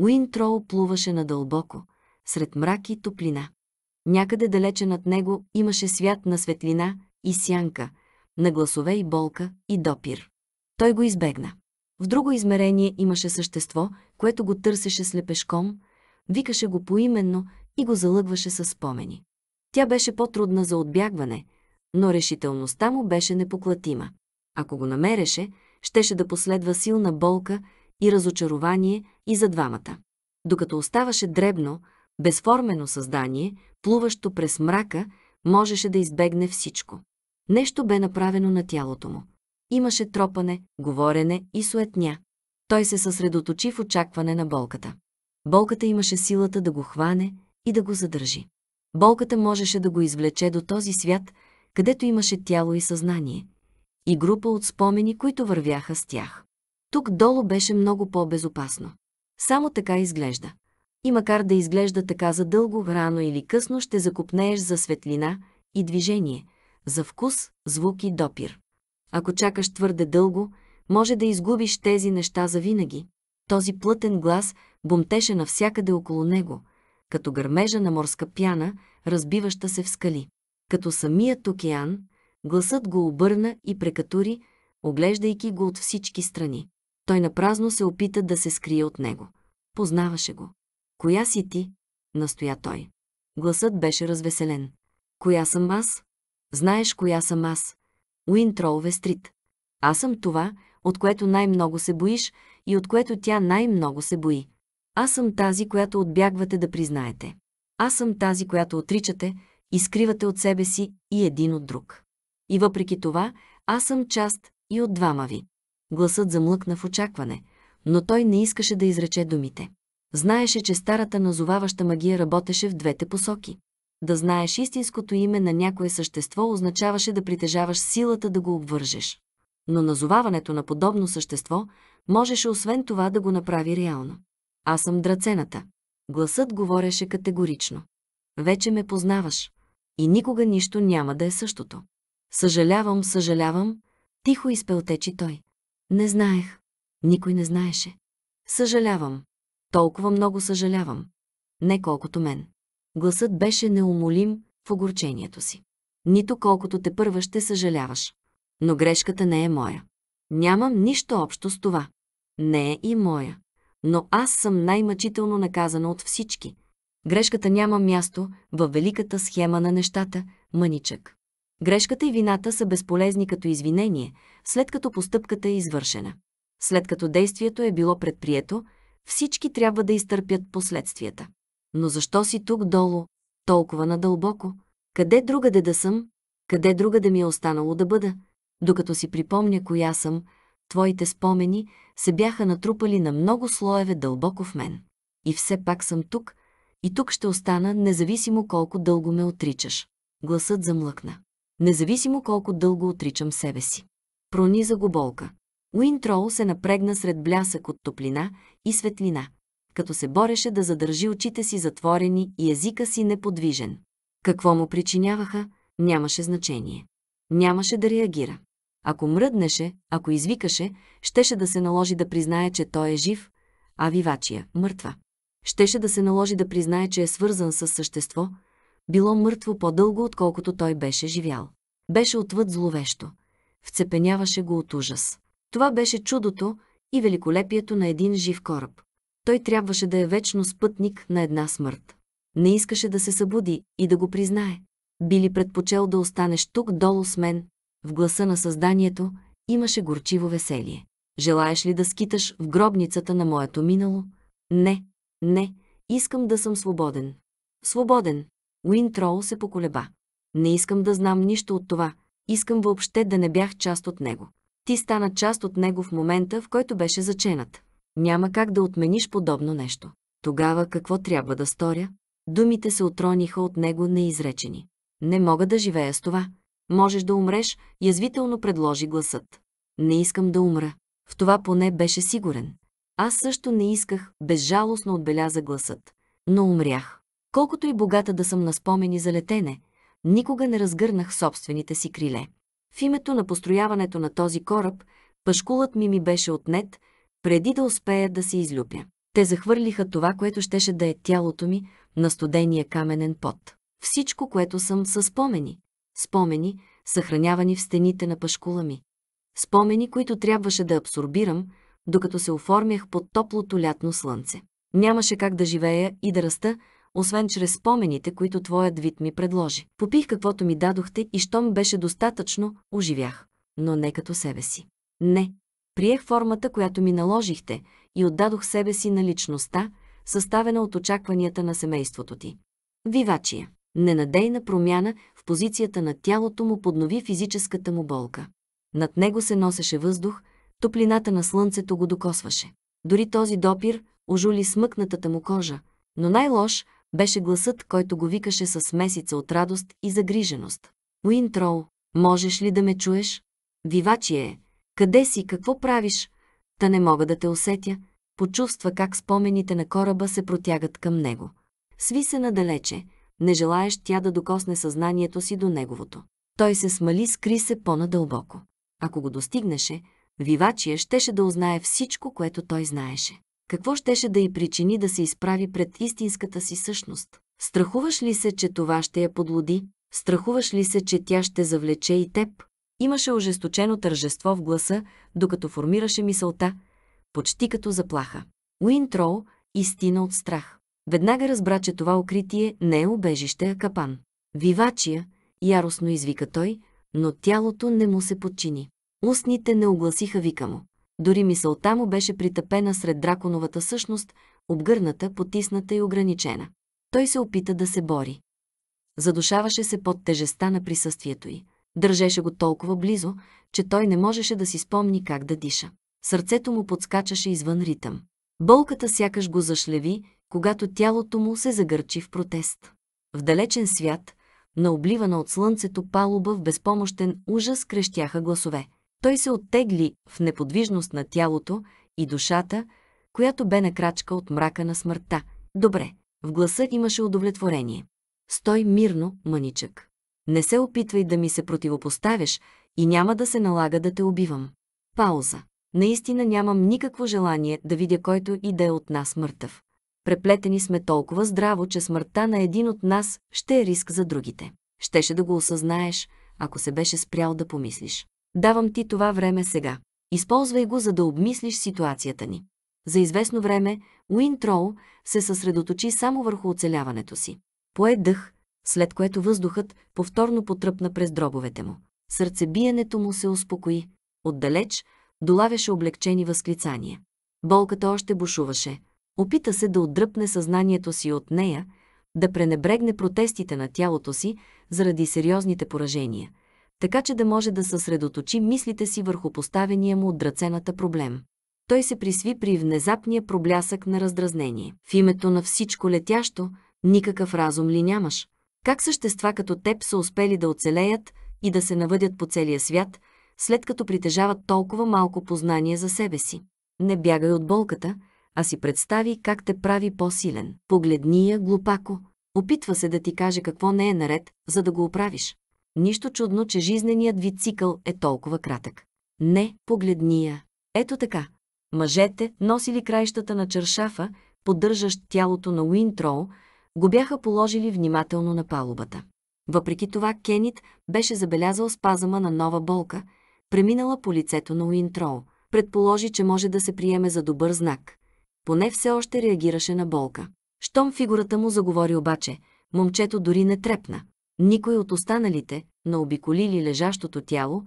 Уинтроу плуваше надълбоко, сред мрак и топлина. Някъде далече над него имаше свят на светлина и сянка, на гласове и болка и допир. Той го избегна. В друго измерение имаше същество, което го търсеше слепешком, викаше го поименно и го залъгваше със спомени. Тя беше по-трудна за отбягване, но решителността му беше непоклатима. Ако го намереше, щеше да последва силна болка и разочарование, и за двамата. Докато оставаше дребно, безформено създание, плуващо през мрака, можеше да избегне всичко. Нещо бе направено на тялото му. Имаше тропане, говорене и суетня. Той се съсредоточи в очакване на болката. Болката имаше силата да го хване и да го задържи. Болката можеше да го извлече до този свят, където имаше тяло и съзнание. И група от спомени, които вървяха с тях. Тук долу беше много по-безопасно. Само така изглежда. И макар да изглежда така за дълго, рано или късно ще закупнееш за светлина и движение, за вкус, звук и допир. Ако чакаш твърде дълго, може да изгубиш тези неща за винаги. Този плътен глас бомтеше навсякъде около него, като гърмежа на морска пяна, разбиваща се в скали. Като самият океан, гласът го обърна и прекатури, оглеждайки го от всички страни. Той напразно се опита да се скрие от него. Познаваше го. «Коя си ти?» настоя той. Гласът беше развеселен. «Коя съм аз?» «Знаеш коя съм аз?» Уинтроу Вестрит. Аз съм това, от което най-много се боиш и от което тя най-много се бои. Аз съм тази, която отбягвате да признаете. Аз съм тази, която отричате, изкривате от себе си и един от друг. И въпреки това, аз съм част и от двама ви. Гласът замлъкна в очакване, но той не искаше да изрече думите. Знаеше, че старата назоваваща магия работеше в двете посоки. Да знаеш истинското име на някое същество означаваше да притежаваш силата да го обвържеш. Но назоваването на подобно същество можеше освен това да го направи реално. Аз съм драцената. Гласът говореше категорично. Вече ме познаваш. И никога нищо няма да е същото. Съжалявам, съжалявам, тихо изпелтечи той. Не знаех. Никой не знаеше. Съжалявам. Толкова много съжалявам. Не колкото мен. Гласът беше неумолим в огорчението си. Нито колкото те първа ще съжаляваш. Но грешката не е моя. Нямам нищо общо с това. Не е и моя. Но аз съм най-мъчително наказана от всички. Грешката няма място във великата схема на нещата, мъничък. Грешката и вината са безполезни като извинение – след като постъпката е извършена. След като действието е било предприето, всички трябва да изтърпят последствията. Но защо си тук долу, толкова надълбоко? Къде другаде да съм? Къде другаде ми е останало да бъда? Докато си припомня коя съм, твоите спомени се бяха натрупали на много слоеве дълбоко в мен. И все пак съм тук, и тук ще остана, независимо колко дълго ме отричаш. Гласът замлъкна. Независимо колко дълго отричам себе си. Прониза го болка. Уинтрол се напрегна сред блясък от топлина и светлина, като се бореше да задържи очите си затворени и езика си неподвижен. Какво му причиняваха, нямаше значение. Нямаше да реагира. Ако мръднеше, ако извикаше, щеше да се наложи да признае, че той е жив, а вивачия – мъртва. Щеше да се наложи да признае, че е свързан с същество, било мъртво по-дълго, отколкото той беше живял. Беше отвъд зловещо вцепеняваше го от ужас. Това беше чудото и великолепието на един жив кораб. Той трябваше да е вечно спътник на една смърт. Не искаше да се събуди и да го признае. Били предпочел да останеш тук долу с мен. В гласа на създанието имаше горчиво веселие. Желаеш ли да скиташ в гробницата на моето минало? Не, не, искам да съм свободен. Свободен. Уинтроу се поколеба. Не искам да знам нищо от това, Искам въобще да не бях част от него. Ти стана част от него в момента, в който беше заченат. Няма как да отмениш подобно нещо. Тогава какво трябва да сторя? Думите се отрониха от него неизречени. Не мога да живея с това. Можеш да умреш, язвително предложи гласът. Не искам да умра. В това поне беше сигурен. Аз също не исках, безжалостно отбеляза гласът. Но умрях. Колкото и богата да съм на спомени за летене, никога не разгърнах собствените си криле. В името на построяването на този кораб, пашкулът ми ми беше отнет, преди да успея да се излюпя. Те захвърлиха това, което щеше да е тялото ми на студения каменен пот. Всичко, което съм са спомени. Спомени, съхранявани в стените на пашкула ми. Спомени, които трябваше да абсорбирам, докато се оформях под топлото лятно слънце. Нямаше как да живея и да раста, освен чрез спомените, които твоят вид ми предложи. Попих каквото ми дадохте и щом беше достатъчно, оживях, но не като себе си. Не. Приех формата, която ми наложихте и отдадох себе си на личността, съставена от очакванията на семейството ти. Вивачия. Ненадейна промяна в позицията на тялото му поднови физическата му болка. Над него се носеше въздух, топлината на слънцето го докосваше. Дори този допир ожули смъкнатата му кожа, но най-лош беше гласът, който го викаше с месица от радост и загриженост. Уинтроу, можеш ли да ме чуеш? е. къде си, какво правиш? Та не мога да те усетя. Почувства как спомените на кораба се протягат към него. Сви се надалече, не желаеш тя да докосне съзнанието си до неговото. Той се смали, скри се по-надълбоко. Ако го достигнеше, Вивачия щеше да узнае всичко, което той знаеше какво щеше да й причини да се изправи пред истинската си същност? Страхуваш ли се, че това ще я подлоди? Страхуваш ли се, че тя ще завлече и теб? Имаше ожесточено тържество в гласа, докато формираше мисълта, почти като заплаха. Уин Троу истина от страх. Веднага разбра, че това укритие не е убежище, а капан. Вивачия, яростно извика той, но тялото не му се подчини. Устните не огласиха вика му. Дори мисълта му беше притъпена сред драконовата същност, обгърната, потисната и ограничена. Той се опита да се бори. Задушаваше се под тежестта на присъствието й. Държеше го толкова близо, че той не можеше да си спомни как да диша. Сърцето му подскачаше извън ритъм. Болката сякаш го зашлеви, когато тялото му се загърчи в протест. В далечен свят, наобливана от слънцето палуба в безпомощен ужас крещяха гласове – той се оттегли в неподвижност на тялото и душата, която бе на крачка от мрака на смъртта. Добре, в гласа имаше удовлетворение. Стой мирно, мъничък. Не се опитвай да ми се противопоставяш и няма да се налага да те убивам. Пауза. Наистина нямам никакво желание да видя който и да е от нас мъртъв. Преплетени сме толкова здраво, че смъртта на един от нас ще е риск за другите. Щеше да го осъзнаеш, ако се беше спрял да помислиш. Давам ти това време сега. Използвай го, за да обмислиш ситуацията ни. За известно време Уин Троу се съсредоточи само върху оцеляването си. Пое дъх, след което въздухът повторно потръпна през дробовете му. Сърцебиенето му се успокои. Отдалеч долавяше облегчени възклицания. Болката още бушуваше. Опита се да отдръпне съзнанието си от нея, да пренебрегне протестите на тялото си заради сериозните поражения – така че да може да съсредоточи мислите си върху поставения му от драцената проблем. Той се присви при внезапния проблясък на раздразнение. В името на всичко летящо, никакъв разум ли нямаш? Как същества като теб са успели да оцелеят и да се навъдят по целия свят, след като притежават толкова малко познание за себе си? Не бягай от болката, а си представи как те прави по-силен. Погледни я глупако. Опитва се да ти каже какво не е наред, за да го оправиш. Нищо чудно, че жизненият ви цикъл е толкова кратък. Не, погледния. Ето така. Мъжете, носили краищата на чершафа, поддържащ тялото на Уинтроу, го бяха положили внимателно на палубата. Въпреки това Кенит беше забелязал спазама на нова болка, преминала по лицето на Уинтроу. Предположи, че може да се приеме за добър знак. Поне все още реагираше на болка. Щом фигурата му заговори обаче, момчето дори не трепна. Никой от останалите, на обиколили лежащото тяло,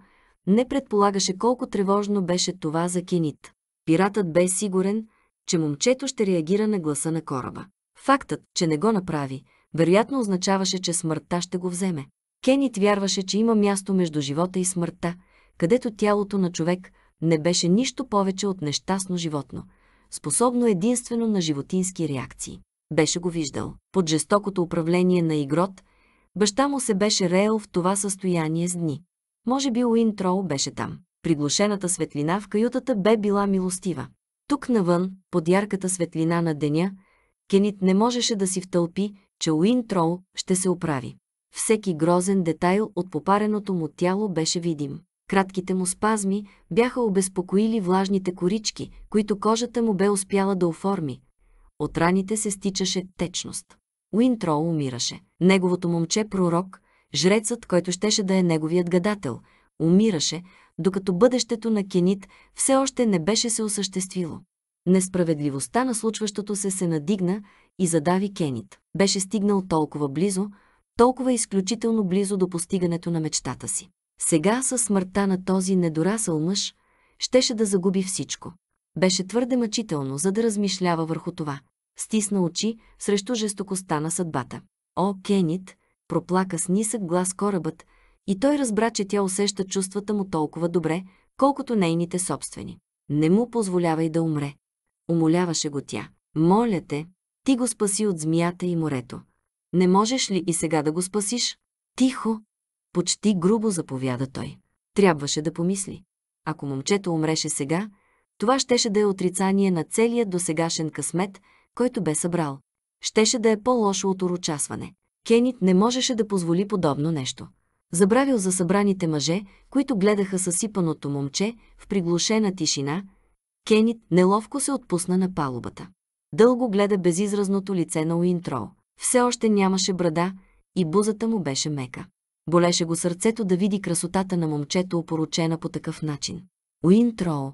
не предполагаше колко тревожно беше това за Кенит. Пиратът бе сигурен, че момчето ще реагира на гласа на кораба. Фактът, че не го направи, вероятно означаваше, че смъртта ще го вземе. Кенит вярваше, че има място между живота и смъртта, където тялото на човек не беше нищо повече от нещастно животно, способно единствено на животински реакции. Беше го виждал. Под жестокото управление на Игрот – Баща му се беше реел в това състояние с дни. Може би Уин Троу беше там. Приглушената светлина в каютата бе била милостива. Тук навън, под ярката светлина на деня, Кенит не можеше да си втълпи, че Уин Троу ще се оправи. Всеки грозен детайл от попареното му тяло беше видим. Кратките му спазми бяха обезпокоили влажните корички, които кожата му бе успяла да оформи. От раните се стичаше течност. Уинтро умираше. Неговото момче пророк, жрецът, който щеше да е неговият гадател, умираше, докато бъдещето на Кенит все още не беше се осъществило. Несправедливостта на случващото се се надигна и задави Кенит. Беше стигнал толкова близо, толкова изключително близо до постигането на мечтата си. Сега със смъртта на този недорасъл мъж щеше да загуби всичко. Беше твърде мъчително, за да размишлява върху това стисна очи срещу жестокостта на съдбата. О, Кенит, проплака с нисък глас корабът, и той разбра, че тя усеща чувствата му толкова добре, колкото нейните собствени. Не му позволявай да умре. Умоляваше го тя. Моля те, ти го спаси от змията и морето. Не можеш ли и сега да го спасиш? Тихо! Почти грубо заповяда той. Трябваше да помисли. Ако момчето умреше сега, това щеше да е отрицание на целия досегашен късмет – който бе събрал. Щеше да е по-лошо от урочасване. Кенит не можеше да позволи подобно нещо. Забравил за събраните мъже, които гледаха съсипаното момче в приглушена тишина, Кенит неловко се отпусна на палубата. Дълго гледа безизразното лице на Уинтрол. Все още нямаше брада и бузата му беше мека. Болеше го сърцето да види красотата на момчето опоручена по такъв начин. Уинтрол,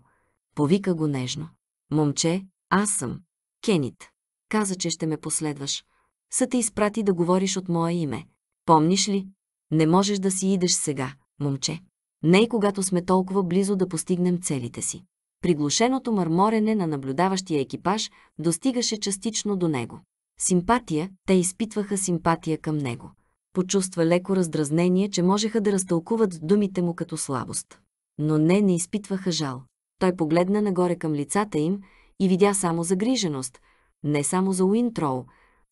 повика го нежно. Момче, аз съм. Кенит. Каза, че ще ме последваш. Са те изпрати да говориш от мое име. Помниш ли? Не можеш да си идеш сега, момче. Не и когато сме толкова близо да постигнем целите си. Приглушеното мърморене на наблюдаващия екипаж достигаше частично до него. Симпатия, те изпитваха симпатия към него. Почувства леко раздразнение, че можеха да разтълкуват думите му като слабост. Но не, не изпитваха жал. Той погледна нагоре към лицата им и видя само загриженост, не само за Уинтроу,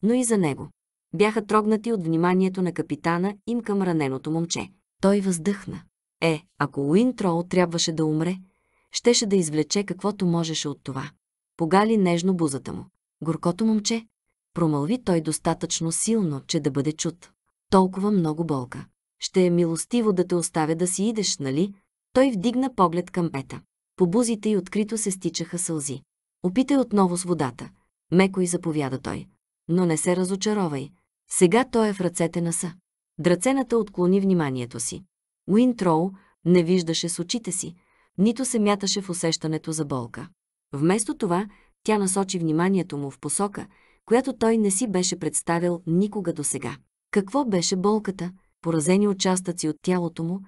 но и за него. Бяха трогнати от вниманието на капитана им към раненото момче. Той въздъхна. Е, ако Уинтроу трябваше да умре, щеше да извлече каквото можеше от това. Погали нежно бузата му. Горкото момче, промълви той достатъчно силно, че да бъде чут. Толкова много болка. Ще е милостиво да те оставя да си идеш, нали? Той вдигна поглед към Пета. По бузите й открито се стичаха сълзи. Опитай отново с водата. Меко и заповяда той. Но не се разочаровай. Сега той е в ръцете на са. Драцената отклони вниманието си. Уинтроу не виждаше с очите си, нито се мяташе в усещането за болка. Вместо това, тя насочи вниманието му в посока, която той не си беше представил никога досега. Какво беше болката? Поразени участъци от тялото му,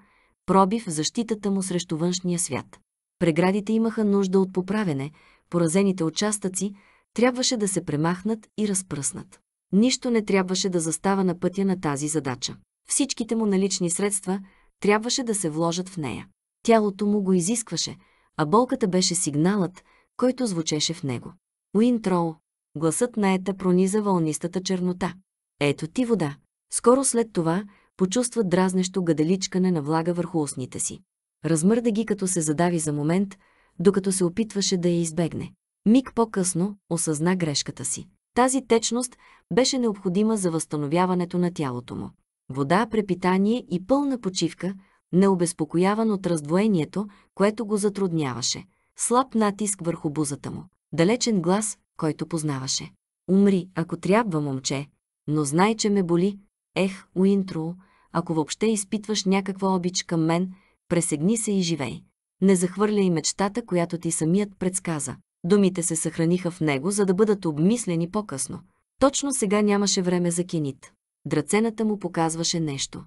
пробив защитата му срещу външния свят. Преградите имаха нужда от поправене, поразените участъци трябваше да се премахнат и разпръснат. Нищо не трябваше да застава на пътя на тази задача. Всичките му налични средства трябваше да се вложат в нея. Тялото му го изискваше, а болката беше сигналът, който звучеше в него. Уинтроу. Гласът на Ета прониза вълнистата чернота. Ето ти вода. Скоро след това почувства дразнещо гаделичкане на влага върху устните си. Размърда ги, като се задави за момент – докато се опитваше да я избегне. Миг по-късно осъзна грешката си. Тази течност беше необходима за възстановяването на тялото му. Вода, препитание и пълна почивка, необезпокояван от раздвоението, което го затрудняваше. Слаб натиск върху бузата му. Далечен глас, който познаваше. Умри, ако трябва, момче, но знай, че ме боли. Ех, Уинтро, ако въобще изпитваш някаква обич към мен, пресегни се и живей. Не захвърля и мечтата, която ти самият предсказа. Думите се съхраниха в него, за да бъдат обмислени по-късно. Точно сега нямаше време за кинит. Драцената му показваше нещо.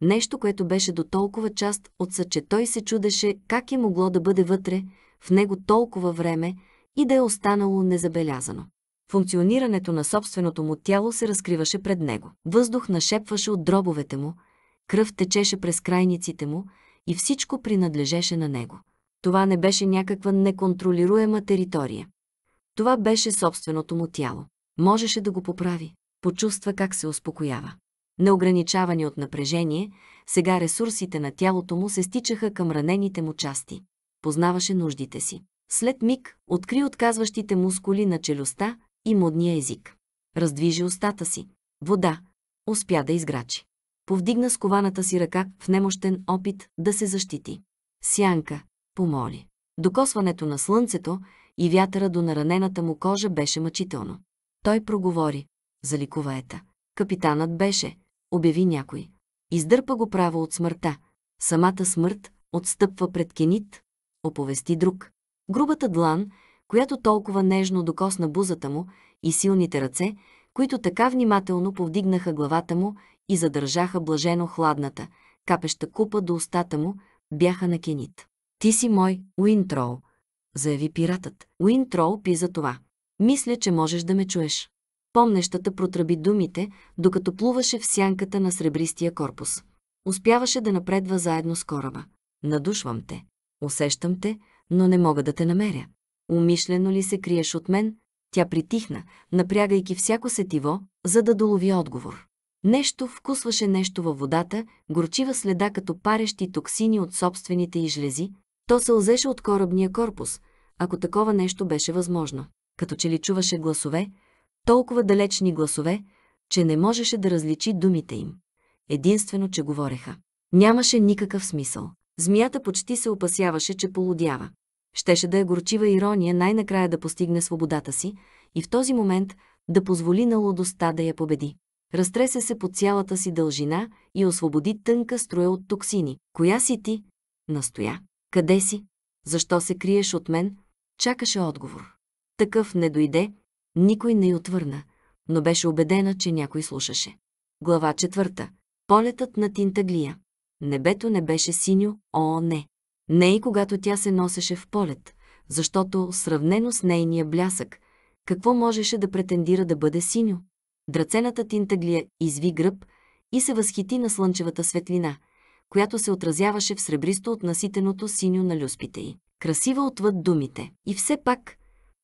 Нещо, което беше до толкова част от че той се чудеше как е могло да бъде вътре, в него толкова време и да е останало незабелязано. Функционирането на собственото му тяло се разкриваше пред него. Въздух нашепваше от дробовете му, кръв течеше през крайниците му, и всичко принадлежеше на него. Това не беше някаква неконтролируема територия. Това беше собственото му тяло. Можеше да го поправи. Почувства как се успокоява. Неограничавани от напрежение, сега ресурсите на тялото му се стичаха към ранените му части. Познаваше нуждите си. След миг откри отказващите мускули на челюста и модния език. Раздвижи устата си. Вода. Успя да изграчи. Повдигна с кованата си ръка в немощен опит да се защити. Сянка, помоли. Докосването на слънцето и вятъра до наранената му кожа беше мъчително. Той проговори. Заликува ета. Капитанът беше. Обяви някой. Издърпа го право от смъртта. Самата смърт отстъпва пред Кенит. Оповести друг. Грубата длан, която толкова нежно докосна бузата му, и силните ръце, които така внимателно повдигнаха главата му и задържаха блажено хладната, капеща купа до устата му, бяха на Кенит. Ти си мой, Уинтроу, заяви пиратът. Уинтроу пи за това. Мисля, че можеш да ме чуеш. Помнещата протръби думите, докато плуваше в сянката на сребристия корпус. Успяваше да напредва заедно с кораба. Надушвам те. Усещам те, но не мога да те намеря. Умишлено ли се криеш от мен? Тя притихна, напрягайки всяко сетиво, за да долови отговор. Нещо вкусваше нещо във водата, горчива следа като парещи токсини от собствените и жлези, то се озеше от корабния корпус, ако такова нещо беше възможно. Като че ли чуваше гласове, толкова далечни гласове, че не можеше да различи думите им. Единствено, че говореха. Нямаше никакъв смисъл. Змията почти се опасяваше, че полудява. Щеше да е горчива ирония най-накрая да постигне свободата си и в този момент да позволи на лудостта да я победи разтресе се по цялата си дължина и освободи тънка струя от токсини. Коя си ти? Настоя. Къде си? Защо се криеш от мен? Чакаше отговор. Такъв не дойде, никой не й отвърна, но беше убедена, че някой слушаше. Глава четвърта. Полетът на Тинтаглия. Небето не беше синьо, о, не. Не и когато тя се носеше в полет, защото, сравнено с нейния блясък, какво можеше да претендира да бъде синьо? Драцената Тинтаглия изви гръб и се възхити на слънчевата светлина, която се отразяваше в сребристо от наситеното синьо на люспите й. Красива отвъд думите. И все пак,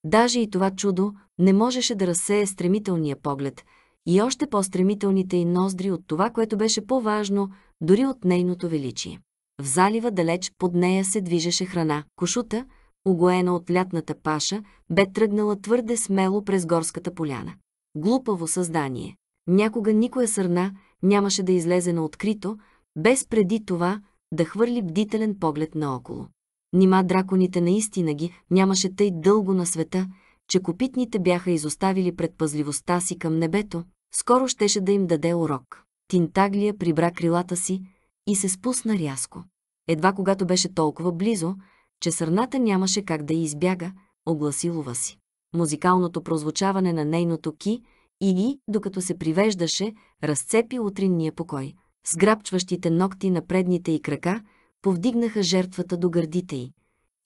даже и това чудо не можеше да разсее стремителния поглед и още по-стремителните й ноздри от това, което беше по-важно дори от нейното величие. В залива далеч под нея се движеше храна. Кошута, огоена от лятната паша, бе тръгнала твърде смело през горската поляна глупаво създание. Някога никоя сърна нямаше да излезе на открито, без преди това да хвърли бдителен поглед наоколо. Нима драконите наистина ги нямаше тъй дълго на света, че копитните бяха изоставили предпазливостта си към небето, скоро щеше да им даде урок. Тинтаглия прибра крилата си и се спусна рязко. Едва когато беше толкова близо, че сърната нямаше как да избяга, огласилова си музикалното прозвучаване на нейното ки или, докато се привеждаше, разцепи утринния покой. Сграбчващите ногти на предните й крака повдигнаха жертвата до гърдите й,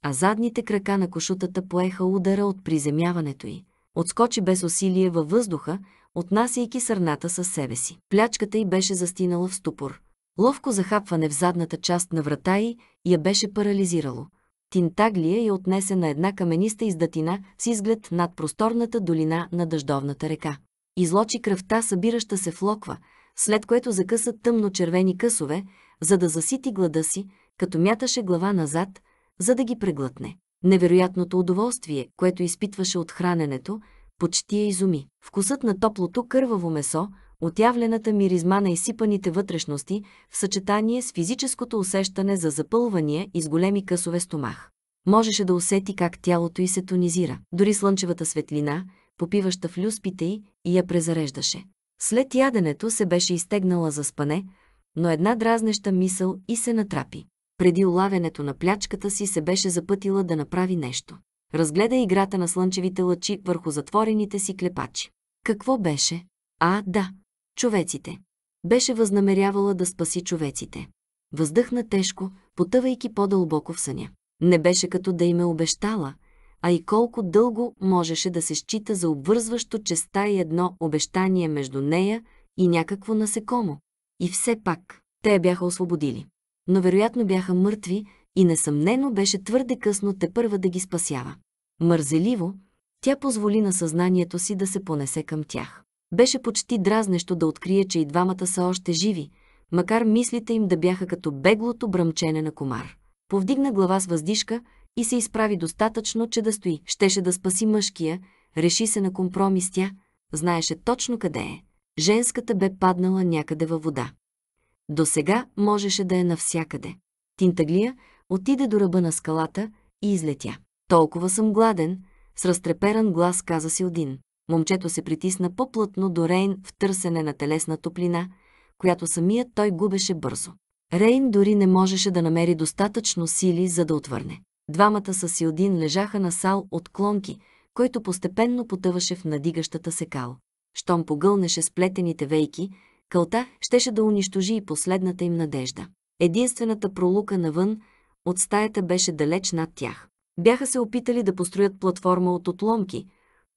а задните крака на кошутата поеха удара от приземяването й. Отскочи без усилие във въздуха, отнасяйки сърната със себе си. Плячката й беше застинала в ступор. Ловко захапване в задната част на врата й я беше парализирало. Тинтаглия я е отнесе на една камениста издатина с изглед над просторната долина на дъждовната река. Излочи кръвта, събираща се в локва, след което закъса тъмно-червени късове, за да засити глада си, като мяташе глава назад, за да ги преглътне. Невероятното удоволствие, което изпитваше от храненето, почти я изуми. Вкусът на топлото кърваво месо, отявлената миризма на изсипаните вътрешности в съчетание с физическото усещане за запълвания и с големи късове стомах. Можеше да усети как тялото й се тонизира. Дори слънчевата светлина, попиваща в люспите й, и я презареждаше. След яденето се беше изтегнала за спане, но една дразнеща мисъл и се натрапи. Преди улавянето на плячката си се беше запътила да направи нещо. Разгледа играта на слънчевите лъчи върху затворените си клепачи. Какво беше? А, да, човеците. Беше възнамерявала да спаси човеците. Въздъхна тежко, потъвайки по-дълбоко в съня. Не беше като да им е обещала, а и колко дълго можеше да се счита за обвързващо честа и едно обещание между нея и някакво насекомо. И все пак, те бяха освободили. Но вероятно бяха мъртви и несъмнено беше твърде късно те първа да ги спасява. Мързеливо, тя позволи на съзнанието си да се понесе към тях. Беше почти дразнещо да открие, че и двамата са още живи, макар мислите им да бяха като беглото бръмчене на комар. Повдигна глава с въздишка и се изправи достатъчно, че да стои. Щеше да спаси мъжкия, реши се на компромис тя, знаеше точно къде е. Женската бе паднала някъде във вода. До сега можеше да е навсякъде. Тинтаглия отиде до ръба на скалата и излетя. Толкова съм гладен, с разтреперан глас каза си Один. Момчето се притисна по-плътно до Рейн в търсене на телесна топлина, която самият той губеше бързо. Рейн дори не можеше да намери достатъчно сили, за да отвърне. Двамата с Силдин лежаха на сал от клонки, който постепенно потъваше в надигащата се кал. Щом погълнеше сплетените вейки, кълта щеше да унищожи и последната им надежда. Единствената пролука навън от стаята беше далеч над тях. Бяха се опитали да построят платформа от отломки,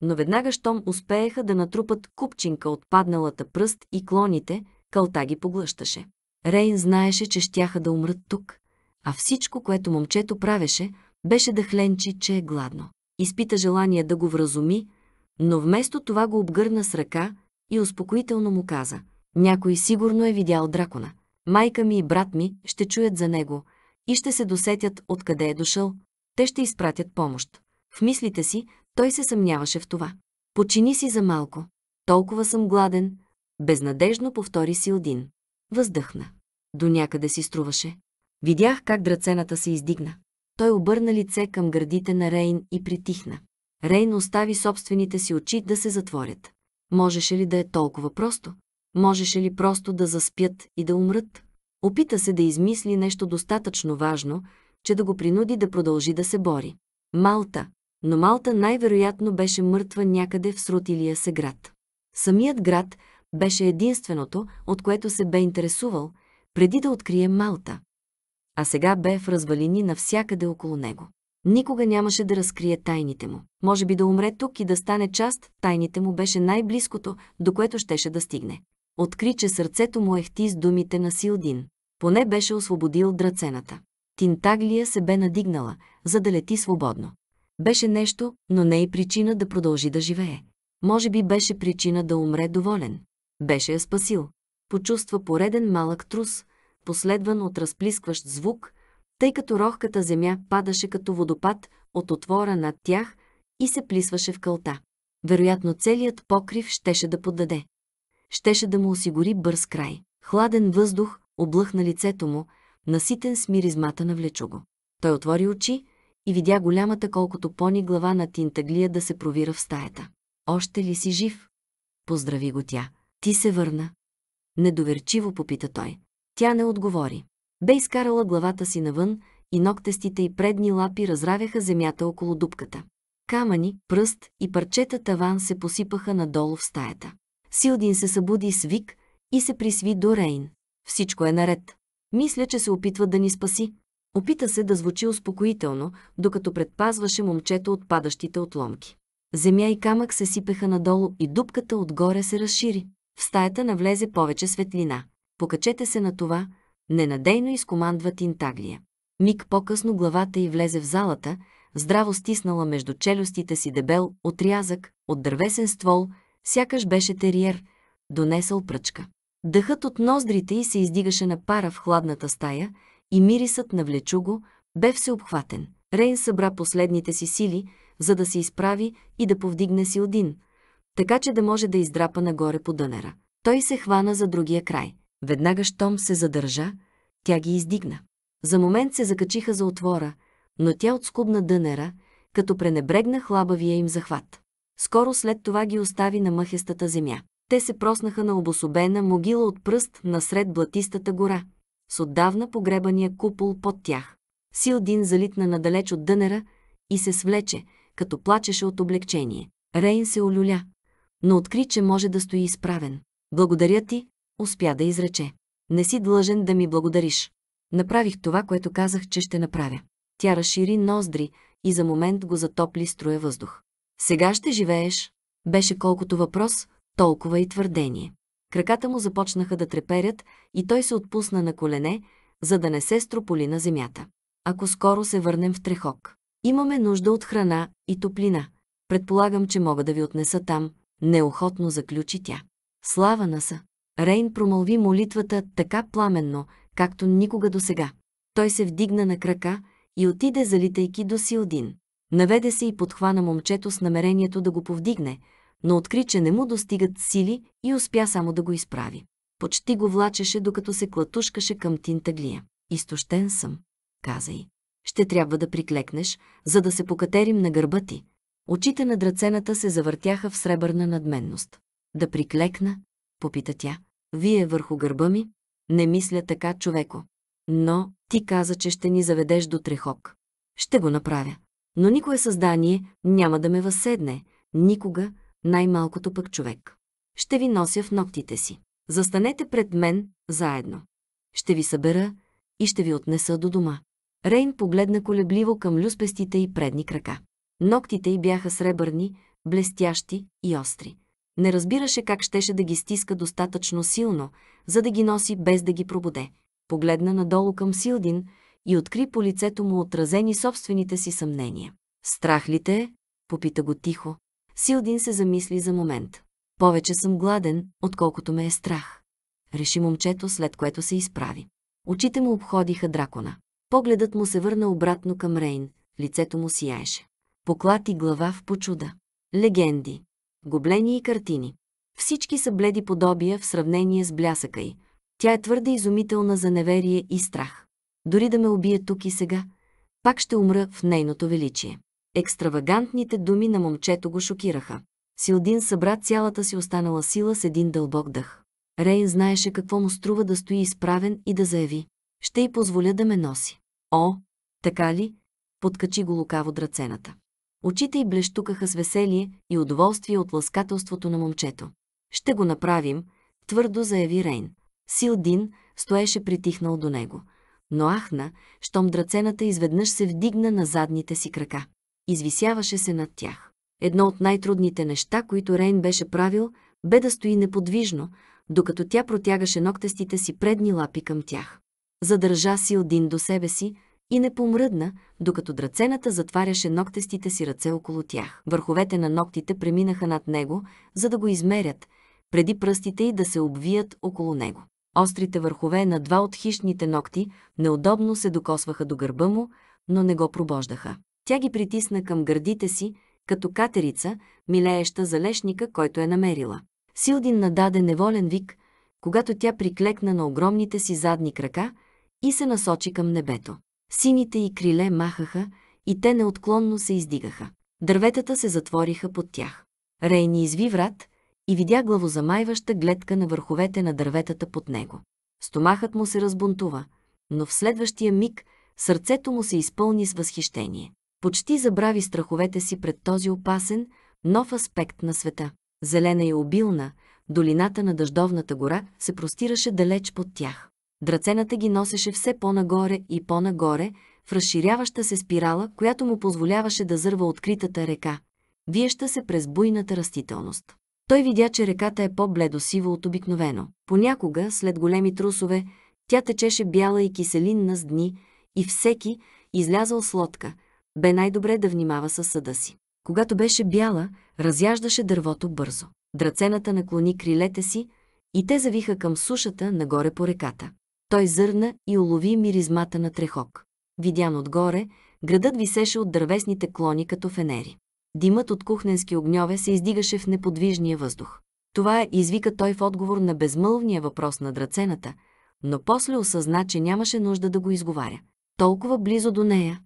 но веднага щом успееха да натрупат купчинка от падналата пръст и клоните, кълта ги поглъщаше. Рейн знаеше, че щяха да умрат тук, а всичко, което момчето правеше, беше да хленчи, че е гладно. Изпита желание да го вразуми, но вместо това го обгърна с ръка и успокоително му каза «Някой сигурно е видял дракона. Майка ми и брат ми ще чуят за него и ще се досетят откъде е дошъл. Те ще изпратят помощ». В мислите си той се съмняваше в това. Почини си за малко. Толкова съм гладен, безнадежно повтори Силдин. Въздъхна. До някъде си струваше. Видях как драцената се издигна. Той обърна лице към гърдите на Рейн и притихна. Рейн остави собствените си очи да се затворят. Можеше ли да е толкова просто? Можеше ли просто да заспят и да умрат? Опита се да измисли нещо достатъчно важно, че да го принуди да продължи да се бори. Малта, но Малта най-вероятно беше мъртва някъде в срутилия се град. Самият град беше единственото, от което се бе интересувал, преди да открие Малта. А сега бе в развалини навсякъде около него. Никога нямаше да разкрие тайните му. Може би да умре тук и да стане част, тайните му беше най-близкото, до което щеше да стигне. Откри, че сърцето му ехти с думите на Силдин. Поне беше освободил драцената. Тинтаглия се бе надигнала, за да лети свободно. Беше нещо, но не и причина да продължи да живее. Може би беше причина да умре доволен. Беше я спасил. Почувства пореден малък трус, последван от разплискващ звук, тъй като рохката земя падаше като водопад от отвора над тях и се плисваше в кълта. Вероятно целият покрив щеше да поддаде. Щеше да му осигури бърз край. Хладен въздух облъхна лицето му, наситен с миризмата на влечуго. Той отвори очи, и видя голямата колкото пони глава на Тинтаглия да се провира в стаята. «Още ли си жив?» Поздрави го тя. «Ти се върна?» Недоверчиво попита той. Тя не отговори. Бе изкарала главата си навън и ногтестите и предни лапи разравяха земята около дупката. Камъни, пръст и парчета таван се посипаха надолу в стаята. Силдин се събуди с вик и се присви до Рейн. Всичко е наред. Мисля, че се опитва да ни спаси, Опита се да звучи успокоително, докато предпазваше момчето от падащите отломки. Земя и камък се сипеха надолу и дупката отгоре се разшири. В стаята навлезе повече светлина. Покачете се на това, ненадейно изкомандва Тинтаглия. Миг по-късно главата й влезе в залата, здраво стиснала между челюстите си дебел отрязък от дървесен ствол, сякаш беше териер, донесъл пръчка. Дъхът от ноздрите й се издигаше на пара в хладната стая и мирисът на влечуго бе всеобхватен. Рейн събра последните си сили, за да се изправи и да повдигне си один, така че да може да издрапа нагоре по дънера. Той се хвана за другия край. Веднага щом се задържа, тя ги издигна. За момент се закачиха за отвора, но тя отскубна дънера, като пренебрегна хлабавия им захват. Скоро след това ги остави на мъхестата земя. Те се проснаха на обособена могила от пръст насред блатистата гора с отдавна погребания купол под тях. Силдин залитна надалеч от дънера и се свлече, като плачеше от облегчение. Рейн се олюля, но откри, че може да стои изправен. Благодаря ти, успя да изрече. Не си длъжен да ми благодариш. Направих това, което казах, че ще направя. Тя разшири ноздри и за момент го затопли струя въздух. Сега ще живееш, беше колкото въпрос, толкова и твърдение краката му започнаха да треперят и той се отпусна на колене, за да не се строполи на земята. Ако скоро се върнем в Трехок. Имаме нужда от храна и топлина. Предполагам, че мога да ви отнеса там, неохотно заключи тя. Слава на са! Рейн промълви молитвата така пламенно, както никога досега. Той се вдигна на крака и отиде залитайки до Силдин. Наведе се и подхвана момчето с намерението да го повдигне – но откри, че не му достигат сили и успя само да го изправи. Почти го влачеше, докато се клатушкаше към Тинтаглия. Изтощен съм, каза й. Ще трябва да приклекнеш, за да се покатерим на гърба ти. Очите на драцената се завъртяха в сребърна надменност. Да приклекна, попита тя. Вие върху гърба ми? Не мисля така, човеко. Но ти каза, че ще ни заведеш до трехок. Ще го направя. Но никое създание няма да ме възседне. Никога, най-малкото пък човек. Ще ви нося в ногтите си. Застанете пред мен, заедно. Ще ви събера и ще ви отнеса до дома. Рейн погледна колебливо към люспестите и предни крака. Ноктите й бяха сребърни, блестящи и остри. Не разбираше как щеше да ги стиска достатъчно силно, за да ги носи без да ги пробуде. Погледна надолу към Силдин и откри по лицето му отразени собствените си съмнения. Страх ли те? Е?» попита го тихо, Силдин се замисли за момент. Повече съм гладен, отколкото ме е страх. Реши момчето, след което се изправи. Очите му обходиха дракона. Погледът му се върна обратно към Рейн, лицето му сияеше. Поклати глава в почуда. Легенди. Гоблени и картини. Всички са бледи подобия в сравнение с блясъка й. Тя е твърде изумителна за неверие и страх. Дори да ме убие тук и сега, пак ще умра в нейното величие. Екстравагантните думи на момчето го шокираха. Силдин събра цялата си останала сила с един дълбок дъх. Рейн знаеше какво му струва да стои изправен и да заяви. Ще й позволя да ме носи. О, така ли? Подкачи го лукаво драцената. Очите й блещукаха с веселие и удоволствие от ласкателството на момчето. Ще го направим, твърдо заяви Рейн. Силдин стоеше притихнал до него, но ахна, щом драцената изведнъж се вдигна на задните си крака извисяваше се над тях. Едно от най-трудните неща, които Рейн беше правил, бе да стои неподвижно, докато тя протягаше ногтестите си предни лапи към тях. Задържа Силдин до себе си и не помръдна, докато драцената затваряше ногтестите си ръце около тях. Върховете на ногтите преминаха над него, за да го измерят, преди пръстите й да се обвият около него. Острите върхове на два от хищните ногти неудобно се докосваха до гърба му, но не го пробождаха. Тя ги притисна към гърдите си, като катерица, милееща за лешника, който е намерила. Силдин нададе неволен вик, когато тя приклекна на огромните си задни крака и се насочи към небето. Сините и криле махаха и те неотклонно се издигаха. Дърветата се затвориха под тях. Рейни изви врат и видя главозамайваща гледка на върховете на дърветата под него. Стомахът му се разбунтува, но в следващия миг сърцето му се изпълни с възхищение почти забрави страховете си пред този опасен, нов аспект на света. Зелена и обилна, долината на дъждовната гора се простираше далеч под тях. Драцената ги носеше все по-нагоре и по-нагоре, в разширяваща се спирала, която му позволяваше да зърва откритата река, виеща се през буйната растителност. Той видя, че реката е по-бледосива от обикновено. Понякога, след големи трусове, тя течеше бяла и киселинна с дни, и всеки, излязал с лодка – бе най-добре да внимава със съда си. Когато беше бяла, разяждаше дървото бързо. Драцената наклони крилете си и те завиха към сушата нагоре по реката. Той зърна и улови миризмата на трехок. Видян отгоре, градът висеше от дървесните клони като фенери. Димът от кухненски огньове се издигаше в неподвижния въздух. Това извика той в отговор на безмълвния въпрос на драцената, но после осъзна, че нямаше нужда да го изговаря. Толкова близо до нея,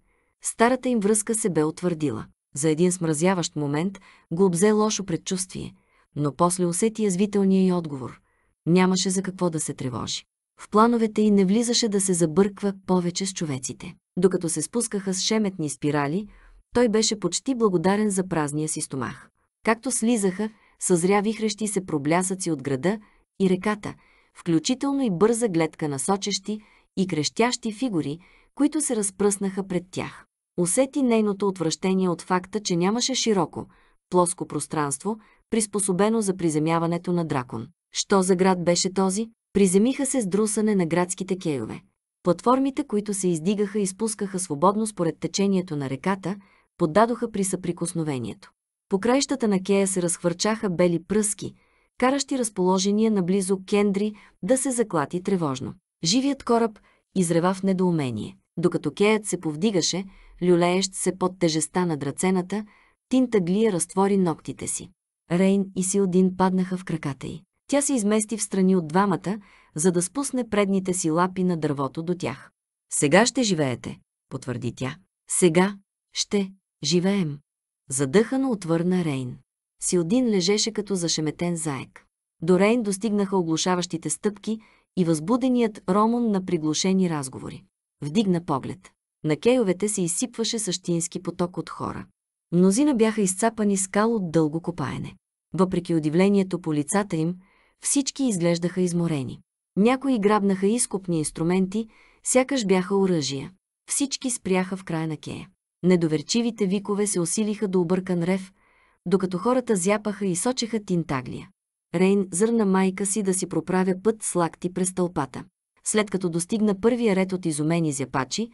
старата им връзка се бе утвърдила. За един смразяващ момент го обзе лошо предчувствие, но после усети язвителния й отговор. Нямаше за какво да се тревожи. В плановете й не влизаше да се забърква повече с човеците. Докато се спускаха с шеметни спирали, той беше почти благодарен за празния си стомах. Както слизаха, съзря вихрещи се проблясъци от града и реката, включително и бърза гледка на сочещи и крещящи фигури, които се разпръснаха пред тях усети нейното отвращение от факта, че нямаше широко, плоско пространство, приспособено за приземяването на дракон. Що за град беше този? Приземиха се с друсане на градските кейове. Платформите, които се издигаха и спускаха свободно според течението на реката, поддадоха при съприкосновението. По краищата на кея се разхвърчаха бели пръски, каращи разположения наблизо кендри да се заклати тревожно. Живият кораб изрева в недоумение. Докато кеят се повдигаше, люлеещ се под тежеста на драцената, Тинта Глия разтвори ногтите си. Рейн и Силдин паднаха в краката й. Тя се измести в страни от двамата, за да спусне предните си лапи на дървото до тях. «Сега ще живеете», потвърди тя. «Сега ще живеем», задъхано отвърна Рейн. Силдин лежеше като зашеметен заек. До Рейн достигнаха оглушаващите стъпки и възбуденият Ромон на приглушени разговори. Вдигна поглед. На кейовете се изсипваше същински поток от хора. Мнозина бяха изцапани скал от дълго копаене. Въпреки удивлението по лицата им, всички изглеждаха изморени. Някои грабнаха изкупни инструменти, сякаш бяха оръжия. Всички спряха в края на кея. Недоверчивите викове се усилиха до объркан рев, докато хората зяпаха и сочеха тинтаглия. Рейн зърна майка си да си проправя път с лакти през тълпата. След като достигна първия ред от изумени зяпачи,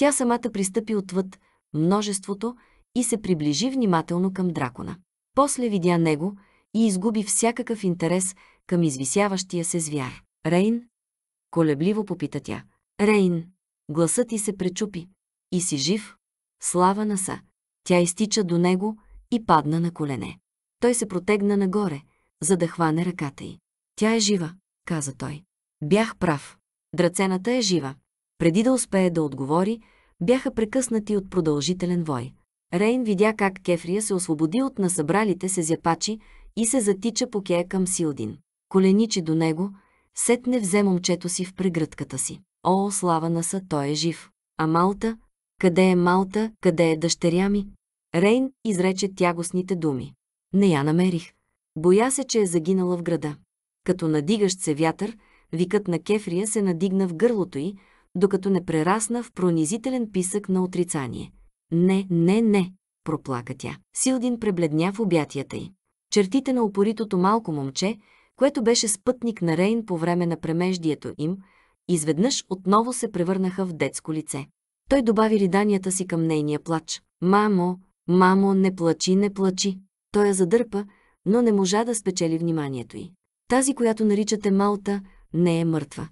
тя самата пристъпи отвъд множеството и се приближи внимателно към дракона. После видя него и изгуби всякакъв интерес към извисяващия се звяр. Рейн? Колебливо попита тя. Рейн! Гласът ти се пречупи. И си жив. Слава на са. Тя изтича до него и падна на колене. Той се протегна нагоре, за да хване ръката й. Тя е жива, каза той. Бях прав. Драцената е жива. Преди да успее да отговори, бяха прекъснати от продължителен вой. Рейн видя как Кефрия се освободи от насъбралите се зяпачи и се затича по кея към Силдин. Коленичи до него, сетне взе момчето си в прегръдката си. О, слава на са, той е жив. А Малта? Къде е Малта? Къде е дъщеря ми? Рейн изрече тягостните думи. Не я намерих. Боя се, че е загинала в града. Като надигащ се вятър, викът на Кефрия се надигна в гърлото й, докато не прерасна в пронизителен писък на отрицание. «Не, не, не!» – проплака тя. Силдин пребледня в обятията й. Чертите на опоритото малко момче, което беше спътник на Рейн по време на премеждието им, изведнъж отново се превърнаха в детско лице. Той добави риданията си към нейния плач. «Мамо, мамо, не плачи, не плачи!» Той я задърпа, но не можа да спечели вниманието й. Тази, която наричате Малта, не е мъртва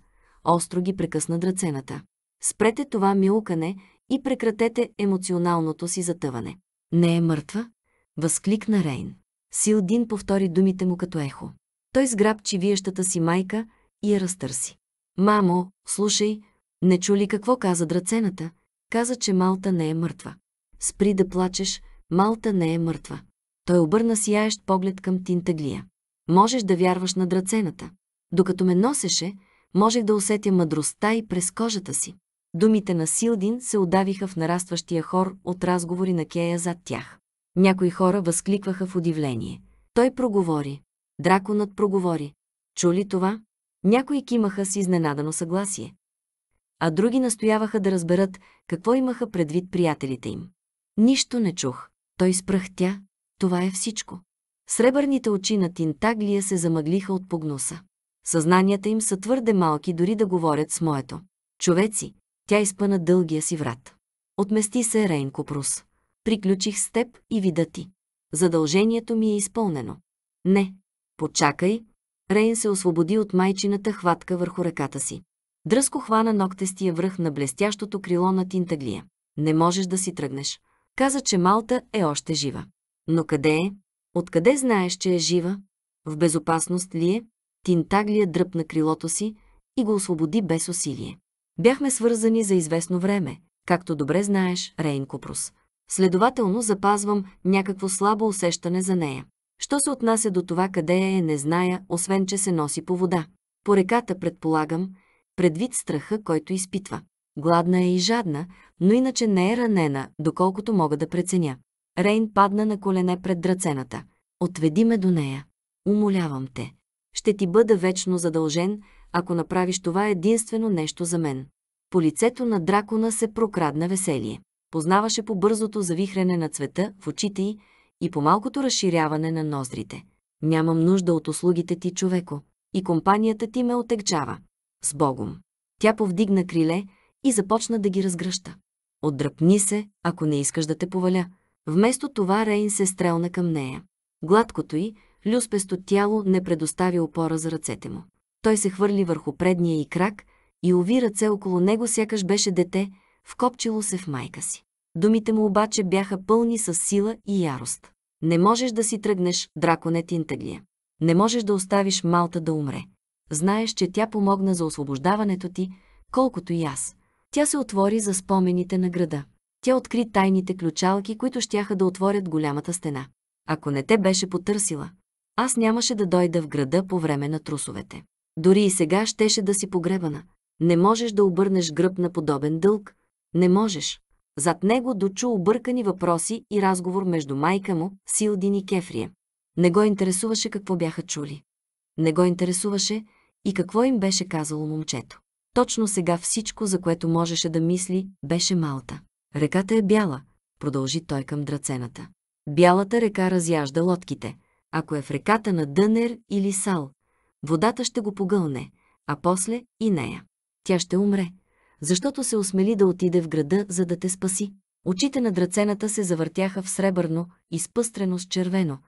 остро ги прекъсна драцената. Спрете това милкане и прекратете емоционалното си затъване. Не е мъртва? Възкликна Рейн. Силдин повтори думите му като ехо. Той сграбчи виещата си майка и я разтърси. Мамо, слушай, не чули какво каза драцената? Каза, че Малта не е мъртва. Спри да плачеш, Малта не е мъртва. Той обърна сияещ поглед към Тинтаглия. Можеш да вярваш на драцената. Докато ме носеше, Можех да усетя мъдростта и през кожата си. Думите на Силдин се удавиха в нарастващия хор от разговори на Кея зад тях. Някои хора възкликваха в удивление. Той проговори. Драконът проговори. Чули това? Някои кимаха с изненадано съгласие. А други настояваха да разберат какво имаха предвид приятелите им. Нищо не чух. Той спръхтя. Това е всичко. Сребърните очи на Тинтаглия се замъглиха от погнуса. Съзнанията им са твърде малки дори да говорят с моето. Човеци, тя изпъна дългия си врат. Отмести се Рейн копрус. Приключих с теб и вида ти. Задължението ми е изпълнено. Не, почакай. Рейн се освободи от майчината хватка върху ръката си. Дръско хвана ногтестия връх на блестящото крило на Тинтаглия. Не можеш да си тръгнеш. Каза, че Малта е още жива. Но къде е? Откъде знаеш, че е жива? В безопасност ли е? Тинтаглия е дръпна крилото си и го освободи без усилие. Бяхме свързани за известно време, както добре знаеш, Рейн Купрус. Следователно запазвам някакво слабо усещане за нея. Що се отнася до това къде е, не зная, освен че се носи по вода. По реката, предполагам, предвид страха, който изпитва. Гладна е и жадна, но иначе не е ранена, доколкото мога да преценя. Рейн падна на колене пред драцената. Отведи ме до нея. Умолявам те ще ти бъда вечно задължен, ако направиш това единствено нещо за мен. По лицето на дракона се прокрадна веселие. Познаваше по бързото завихрене на цвета в очите й и по малкото разширяване на ноздрите. Нямам нужда от услугите ти, човеко, и компанията ти ме отегчава. С Богом. Тя повдигна криле и започна да ги разгръща. Отдръпни се, ако не искаш да те поваля. Вместо това Рейн се стрелна към нея. Гладкото й, Люспесто тяло не предостави опора за ръцете му. Той се хвърли върху предния и крак и уви ръце около него сякаш беше дете, вкопчило се в майка си. Думите му обаче бяха пълни с сила и ярост. Не можеш да си тръгнеш, драконе Тинтаглия. Не можеш да оставиш Малта да умре. Знаеш, че тя помогна за освобождаването ти, колкото и аз. Тя се отвори за спомените на града. Тя откри тайните ключалки, които щяха да отворят голямата стена. Ако не те беше потърсила, аз нямаше да дойда в града по време на трусовете. Дори и сега щеше да си погребана. Не можеш да обърнеш гръб на подобен дълг. Не можеш. Зад него дочу объркани въпроси и разговор между майка му, Силдин и Кефрия. Не го интересуваше какво бяха чули. Не го интересуваше и какво им беше казало момчето. Точно сега всичко, за което можеше да мисли, беше Малта. Реката е бяла, продължи той към драцената. Бялата река разяжда лодките – ако е в реката на Дънер или Сал, водата ще го погълне, а после и нея. Тя ще умре, защото се осмели да отиде в града, за да те спаси. Очите на драцената се завъртяха в сребърно, изпъстрено с червено.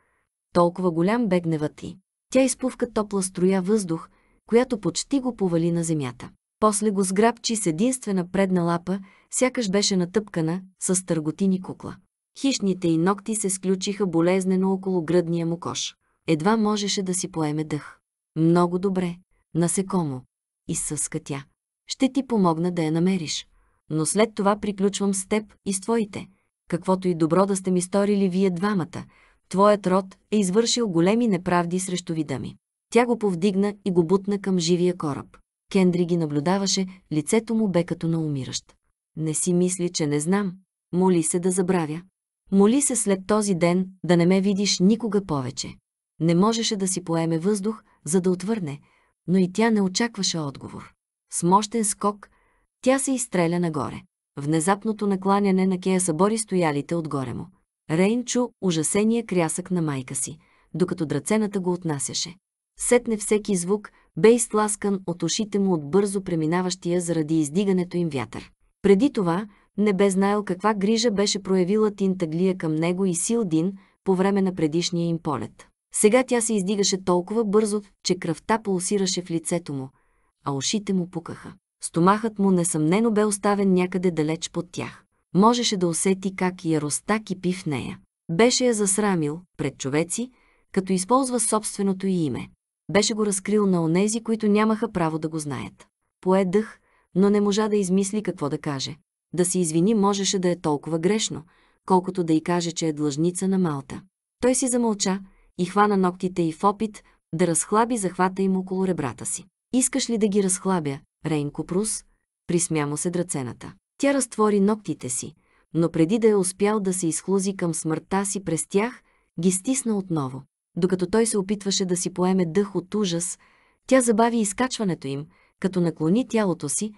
Толкова голям бе гневът ти. Тя изпувка топла струя въздух, която почти го повали на земята. После го сграбчи с единствена предна лапа, сякаш беше натъпкана с търготини кукла. Хищните и ногти се сключиха болезнено около гръдния му кош. Едва можеше да си поеме дъх. Много добре, насекомо. Изсъска тя. Ще ти помогна да я намериш. Но след това приключвам с теб и с твоите. Каквото и добро да сте ми сторили вие двамата, твоят род е извършил големи неправди срещу вида ми. Тя го повдигна и го бутна към живия кораб. Кендри ги наблюдаваше, лицето му бе като на умиращ. Не си мисли, че не знам. Моли се да забравя. Моли се след този ден да не ме видиш никога повече. Не можеше да си поеме въздух, за да отвърне, но и тя не очакваше отговор. С мощен скок тя се изстреля нагоре. Внезапното накланяне на Кея събори стоялите отгоре му. Рейн чу ужасения крясък на майка си, докато драцената го отнасяше. Сетне всеки звук бе изтласкан от ушите му от бързо преминаващия заради издигането им вятър. Преди това не бе знаел каква грижа беше проявила Тинтаглия към него и Силдин по време на предишния им полет. Сега тя се издигаше толкова бързо, че кръвта пулсираше в лицето му, а ушите му пукаха. Стомахът му несъмнено бе оставен някъде далеч под тях. Можеше да усети как яростта кипи в нея. Беше я засрамил пред човеци, като използва собственото й име. Беше го разкрил на онези, които нямаха право да го знаят. Пое дъх, но не можа да измисли какво да каже. Да се извини можеше да е толкова грешно, колкото да й каже, че е длъжница на Малта. Той си замълча и хвана ногтите й в опит да разхлаби захвата им около ребрата си. Искаш ли да ги разхлабя, Рейнко Прус? Присмя му се драцената. Тя разтвори ногтите си, но преди да е успял да се изхлузи към смъртта си през тях, ги стисна отново. Докато той се опитваше да си поеме дъх от ужас, тя забави изкачването им, като наклони тялото си,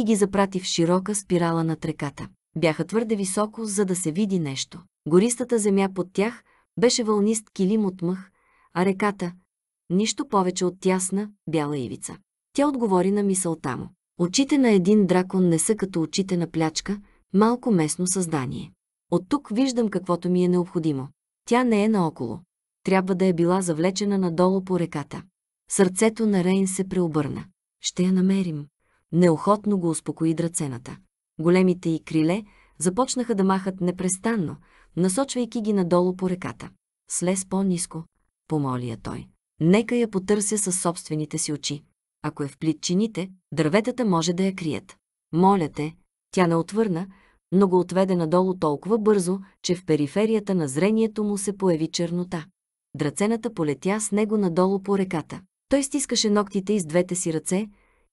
и ги запрати в широка спирала над реката. Бяха твърде високо, за да се види нещо. Гористата земя под тях беше вълнист килим от мъх, а реката – нищо повече от тясна, бяла ивица. Тя отговори на мисълта му. Очите на един дракон не са като очите на плячка, малко местно създание. От тук виждам каквото ми е необходимо. Тя не е наоколо. Трябва да е била завлечена надолу по реката. Сърцето на Рейн се преобърна. Ще я намерим. Неохотно го успокои драцената. Големите й криле започнаха да махат непрестанно, насочвайки ги надолу по реката. Слез по-низко, помоли я той. Нека я потърся със собствените си очи. Ако е в плитчините, дърветата може да я крият. Моля те, тя не отвърна, но го отведе надолу толкова бързо, че в периферията на зрението му се появи чернота. Драцената полетя с него надолу по реката. Той стискаше ногтите из двете си ръце,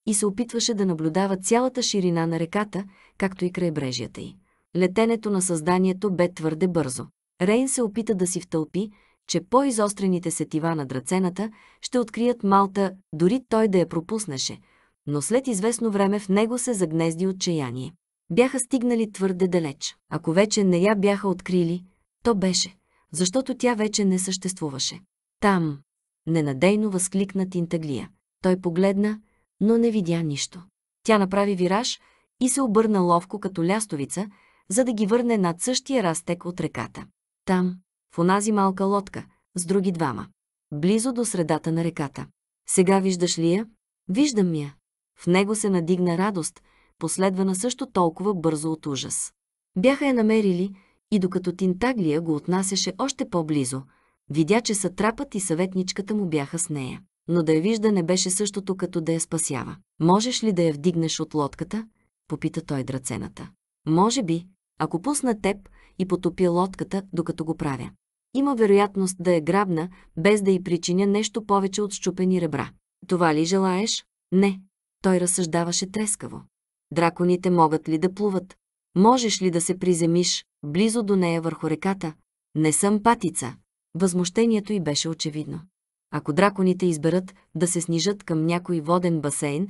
и се опитваше да наблюдава цялата ширина на реката, както и крайбрежията й. Летенето на създанието бе твърде бързо. Рейн се опита да си втълпи, че по-изострените сетива на драцената ще открият Малта, дори той да я пропуснеше, но след известно време в него се загнезди отчаяние. Бяха стигнали твърде далеч. Ако вече не я бяха открили, то беше, защото тя вече не съществуваше. Там, ненадейно възкликна Тинтаглия. Той погледна, но не видя нищо. Тя направи вираж и се обърна ловко като лястовица, за да ги върне над същия растек от реката. Там, в онази малка лодка, с други двама. Близо до средата на реката. Сега виждаш ли я? Виждам я. В него се надигна радост, последвана също толкова бързо от ужас. Бяха я намерили и докато Тинтаглия го отнасяше още по-близо, видя, че сатрапът и съветничката му бяха с нея но да я вижда не беше същото като да я спасява. Можеш ли да я вдигнеш от лодката? Попита той драцената. Може би, ако пусна теб и потопя лодката, докато го правя. Има вероятност да я грабна, без да й причиня нещо повече от щупени ребра. Това ли желаеш? Не. Той разсъждаваше трескаво. Драконите могат ли да плуват? Можеш ли да се приземиш близо до нея върху реката? Не съм патица. Възмущението й беше очевидно. Ако драконите изберат да се снижат към някой воден басейн,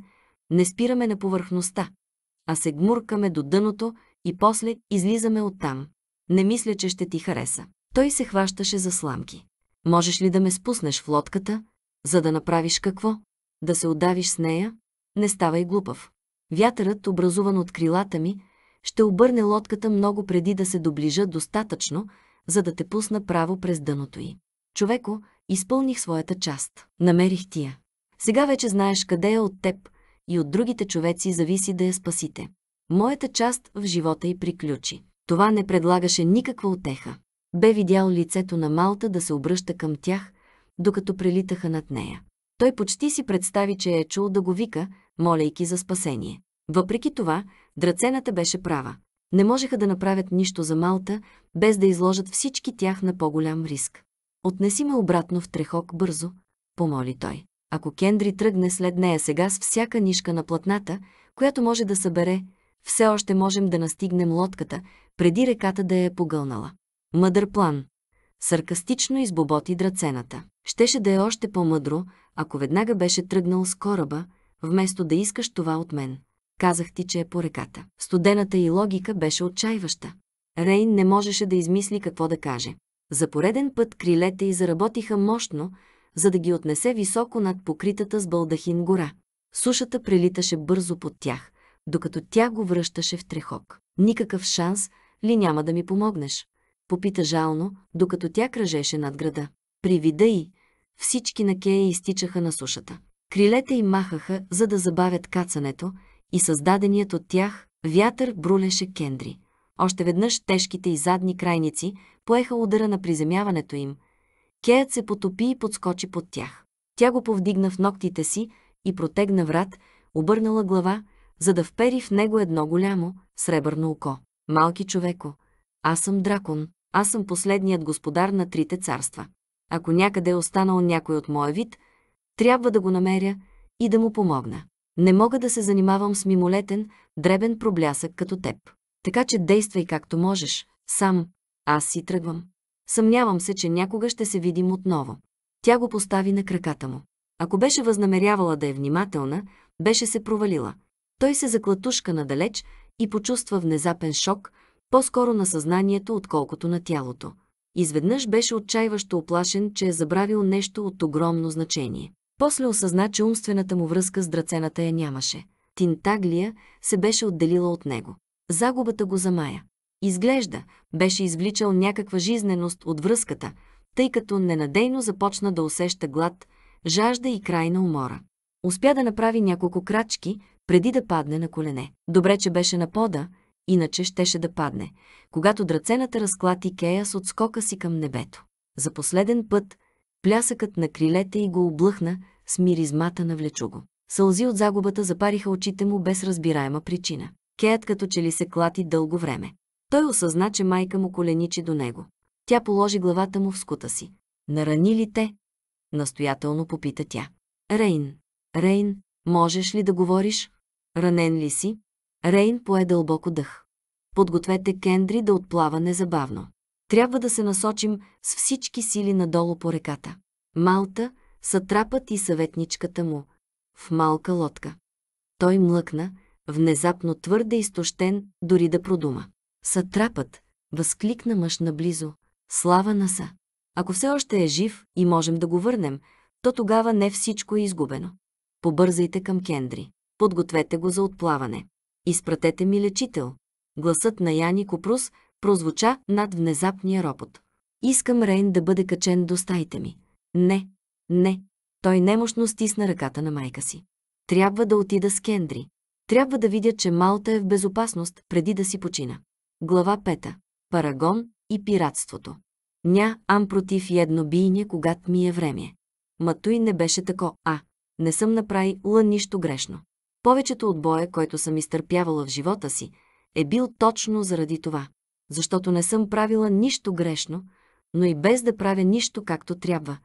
не спираме на повърхността, а се гмуркаме до дъното и после излизаме оттам. Не мисля, че ще ти хареса. Той се хващаше за сламки. Можеш ли да ме спуснеш в лодката, за да направиш какво? Да се отдавиш с нея? Не ставай глупав. Вятърът, образуван от крилата ми, ще обърне лодката много преди да се доближа достатъчно, за да те пусна право през дъното й. Човеко, Изпълних своята част. Намерих тия. Сега вече знаеш къде е от теб и от другите човеци зависи да я спасите. Моята част в живота й приключи. Това не предлагаше никаква отеха. Бе видял лицето на Малта да се обръща към тях, докато прелитаха над нея. Той почти си представи, че е чул да го вика, молейки за спасение. Въпреки това, драцената беше права. Не можеха да направят нищо за Малта, без да изложат всички тях на по-голям риск. Отнеси ме обратно в трехок бързо, помоли той. Ако Кендри тръгне след нея сега с всяка нишка на платната, която може да събере, все още можем да настигнем лодката, преди реката да я е погълнала. Мъдър план. Саркастично избоботи драцената. Щеше да е още по-мъдро, ако веднага беше тръгнал с кораба, вместо да искаш това от мен. Казах ти, че е по реката. Студената и логика беше отчаиваща. Рейн не можеше да измисли какво да каже. За пореден път крилете й заработиха мощно, за да ги отнесе високо над покритата с балдахин гора. Сушата прелиташе бързо под тях, докато тя го връщаше в трехок. Никакъв шанс ли няма да ми помогнеш? Попита жално, докато тя кръжеше над града. При вида й, всички на Кея изтичаха на сушата. Крилете й махаха, за да забавят кацането, и създаденият от тях вятър брулеше кендри. Още веднъж тежките и задни крайници поеха удара на приземяването им. Кеят се потопи и подскочи под тях. Тя го повдигна в ногтите си и протегна врат, обърнала глава, за да впери в него едно голямо, сребърно око. Малки човеко, аз съм дракон, аз съм последният господар на трите царства. Ако някъде е останал някой от моя вид, трябва да го намеря и да му помогна. Не мога да се занимавам с мимолетен, дребен проблясък като теб. Така че действай както можеш, сам, аз си тръгвам. Съмнявам се, че някога ще се видим отново. Тя го постави на краката му. Ако беше възнамерявала да е внимателна, беше се провалила. Той се заклатушка надалеч и почувства внезапен шок, по-скоро на съзнанието, отколкото на тялото. Изведнъж беше отчаиващо оплашен, че е забравил нещо от огромно значение. После осъзна, че умствената му връзка с драцената я нямаше. Тинтаглия се беше отделила от него. Загубата го замая. Изглежда, беше извличал някаква жизненост от връзката, тъй като ненадейно започна да усеща глад, жажда и крайна умора. Успя да направи няколко крачки, преди да падне на колене. Добре, че беше на пода, иначе щеше да падне, когато драцената разклати Кея с отскока си към небето. За последен път плясъкът на крилете и го облъхна с миризмата на влечуго. Сълзи от загубата запариха очите му без разбираема причина. Кеят като че ли се клати дълго време. Той осъзна, че майка му коленичи до него. Тя положи главата му в скута си. Нарани ли те? Настоятелно попита тя. Рейн. Рейн, можеш ли да говориш? Ранен ли си? Рейн пое дълбоко дъх. Подгответе Кендри да отплава незабавно. Трябва да се насочим с всички сили надолу по реката. Малта, сатрапът и съветничката му. В малка лодка. Той млъкна, внезапно твърде изтощен, дори да продума. Сатрапът, възкликна мъж наблизо. Слава на са! Ако все още е жив и можем да го върнем, то тогава не всичко е изгубено. Побързайте към Кендри. Подгответе го за отплаване. Изпратете ми лечител. Гласът на Яни Копрус прозвуча над внезапния ропот. Искам Рейн да бъде качен до стаите ми. Не, не. Той немощно стисна ръката на майка си. Трябва да отида с Кендри. Трябва да видя, че Малта е в безопасност, преди да си почина. Глава 5. Парагон и пиратството. Ня ам против биене, когато ми е време. Мато и не беше тако, а не съм направила нищо грешно. Повечето от боя, който съм изтърпявала в живота си, е бил точно заради това. Защото не съм правила нищо грешно, но и без да правя нищо както трябва.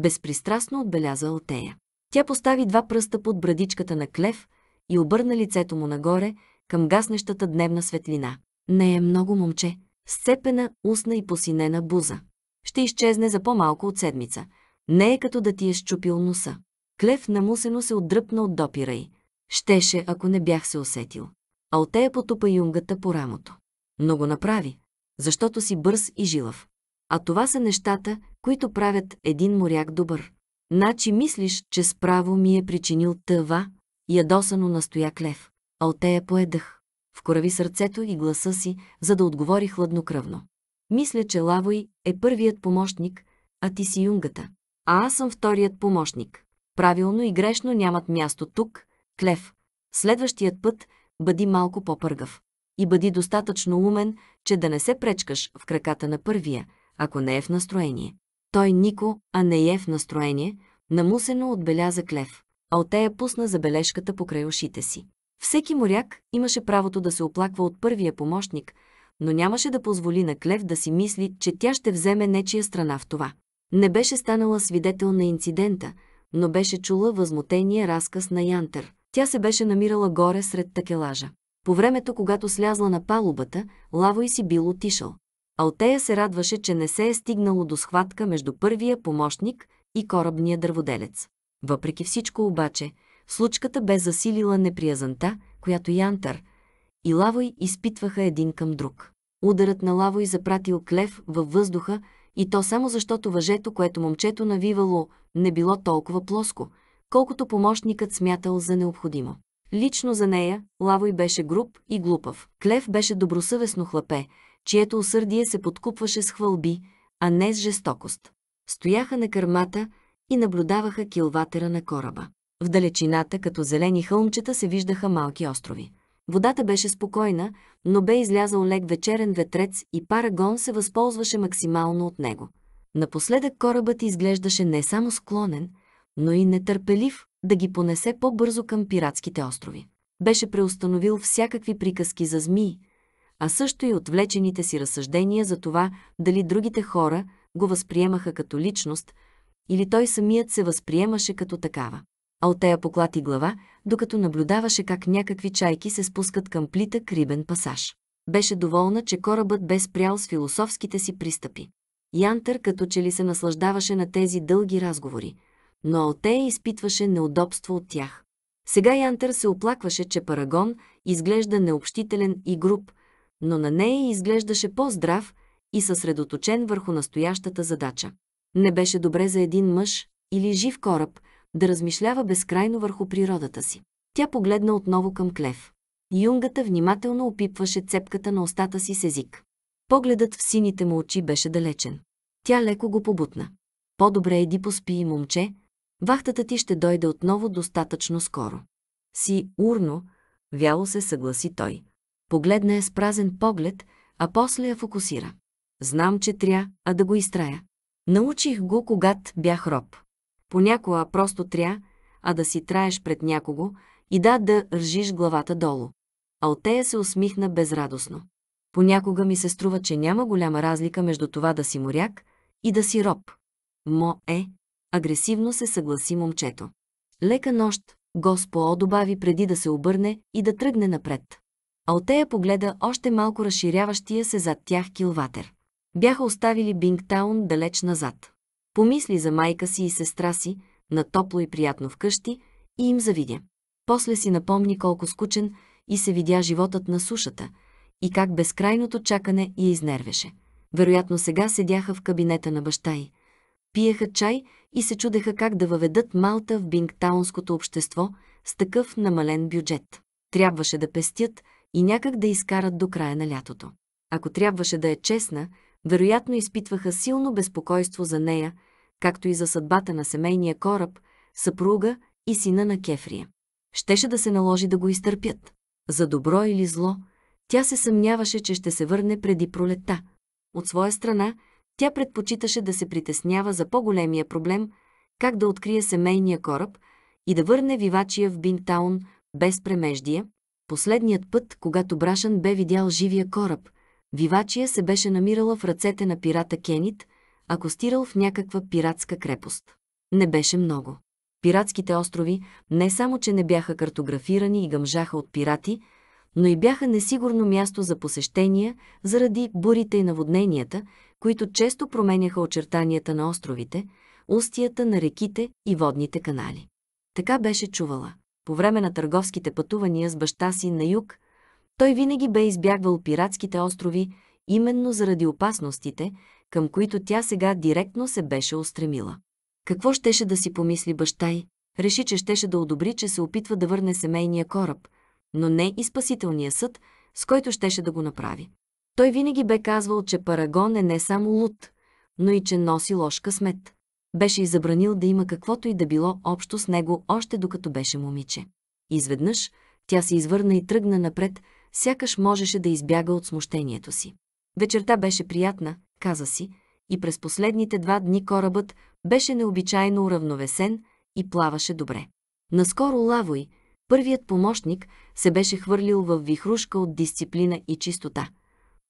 Безпристрастно отбеляза Алтея. Тя постави два пръста под брадичката на Клев и обърна лицето му нагоре към гаснещата дневна светлина. Не е много момче, сцепена, устна и посинена буза. Ще изчезне за по-малко от седмица. Не е като да ти е щупил носа. Клев намусено се отдръпна от допира й. Щеше, ако не бях се усетил. Алтея потупа юнгата по рамото. Но го направи, защото си бърз и жилав. А това са нещата, които правят един моряк добър. Начи мислиш, че справо ми е причинил тъва, ядосано настоя Клев. Алтея поедах вкорави сърцето и гласа си, за да отговори хладнокръвно. Мисля, че Лавой е първият помощник, а ти си юнгата. А аз съм вторият помощник. Правилно и грешно нямат място тук, клев. Следващият път бъди малко по-пъргав. И бъди достатъчно умен, че да не се пречкаш в краката на първия, ако не е в настроение. Той Нико, а не е в настроение, намусено отбеляза клев. Алтея пусна забележката покрай ушите си. Всеки моряк имаше правото да се оплаква от първия помощник, но нямаше да позволи на Клев да си мисли, че тя ще вземе нечия страна в това. Не беше станала свидетел на инцидента, но беше чула възмутения разказ на Янтер. Тя се беше намирала горе сред такелажа. По времето, когато слязла на палубата, лаво и си бил отишъл. Алтея се радваше, че не се е стигнало до схватка между първия помощник и корабния дърводелец. Въпреки всичко обаче, случката бе засилила неприязанта, която Янтар и Лавой изпитваха един към друг. Ударът на Лавой запратил клев във въздуха и то само защото въжето, което момчето навивало, не било толкова плоско, колкото помощникът смятал за необходимо. Лично за нея Лавой беше груб и глупав. Клев беше добросъвестно хлапе, чието усърдие се подкупваше с хвалби, а не с жестокост. Стояха на кърмата и наблюдаваха килватера на кораба. В далечината, като зелени хълмчета, се виждаха малки острови. Водата беше спокойна, но бе излязал лек вечерен ветрец и Парагон се възползваше максимално от него. Напоследък корабът изглеждаше не само склонен, но и нетърпелив да ги понесе по-бързо към пиратските острови. Беше преустановил всякакви приказки за змии, а също и отвлечените си разсъждения за това дали другите хора го възприемаха като личност или той самият се възприемаше като такава. Алтея поклати глава, докато наблюдаваше как някакви чайки се спускат към плита рибен пасаж. Беше доволна, че корабът бе спрял с философските си пристъпи. Янтър като че ли се наслаждаваше на тези дълги разговори, но Алтея изпитваше неудобство от тях. Сега Янтър се оплакваше, че Парагон изглежда необщителен и груб, но на нея изглеждаше по-здрав и съсредоточен върху настоящата задача. Не беше добре за един мъж или жив кораб, да размишлява безкрайно върху природата си. Тя погледна отново към Клев. Юнгата внимателно опипваше цепката на устата си с език. Погледът в сините му очи беше далечен. Тя леко го побутна. По-добре еди поспи, и момче. Вахтата ти ще дойде отново достатъчно скоро. Си, урно, вяло се съгласи той. Погледна е с празен поглед, а после я фокусира. Знам, че тря, а да го изтрая. Научих го, когато бях роб понякога просто тря, а да си траеш пред някого и да да ржиш главата долу. Алтея се усмихна безрадостно. Понякога ми се струва, че няма голяма разлика между това да си моряк и да си роб. Мо е, агресивно се съгласи момчето. Лека нощ, Госпо добави преди да се обърне и да тръгне напред. Алтея погледа още малко разширяващия се зад тях килватер. Бяха оставили Бингтаун далеч назад. Помисли за майка си и сестра си, на топло и приятно вкъщи, и им завидя. После си напомни колко скучен и се видя животът на сушата и как безкрайното чакане я изнервеше. Вероятно сега седяха в кабинета на баща й. Пиеха чай и се чудеха как да въведат Малта в бингтаунското общество с такъв намален бюджет. Трябваше да пестят и някак да изкарат до края на лятото. Ако трябваше да е честна, вероятно изпитваха силно безпокойство за нея, както и за съдбата на семейния кораб, съпруга и сина на Кефрия. Щеше да се наложи да го изтърпят. За добро или зло, тя се съмняваше, че ще се върне преди пролета. От своя страна, тя предпочиташе да се притеснява за по-големия проблем, как да открие семейния кораб и да върне вивачия в Бинтаун без премеждие. Последният път, когато Брашан бе видял живия кораб – Вивачия се беше намирала в ръцете на пирата Кенит, акостирал в някаква пиратска крепост. Не беше много. Пиратските острови не само, че не бяха картографирани и гъмжаха от пирати, но и бяха несигурно място за посещения заради бурите и наводненията, които често променяха очертанията на островите, устията на реките и водните канали. Така беше чувала. По време на търговските пътувания с баща си на юг, той винаги бе избягвал пиратските острови, именно заради опасностите, към които тя сега директно се беше устремила. Какво щеше да си помисли баща й? Реши, че щеше да одобри, че се опитва да върне семейния кораб, но не и спасителния съд, с който щеше да го направи. Той винаги бе казвал, че Парагон е не само луд, но и че носи лош късмет. Беше и забранил да има каквото и да било общо с него още докато беше момиче. Изведнъж тя се извърна и тръгна напред, сякаш можеше да избяга от смущението си. Вечерта беше приятна, каза си, и през последните два дни корабът беше необичайно уравновесен и плаваше добре. Наскоро Лавой, първият помощник, се беше хвърлил в вихрушка от дисциплина и чистота.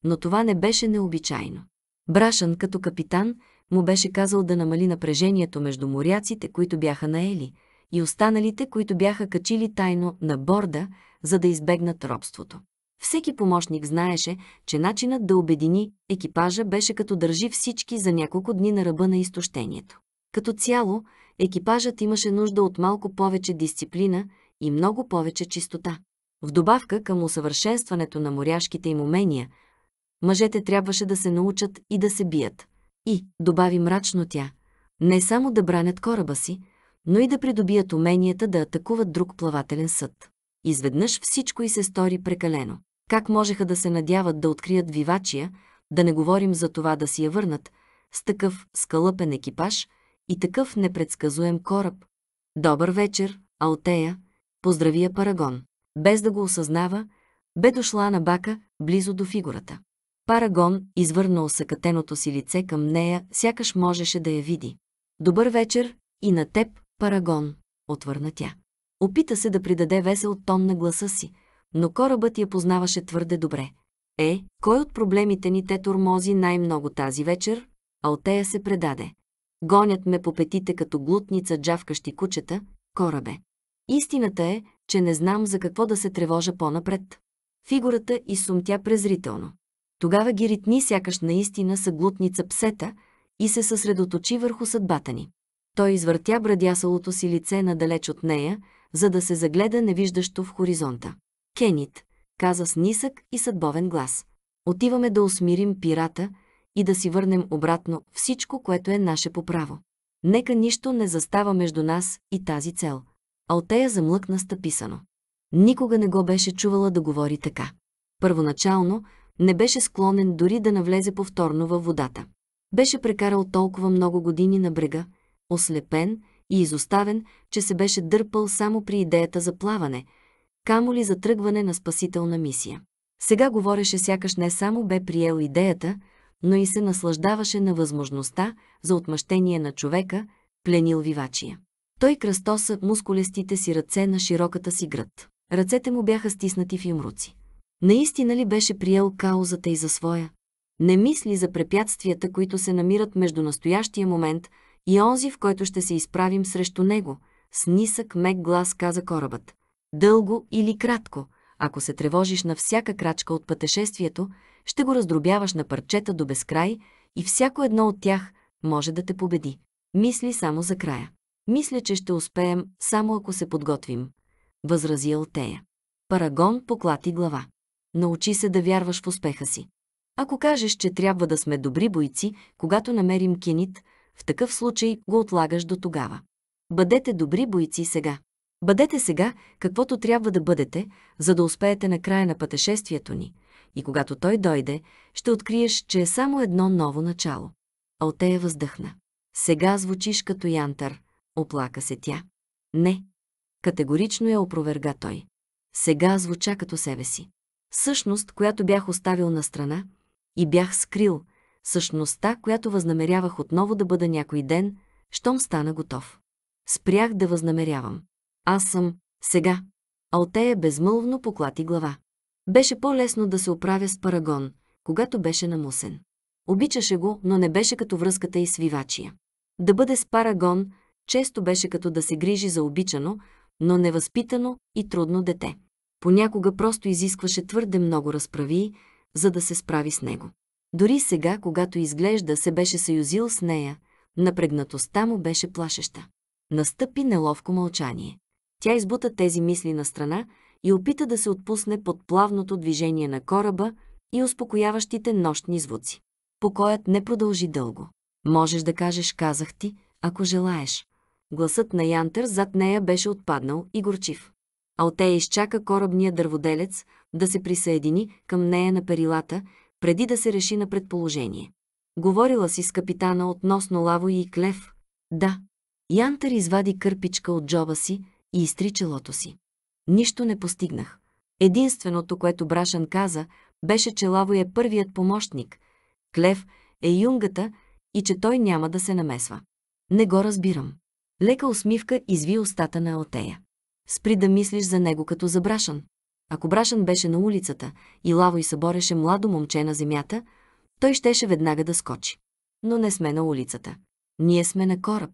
Но това не беше необичайно. Брашан като капитан му беше казал да намали напрежението между моряците, които бяха наели, и останалите, които бяха качили тайно на борда, за да избегнат робството. Всеки помощник знаеше, че начинът да обедини екипажа беше като държи всички за няколко дни на ръба на изтощението. Като цяло, екипажът имаше нужда от малко повече дисциплина и много повече чистота. В добавка към усъвършенстването на моряшките им умения, мъжете трябваше да се научат и да се бият. И, добави мрачно тя, не само да бранят кораба си, но и да придобият уменията да атакуват друг плавателен съд. Изведнъж всичко и се стори прекалено. Как можеха да се надяват да открият вивачия, да не говорим за това да си я върнат, с такъв скалъпен екипаж и такъв непредсказуем кораб? Добър вечер, Алтея, поздравия Парагон. Без да го осъзнава, бе дошла на бака, близо до фигурата. Парагон извърна осъкатеното си лице към нея, сякаш можеше да я види. «Добър вечер и на теб, Парагон», отвърна тя. Опита се да придаде весел тон на гласа си, но корабът я познаваше твърде добре. Е, кой от проблемите ни те турмози най-много тази вечер? Алтея се предаде. Гонят ме по петите като глутница джавкащи кучета, корабе. Истината е, че не знам за какво да се тревожа по-напред. Фигурата и сумтя презрително. Тогава ги ритни сякаш наистина са глутница псета и се съсредоточи върху съдбата ни. Той извъртя брадясалото си лице надалеч от нея, за да се загледа невиждащо в хоризонта. Кенит, каза с нисък и съдбовен глас. Отиваме да усмирим пирата и да си върнем обратно всичко, което е наше по право. Нека нищо не застава между нас и тази цел. Алтея замлъкна стъписано. Никога не го беше чувала да говори така. Първоначално не беше склонен дори да навлезе повторно във водата. Беше прекарал толкова много години на брега, ослепен и изоставен, че се беше дърпал само при идеята за плаване – камо ли за тръгване на спасителна мисия. Сега говореше сякаш не само бе приел идеята, но и се наслаждаваше на възможността за отмъщение на човека, пленил вивачия. Той кръстоса мускулестите си ръце на широката си гръд. Ръцете му бяха стиснати в юмруци. Наистина ли беше приел каузата и за своя? Не мисли за препятствията, които се намират между настоящия момент и онзи, в който ще се изправим срещу него, с нисък мек глас каза корабът. Дълго или кратко, ако се тревожиш на всяка крачка от пътешествието, ще го раздробяваш на парчета до безкрай и всяко едно от тях може да те победи. Мисли само за края. Мисля, че ще успеем само ако се подготвим, възрази Алтея. Парагон поклати глава. Научи се да вярваш в успеха си. Ако кажеш, че трябва да сме добри бойци, когато намерим кинит, в такъв случай го отлагаш до тогава. Бъдете добри бойци сега. Бъдете сега каквото трябва да бъдете, за да успеете на края на пътешествието ни. И когато той дойде, ще откриеш, че е само едно ново начало. Алтея въздъхна. Сега звучиш като янтар, оплака се тя. Не. Категорично я опроверга той. Сега звуча като себе си. Същност, която бях оставил на страна и бях скрил, същността, която възнамерявах отново да бъда някой ден, щом стана готов. Спрях да възнамерявам. Аз съм сега. Алтея безмълвно поклати глава. Беше по-лесно да се оправя с парагон, когато беше намусен. Обичаше го, но не беше като връзката и свивачия. Да бъде с парагон, често беше като да се грижи за обичано, но невъзпитано и трудно дете. Понякога просто изискваше твърде много разправи, за да се справи с него. Дори сега, когато изглежда се беше съюзил с нея, напрегнатостта му беше плашеща. Настъпи неловко мълчание. Тя избута тези мисли на страна и опита да се отпусне под плавното движение на кораба и успокояващите нощни звуци. Покоят не продължи дълго. Можеш да кажеш, казах ти, ако желаеш. Гласът на Янтер зад нея беше отпаднал и горчив. Алтея изчака корабния дърводелец да се присъедини към нея на перилата, преди да се реши на предположение. Говорила си с капитана относно Лаво и Клев. Да. Янтер извади кърпичка от джоба си, и изтри челото си. Нищо не постигнах. Единственото, което Брашан каза, беше, че Лаво е първият помощник. Клев е юнгата и че той няма да се намесва. Не го разбирам. Лека усмивка изви устата на Алтея. Спри да мислиш за него като за Брашан. Ако Брашан беше на улицата и Лаво и събореше младо момче на земята, той щеше веднага да скочи. Но не сме на улицата. Ние сме на кораб.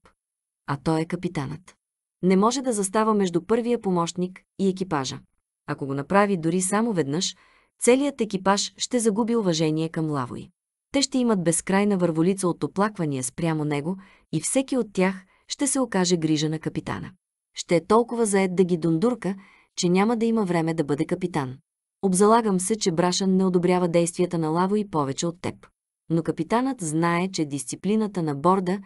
А той е капитанът не може да застава между първия помощник и екипажа. Ако го направи дори само веднъж, целият екипаж ще загуби уважение към Лавой. Те ще имат безкрайна върволица от оплаквания спрямо него и всеки от тях ще се окаже грижа на капитана. Ще е толкова заед да ги дундурка, че няма да има време да бъде капитан. Обзалагам се, че Брашан не одобрява действията на Лаво и повече от теб. Но капитанът знае, че дисциплината на борда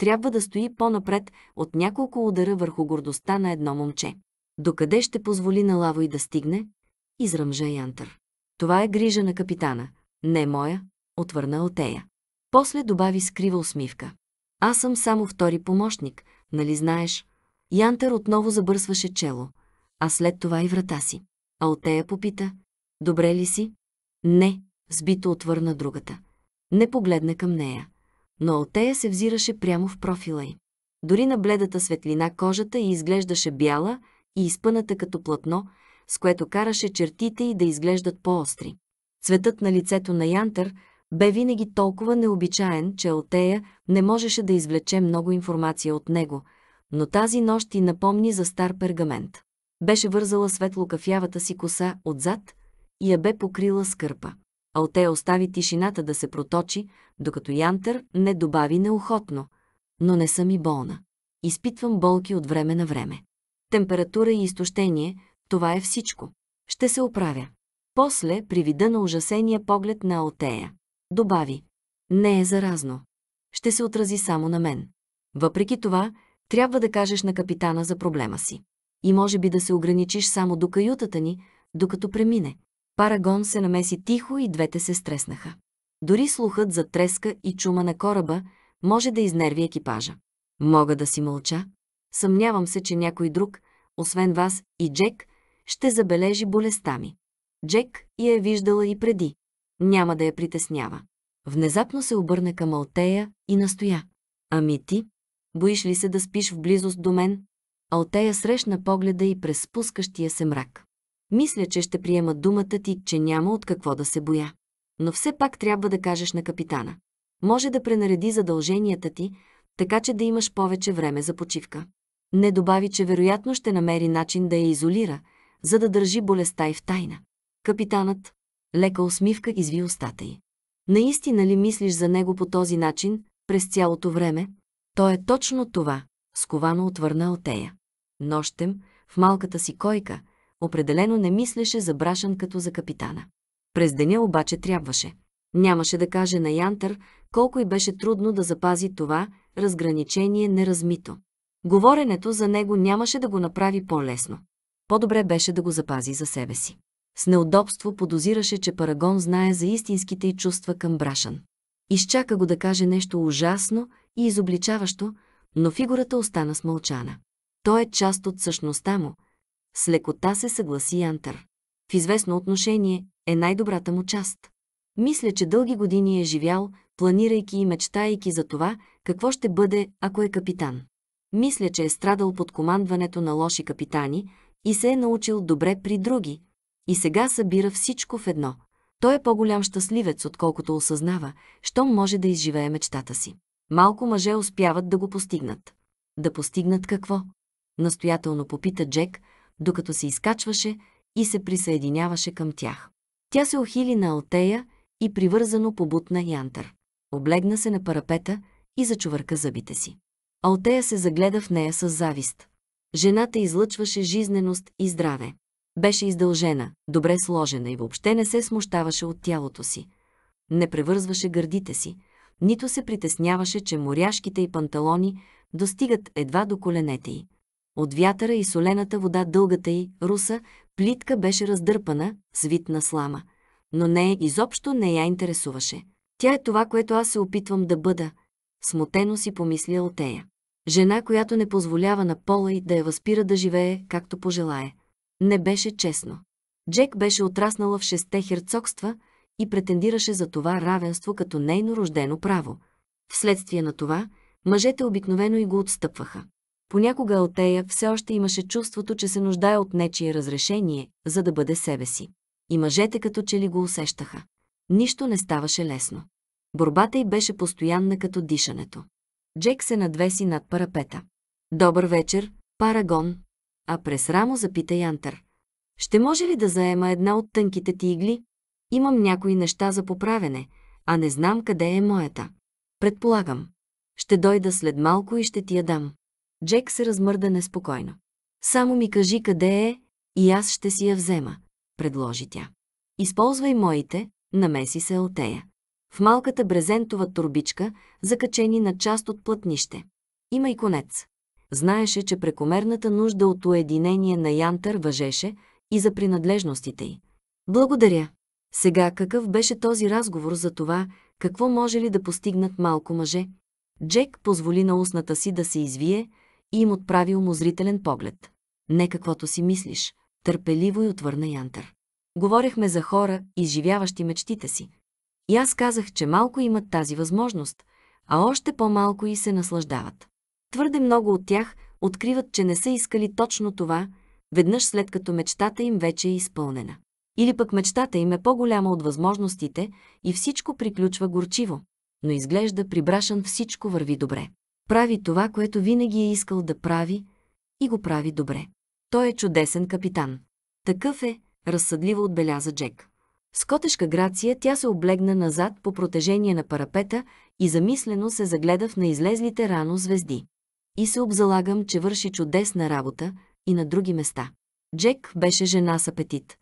трябва да стои по-напред от няколко удара върху гордостта на едно момче. Докъде ще позволи на Лавой да стигне? Изръмжа Янтър. Това е грижа на капитана, не моя, отвърна Отея. После добави скрива усмивка. Аз съм само втори помощник, нали знаеш? Янтър отново забърсваше чело, а след това и врата си. А Отея попита, добре ли си? Не, сбито отвърна другата. Не погледна към нея но Алтея се взираше прямо в профила й. Дори на бледата светлина кожата й изглеждаше бяла и изпъната като платно, с което караше чертите й да изглеждат по-остри. Цветът на лицето на Янтър бе винаги толкова необичаен, че Алтея не можеше да извлече много информация от него, но тази нощ ти напомни за стар пергамент. Беше вързала светло кафявата си коса отзад и я бе покрила скърпа. Алтея остави тишината да се проточи, докато Янтер не добави неохотно. Но не съм и болна. Изпитвам болки от време на време. Температура и изтощение, това е всичко. Ще се оправя. После, при вида на ужасения поглед на Алтея, добави. Не е заразно. Ще се отрази само на мен. Въпреки това, трябва да кажеш на капитана за проблема си. И може би да се ограничиш само до каютата ни, докато премине. Парагон се намеси тихо и двете се стреснаха. Дори слухът за треска и чума на кораба може да изнерви екипажа. Мога да си мълча. Съмнявам се, че някой друг, освен вас и Джек, ще забележи болестта ми. Джек я е виждала и преди. Няма да я притеснява. Внезапно се обърна към Алтея и настоя. Ами ти? Боиш ли се да спиш в близост до мен? Алтея срещна погледа и през спускащия се мрак. Мисля, че ще приема думата ти, че няма от какво да се боя. Но все пак трябва да кажеш на капитана. Може да пренареди задълженията ти, така че да имаш повече време за почивка. Не добави, че вероятно ще намери начин да я изолира, за да държи болестта и в тайна. Капитанът, лека усмивка изви устата й. Наистина ли мислиш за него по този начин, през цялото време? То е точно това, сковано отвърна Отея. Нощем, в малката си койка, определено не мислеше за Брашан като за капитана. През деня обаче трябваше. Нямаше да каже на Янтър колко и беше трудно да запази това разграничение неразмито. Говоренето за него нямаше да го направи по-лесно. По-добре беше да го запази за себе си. С неудобство подозираше, че Парагон знае за истинските й чувства към Брашан. Изчака го да каже нещо ужасно и изобличаващо, но фигурата остана смълчана. Той е част от същността му – с лекота се съгласи Антър. В известно отношение е най-добрата му част. Мисля, че дълги години е живял, планирайки и мечтайки за това, какво ще бъде, ако е капитан. Мисля, че е страдал под командването на лоши капитани и се е научил добре при други. И сега събира всичко в едно. Той е по-голям щастливец, отколкото осъзнава, щом може да изживее мечтата си. Малко мъже успяват да го постигнат. Да постигнат какво? Настоятелно попита Джек, докато се изкачваше и се присъединяваше към тях. Тя се охили на алтея и привързано побутна янтър. Облегна се на парапета и зачувърка зъбите си. Алтея се загледа в нея с завист. Жената излъчваше жизненост и здраве. Беше издължена, добре сложена и въобще не се смущаваше от тялото си. Не превързваше гърдите си, нито се притесняваше, че моряшките и панталони достигат едва до коленете й. От вятъра и солената вода дългата й, руса, плитка беше раздърпана, свит на слама. Но нея изобщо не я интересуваше. Тя е това, което аз се опитвам да бъда. Смутено си помисли Алтея. Жена, която не позволява на пола и да я възпира да живее, както пожелае. Не беше честно. Джек беше отраснала в шесте херцогства и претендираше за това равенство като нейно рождено право. Вследствие на това, мъжете обикновено и го отстъпваха. Понякога Алтея все още имаше чувството, че се нуждае от нечие разрешение, за да бъде себе си. И мъжете като че ли го усещаха. Нищо не ставаше лесно. Борбата й беше постоянна като дишането. Джек се надвеси над парапета. Добър вечер, Парагон. А през рамо запита Янтър. Ще може ли да заема една от тънките ти игли? Имам някои неща за поправене, а не знам къде е моята. Предполагам. Ще дойда след малко и ще ти я дам. Джек се размърда неспокойно. Само ми кажи къде е и аз ще си я взема, предложи тя. Използвай моите, намеси се Алтея. В малката брезентова турбичка, закачени на част от плътнище. Има и конец. Знаеше, че прекомерната нужда от уединение на Янтър въжеше и за принадлежностите й. Благодаря. Сега какъв беше този разговор за това, какво може ли да постигнат малко мъже? Джек позволи на устната си да се извие, и им отправи умозрителен поглед. Не каквото си мислиш, търпеливо и отвърна Янтър. Говорехме за хора, изживяващи мечтите си. И аз казах, че малко имат тази възможност, а още по-малко и се наслаждават. Твърде много от тях откриват, че не са искали точно това, веднъж след като мечтата им вече е изпълнена. Или пък мечтата им е по-голяма от възможностите и всичко приключва горчиво, но изглежда прибрашан всичко върви добре. Прави това, което винаги е искал да прави и го прави добре. Той е чудесен капитан. Такъв е, разсъдливо отбеляза Джек. С котешка грация тя се облегна назад по протежение на парапета и замислено се загледа в неизлезлите рано звезди. И се обзалагам, че върши чудесна работа и на други места. Джек беше жена с апетит.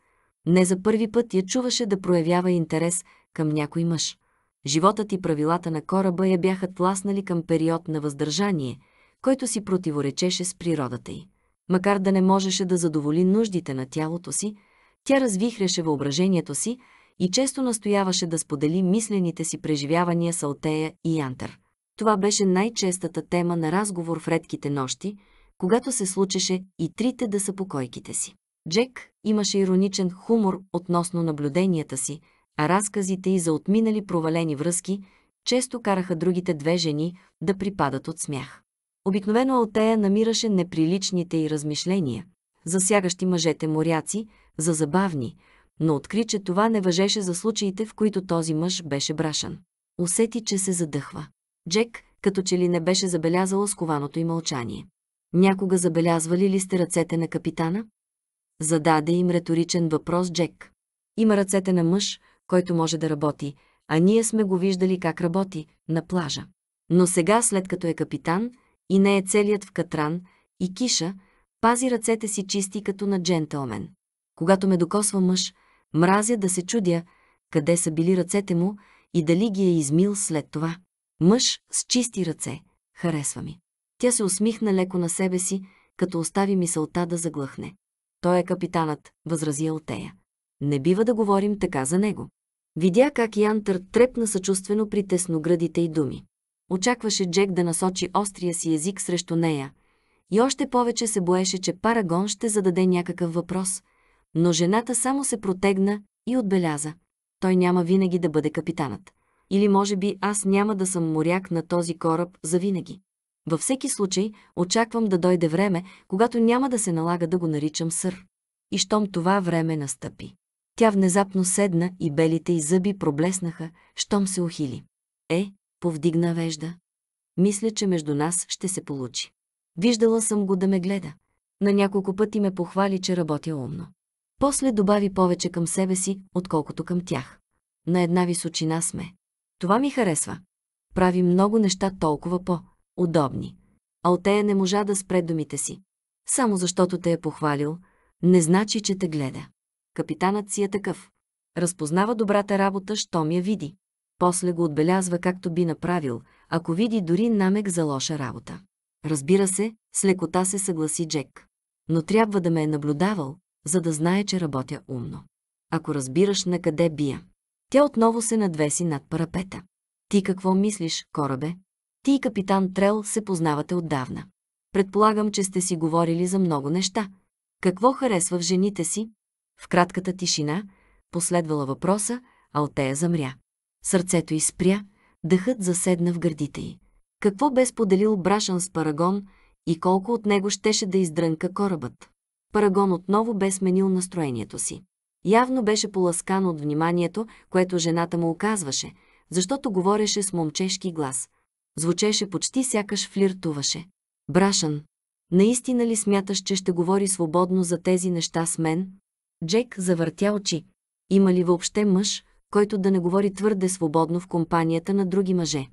Не за първи път я чуваше да проявява интерес към някой мъж. Животът и правилата на кораба я бяха тласнали към период на въздържание, който си противоречеше с природата й. Макар да не можеше да задоволи нуждите на тялото си, тя развихреше въображението си и често настояваше да сподели мислените си преживявания с Алтея и Янтър. Това беше най-честата тема на разговор в редките нощи, когато се случеше и трите да са покойките си. Джек имаше ироничен хумор относно наблюденията си – а разказите и за отминали провалени връзки често караха другите две жени да припадат от смях. Обикновено Алтея намираше неприличните и размишления, засягащи мъжете моряци, за забавни, но откри, че това не въжеше за случаите, в които този мъж беше брашан. Усети, че се задъхва. Джек, като че ли не беше забелязал скованото й мълчание. Някога забелязвали ли сте ръцете на капитана? Зададе им реторичен въпрос Джек. Има ръцете на мъж, който може да работи, а ние сме го виждали как работи на плажа. Но сега, след като е капитан и не е целият в катран и киша, пази ръцете си чисти като на джентълмен. Когато ме докосва мъж, мразя да се чудя къде са били ръцете му и дали ги е измил след това. Мъж с чисти ръце. Харесва ми. Тя се усмихна леко на себе си, като остави мисълта да заглъхне. Той е капитанът, възрази Алтея. Не бива да говорим така за него. Видя как Янтър трепна съчувствено при тесноградите и думи. Очакваше Джек да насочи острия си език срещу нея и още повече се боеше, че Парагон ще зададе някакъв въпрос, но жената само се протегна и отбеляза. Той няма винаги да бъде капитанът. Или може би аз няма да съм моряк на този кораб за винаги. Във всеки случай очаквам да дойде време, когато няма да се налага да го наричам сър. И щом това време настъпи. Тя внезапно седна и белите й зъби проблеснаха, щом се ухили. Е, повдигна вежда. Мисля, че между нас ще се получи. Виждала съм го да ме гледа. На няколко пъти ме похвали, че работя умно. После добави повече към себе си, отколкото към тях. На една височина сме. Това ми харесва. Прави много неща толкова по-удобни. Алтея не можа да спре думите си. Само защото те е похвалил, не значи, че те гледа. Капитанът си е такъв. Разпознава добрата работа, щом я види. После го отбелязва както би направил, ако види дори намек за лоша работа. Разбира се, с лекота се съгласи Джек. Но трябва да ме е наблюдавал, за да знае, че работя умно. Ако разбираш на къде бия. Тя отново се надвеси над парапета. Ти какво мислиш, корабе? Ти и капитан Трел се познавате отдавна. Предполагам, че сте си говорили за много неща. Какво харесва в жените си? В кратката тишина последвала въпроса, Алтея замря. Сърцето й спря, дъхът заседна в гърдите й. Какво бе споделил Брашан с Парагон и колко от него щеше да издрънка корабът? Парагон отново бе сменил настроението си. Явно беше поласкан от вниманието, което жената му оказваше, защото говореше с момчешки глас. Звучеше почти сякаш флиртуваше. Брашан, наистина ли смяташ, че ще говори свободно за тези неща с мен? Джек завъртя очи. Има ли въобще мъж, който да не говори твърде свободно в компанията на други мъже?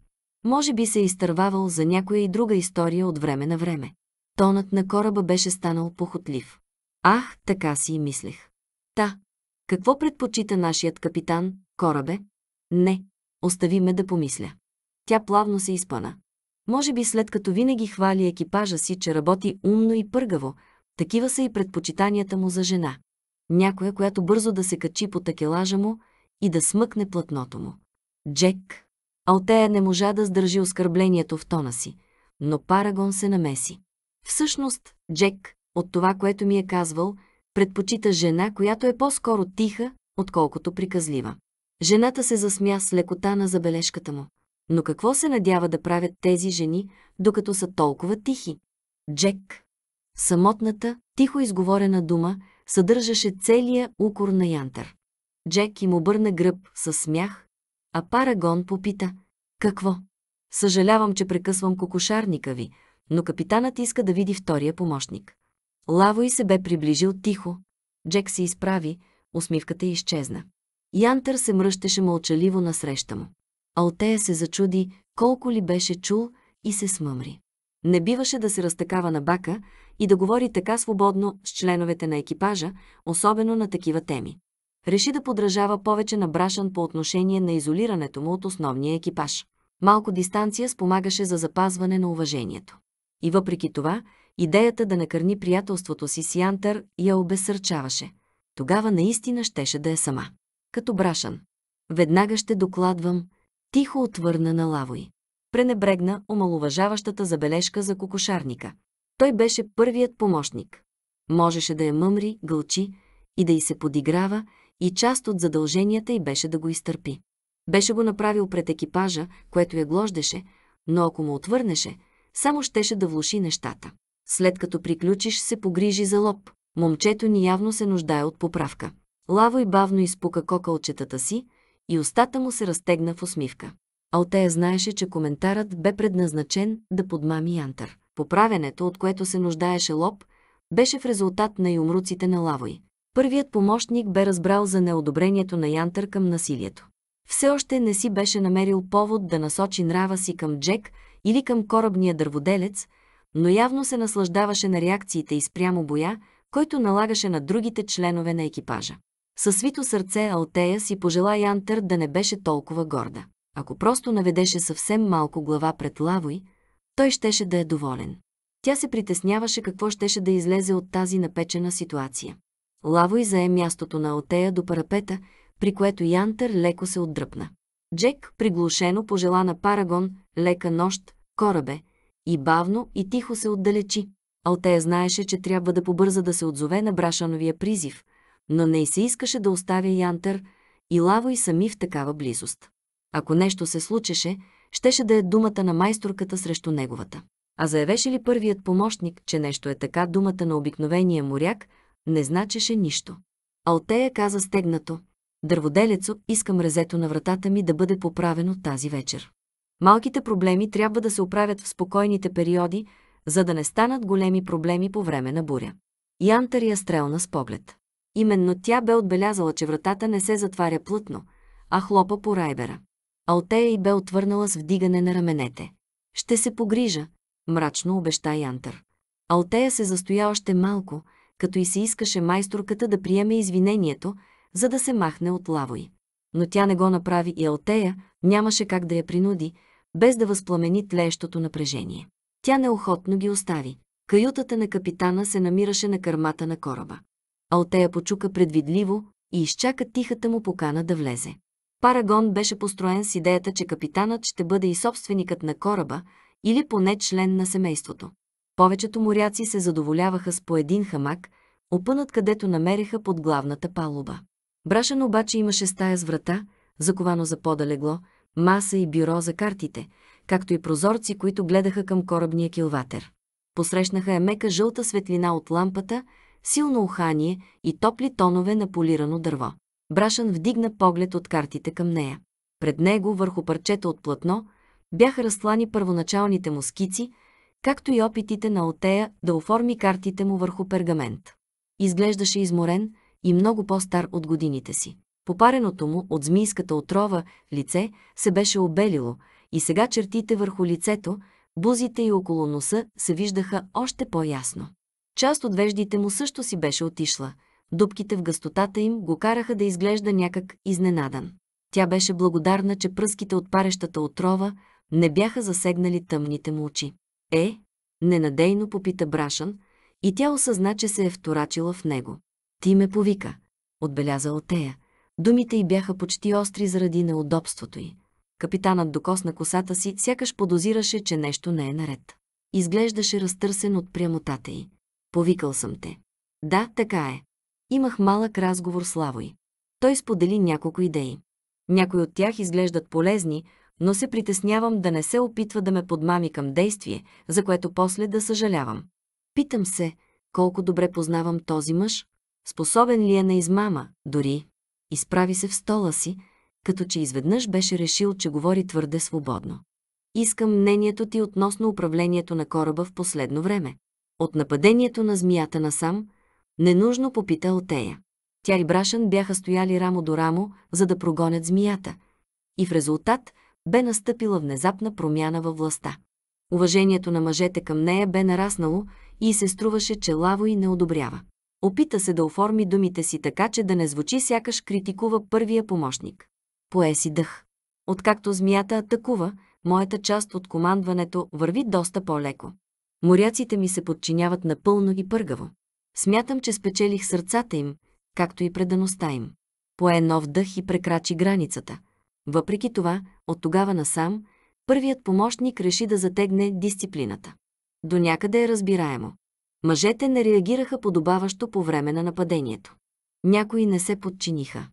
Може би се изтървавал за някоя и друга история от време на време. Тонът на кораба беше станал похотлив. Ах, така си и мислех. Та, какво предпочита нашият капитан, корабе? Не, остави ме да помисля. Тя плавно се изпъна. Може би след като винаги хвали екипажа си, че работи умно и пъргаво, такива са и предпочитанията му за жена. Някоя, която бързо да се качи по такелажа му и да смъкне платното му. Джек. Алтея не можа да сдържи оскърблението в тона си, но Парагон се намеси. Всъщност, Джек, от това, което ми е казвал, предпочита жена, която е по-скоро тиха, отколкото приказлива. Жената се засмя с лекота на забележката му. Но какво се надява да правят тези жени, докато са толкова тихи? Джек. Самотната, тихо изговорена дума, съдържаше целия укор на Янтър. Джек им обърна гръб със смях, а Парагон попита «Какво?» «Съжалявам, че прекъсвам кокошарника ви, но капитанът иска да види втория помощник». Лавой се бе приближил тихо. Джек се изправи, усмивката изчезна. Янтър се мръщеше мълчаливо насреща му. Алтея се зачуди колко ли беше чул и се смъмри. Не биваше да се разтакава на бака, и да говори така свободно с членовете на екипажа, особено на такива теми. Реши да подражава повече на Брашан по отношение на изолирането му от основния екипаж. Малко дистанция спомагаше за запазване на уважението. И въпреки това, идеята да накърни приятелството си с Янтър я обесърчаваше. Тогава наистина щеше да е сама. Като Брашан. Веднага ще докладвам, тихо отвърна на Лавой. Пренебрегна омалуважаващата забележка за кокошарника – той беше първият помощник. Можеше да я мъмри, гълчи и да й се подиграва и част от задълженията й беше да го изтърпи. Беше го направил пред екипажа, което я глождеше, но ако му отвърнеше, само щеше да влуши нещата. След като приключиш, се погрижи за лоб. Момчето ни явно се нуждае от поправка. Лаво и бавно изпука кокалчетата си и устата му се разтегна в усмивка. Алтея знаеше, че коментарът бе предназначен да подмами Янтър. Поправенето, от което се нуждаеше Лоб, беше в резултат на юмруците на Лавой. Първият помощник бе разбрал за неодобрението на Янтър към насилието. Все още не си беше намерил повод да насочи нрава си към Джек или към корабния дърводелец, но явно се наслаждаваше на реакциите и спрямо боя, който налагаше на другите членове на екипажа. Със свито сърце Алтея си пожела Янтър да не беше толкова горда. Ако просто наведеше съвсем малко глава пред Лавой, той щеше да е доволен. Тя се притесняваше какво щеше да излезе от тази напечена ситуация. Лавой зае мястото на Отея до парапета, при което Янтер леко се отдръпна. Джек приглушено пожела на Парагон лека нощ, корабе, и бавно и тихо се отдалечи. Алтея знаеше, че трябва да побърза да се отзове на Брашановия призив, но не и се искаше да оставя Янтер и Лавой сами в такава близост. Ако нещо се случеше, щеше да е думата на майсторката срещу неговата. А заявеше ли първият помощник, че нещо е така, думата на обикновения моряк не значеше нищо. Алтея каза стегнато. Дърводелецо, искам резето на вратата ми да бъде поправено тази вечер. Малките проблеми трябва да се оправят в спокойните периоди, за да не станат големи проблеми по време на буря. Янтър я стрелна с поглед. Именно тя бе отбелязала, че вратата не се затваря плътно, а хлопа по райбера. Алтея и бе отвърнала с вдигане на раменете. Ще се погрижа, мрачно обеща Янтър. Алтея се застоя още малко, като и се искаше майсторката да приеме извинението, за да се махне от лавой. Но тя не го направи и Алтея нямаше как да я принуди, без да възпламени тлеещото напрежение. Тя неохотно ги остави. Каютата на капитана се намираше на кърмата на кораба. Алтея почука предвидливо и изчака тихата му покана да влезе. Парагон беше построен с идеята, че капитанът ще бъде и собственикът на кораба или поне член на семейството. Повечето моряци се задоволяваха с по един хамак, опънат където намериха под главната палуба. Брашен обаче имаше стая с врата, заковано за подалегло, маса и бюро за картите, както и прозорци, които гледаха към корабния килватер. Посрещнаха е мека жълта светлина от лампата, силно ухание и топли тонове на полирано дърво. Брашан вдигна поглед от картите към нея. Пред него, върху парчета от платно, бяха разслани първоначалните му скици, както и опитите на Отея да оформи картите му върху пергамент. Изглеждаше изморен и много по-стар от годините си. Попареното му от змийската отрова лице се беше обелило и сега чертите върху лицето, бузите и около носа се виждаха още по-ясно. Част от веждите му също си беше отишла – дубките в гъстотата им го караха да изглежда някак изненадан. Тя беше благодарна, че пръските от парещата отрова не бяха засегнали тъмните му очи. Е, ненадейно попита Брашан, и тя осъзна, че се е вторачила в него. Ти ме повика, отбеляза Отея. Думите й бяха почти остри заради неудобството й. Капитанът докосна косата си, сякаш подозираше, че нещо не е наред. Изглеждаше разтърсен от прямотата й. Повикал съм те. Да, така е. Имах малък разговор с Лавой. Той сподели няколко идеи. Някои от тях изглеждат полезни, но се притеснявам да не се опитва да ме подмами към действие, за което после да съжалявам. Питам се, колко добре познавам този мъж, способен ли е на измама, дори. Изправи се в стола си, като че изведнъж беше решил, че говори твърде свободно. Искам мнението ти относно управлението на кораба в последно време. От нападението на змията насам, Ненужно попита Отея. Тя и Брашан бяха стояли рамо до рамо, за да прогонят змията. И в резултат бе настъпила внезапна промяна във властта. Уважението на мъжете към нея бе нараснало и се струваше, че Лаво и не одобрява. Опита се да оформи думите си така, че да не звучи сякаш критикува първия помощник. Пое си дъх. Откакто змията атакува, моята част от командването върви доста по-леко. Моряците ми се подчиняват напълно и пъргаво. Смятам, че спечелих сърцата им, както и предаността им. Пое нов дъх и прекрачи границата. Въпреки това, от тогава насам, първият помощник реши да затегне дисциплината. До някъде е разбираемо. Мъжете не реагираха подобаващо по време на нападението. Някои не се подчиниха.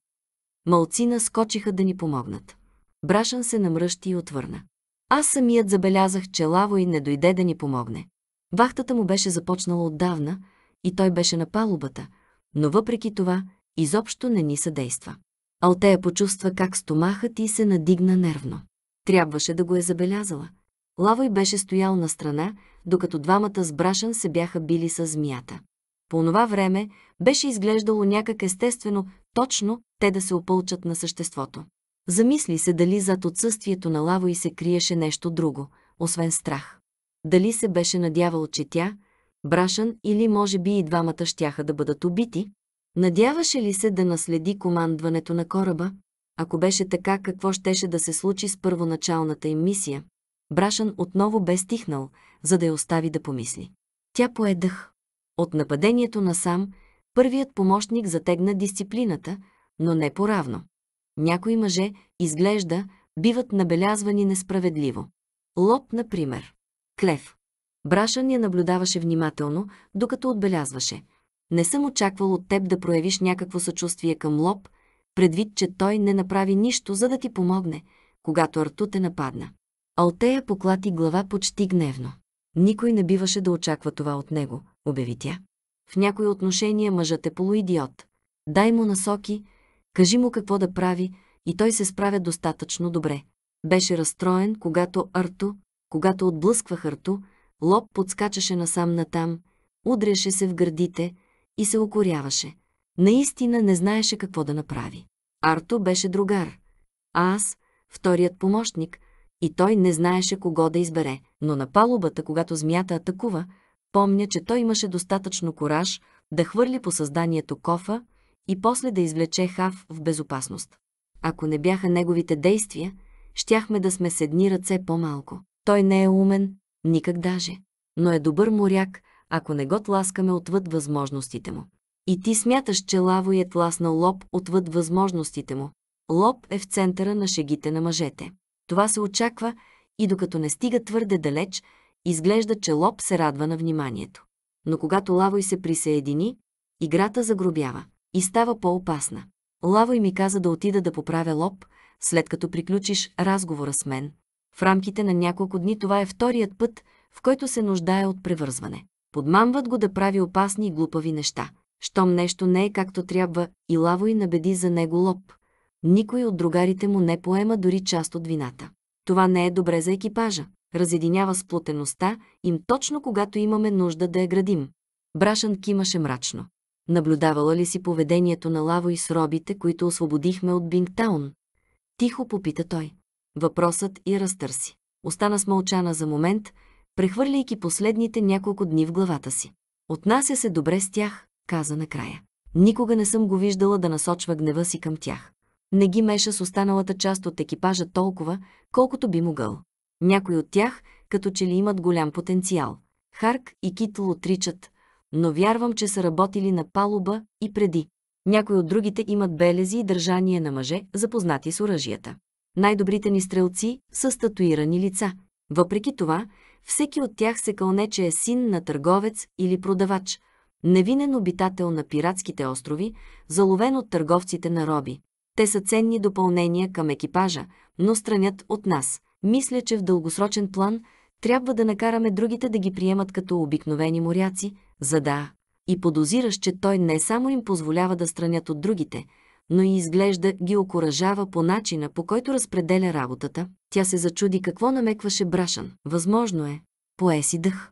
Малцина скочиха да ни помогнат. Брашан се намръщи и отвърна. Аз самият забелязах, че Лаво и не дойде да ни помогне. Вахтата му беше започнала отдавна, и той беше на палубата, но въпреки това изобщо не ни съдейства. Алтея почувства как стомахът и се надигна нервно. Трябваше да го е забелязала. Лавой беше стоял на страна, докато двамата с брашан се бяха били с змията. По онова време беше изглеждало някак естествено точно те да се опълчат на съществото. Замисли се дали зад отсъствието на Лавой се криеше нещо друго, освен страх. Дали се беше надявал, че тя, Брашан или може би и двамата щяха да бъдат убити, надяваше ли се да наследи командването на кораба? Ако беше така, какво щеше да се случи с първоначалната им мисия? Брашан отново бе стихнал, за да я остави да помисли. Тя пое дъх. От нападението на сам, първият помощник затегна дисциплината, но не поравно. Някои мъже, изглежда, биват набелязвани несправедливо. Лоб, например. Клев. Брашан я наблюдаваше внимателно, докато отбелязваше. Не съм очаквал от теб да проявиш някакво съчувствие към лоб, предвид, че той не направи нищо, за да ти помогне, когато Арту те нападна. Алтея поклати глава почти гневно. Никой не биваше да очаква това от него, обяви тя. В някои отношения мъжът е полуидиот. Дай му насоки, кажи му какво да прави и той се справя достатъчно добре. Беше разстроен, когато Арту, когато отблъсквах Арту, Лоб подскачаше насам-натам, удряше се в гърдите и се укоряваше. Наистина не знаеше какво да направи. Арто беше другар, а аз – вторият помощник, и той не знаеше кого да избере, но на палубата, когато змията атакува, помня, че той имаше достатъчно кораж да хвърли по създанието кофа и после да извлече хав в безопасност. Ако не бяха неговите действия, щяхме да сме с едни ръце по-малко. Той не е умен, Никак даже. Но е добър моряк, ако не го тласкаме отвъд възможностите му. И ти смяташ, че Лаво е тласнал Лоб отвъд възможностите му. Лоб е в центъра на шегите на мъжете. Това се очаква и докато не стига твърде далеч, изглежда, че Лоб се радва на вниманието. Но когато Лавой се присъедини, играта загробява и става по-опасна. Лавой ми каза да отида да поправя Лоб, след като приключиш разговора с мен. В рамките на няколко дни това е вторият път, в който се нуждае от превързване. Подмамват го да прави опасни и глупави неща. Щом нещо не е както трябва, и лаво и набеди за него лоб. Никой от другарите му не поема дори част от вината. Това не е добре за екипажа. Разединява сплотеността им точно когато имаме нужда да я градим. Брашан кимаше мрачно. Наблюдавала ли си поведението на Лаво и с робите, които освободихме от Бингтаун? Тихо попита той. Въпросът и разтърси. Остана смълчана за момент, прехвърляйки последните няколко дни в главата си. Отнася се добре с тях, каза накрая. Никога не съм го виждала да насочва гнева си към тях. Не ги меша с останалата част от екипажа толкова, колкото би могъл. Някой от тях, като че ли имат голям потенциал. Харк и Китл отричат, но вярвам, че са работили на палуба и преди. Някой от другите имат белези и държание на мъже, запознати с оръжията. Най-добрите ни стрелци са статуирани лица. Въпреки това, всеки от тях се кълне, че е син на търговец или продавач, невинен обитател на пиратските острови, заловен от търговците на роби. Те са ценни допълнения към екипажа, но странят от нас. Мисля, че в дългосрочен план трябва да накараме другите да ги приемат като обикновени моряци, за да и подозираш, че той не само им позволява да странят от другите – но и изглежда ги окоръжава по начина, по който разпределя работата. Тя се зачуди какво намекваше Брашан. Възможно е. Пое си дъх.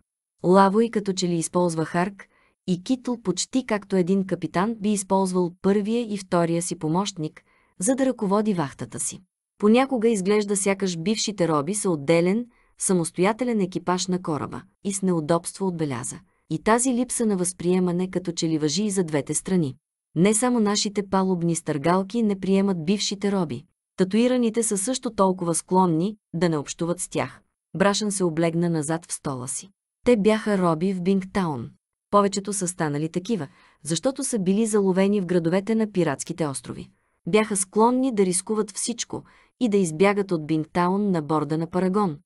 и като че ли използва Харк и Китл почти както един капитан би използвал първия и втория си помощник, за да ръководи вахтата си. Понякога изглежда сякаш бившите роби са отделен, самостоятелен екипаж на кораба и с неудобство отбеляза. И тази липса на възприемане като че ли въжи и за двете страни. Не само нашите палубни стъргалки не приемат бившите роби. Татуираните са също толкова склонни да не общуват с тях. Брашан се облегна назад в стола си. Те бяха роби в Бингтаун. Повечето са станали такива, защото са били заловени в градовете на пиратските острови. Бяха склонни да рискуват всичко и да избягат от Бингтаун на борда на Парагон,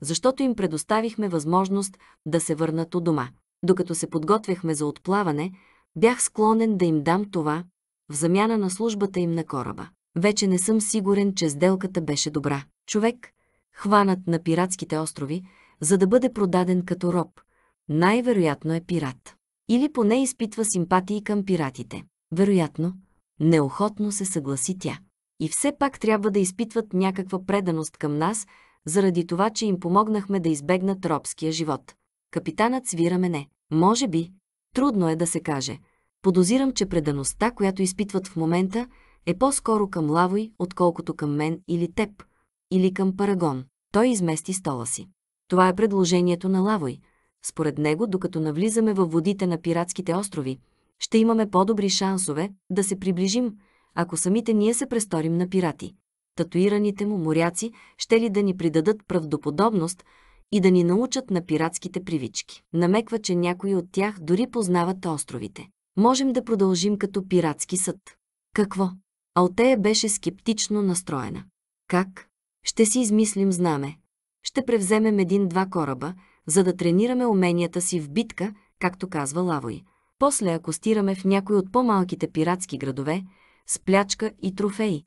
защото им предоставихме възможност да се върнат у дома. Докато се подготвяхме за отплаване, Бях склонен да им дам това, в замяна на службата им на кораба. Вече не съм сигурен, че сделката беше добра. Човек, хванат на пиратските острови, за да бъде продаден като роб, най-вероятно е пират. Или поне изпитва симпатии към пиратите. Вероятно, неохотно се съгласи тя. И все пак трябва да изпитват някаква преданост към нас, заради това, че им помогнахме да избегнат робския живот. Капитанът свира мене. Може би, Трудно е да се каже. Подозирам, че предаността, която изпитват в момента, е по-скоро към Лавой, отколкото към мен или теб, или към Парагон. Той измести стола си. Това е предложението на Лавой. Според него, докато навлизаме във водите на пиратските острови, ще имаме по-добри шансове да се приближим, ако самите ние се престорим на пирати. Татуираните му моряци ще ли да ни придадат правдоподобност, и да ни научат на пиратските привички. Намеква, че някои от тях дори познават островите. Можем да продължим като пиратски съд. Какво? Алтея беше скептично настроена. Как? Ще си измислим знаме. Ще превземем един-два кораба, за да тренираме уменията си в битка, както казва Лавой. После акостираме в някой от по-малките пиратски градове, с плячка и трофеи,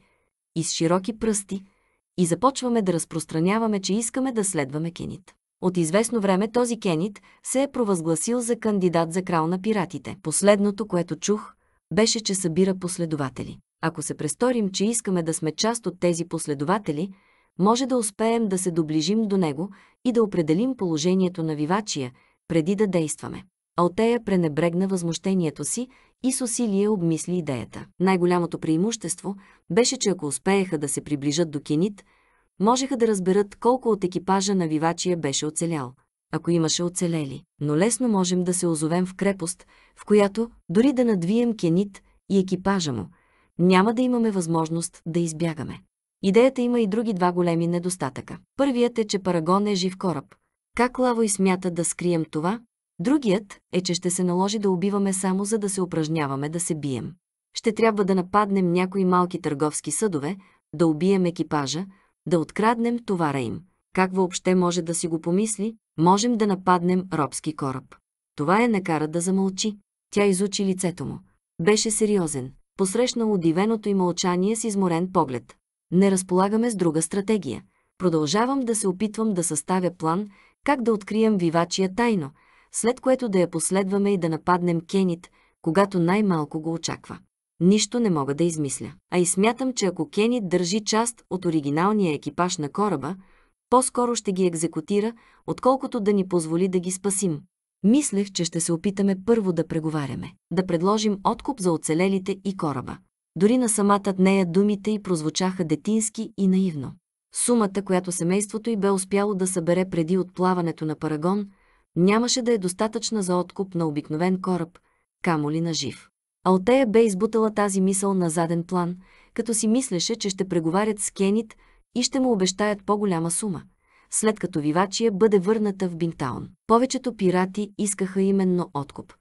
и с широки пръсти – и започваме да разпространяваме, че искаме да следваме Кенит. От известно време този Кенит се е провъзгласил за кандидат за крал на пиратите. Последното, което чух, беше, че събира последователи. Ако се престорим, че искаме да сме част от тези последователи, може да успеем да се доближим до него и да определим положението на вивачия, преди да действаме. Алтея пренебрегна възмущението си и с усилие обмисли идеята. Най-голямото преимущество беше, че ако успееха да се приближат до Кенит, можеха да разберат колко от екипажа на Вивачия беше оцелял, ако имаше оцелели. Но лесно можем да се озовем в крепост, в която, дори да надвием Кенит и екипажа му, няма да имаме възможност да избягаме. Идеята има и други два големи недостатъка. Първият е, че Парагон е жив кораб. Как Лаво и смята да скрием това, Другият е, че ще се наложи да убиваме само за да се упражняваме да се бием. Ще трябва да нападнем някои малки търговски съдове, да убием екипажа, да откраднем товара им. Как въобще може да си го помисли, можем да нападнем робски кораб. Това е накара да замълчи. Тя изучи лицето му. Беше сериозен. Посрещна удивеното и мълчание с изморен поглед. Не разполагаме с друга стратегия. Продължавам да се опитвам да съставя план как да открием вивачия тайно – след което да я последваме и да нападнем Кенит, когато най-малко го очаква. Нищо не мога да измисля. А и смятам, че ако Кенит държи част от оригиналния екипаж на кораба, по-скоро ще ги екзекутира, отколкото да ни позволи да ги спасим. Мислех, че ще се опитаме първо да преговаряме, да предложим откуп за оцелелите и кораба. Дори на самата нея думите й прозвучаха детински и наивно. Сумата, която семейството й бе успяло да събере преди отплаването на Парагон – нямаше да е достатъчна за откуп на обикновен кораб, камо ли на жив. Алтея бе избутала тази мисъл на заден план, като си мислеше, че ще преговарят с Кенит и ще му обещаят по-голяма сума, след като Вивачия бъде върната в Бинтаун. Повечето пирати искаха именно откуп.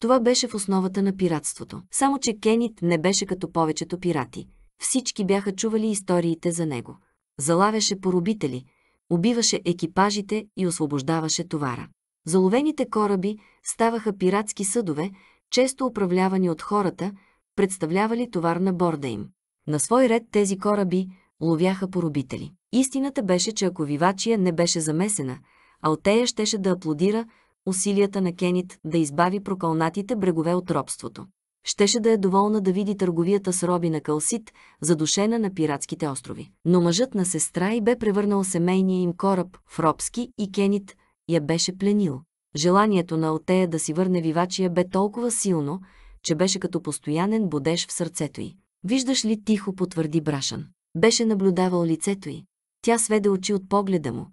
Това беше в основата на пиратството. Само, че Кенит не беше като повечето пирати. Всички бяха чували историите за него. Залавяше поробители, убиваше екипажите и освобождаваше товара. Заловените кораби ставаха пиратски съдове, често управлявани от хората, представлявали товар на борда им. На свой ред тези кораби ловяха поробители. Истината беше, че ако Вивачия не беше замесена, Алтея щеше да аплодира усилията на Кенит да избави прокълнатите брегове от робството. Щеше да е доволна да види търговията с роби на Калсит, задушена на пиратските острови. Но мъжът на сестра и бе превърнал семейния им кораб в робски и Кенит я беше пленил. Желанието на Отея да си върне вивачия бе толкова силно, че беше като постоянен бодеж в сърцето й. Виждаш ли тихо, потвърди Брашан. Беше наблюдавал лицето й. Тя сведе очи от погледа му,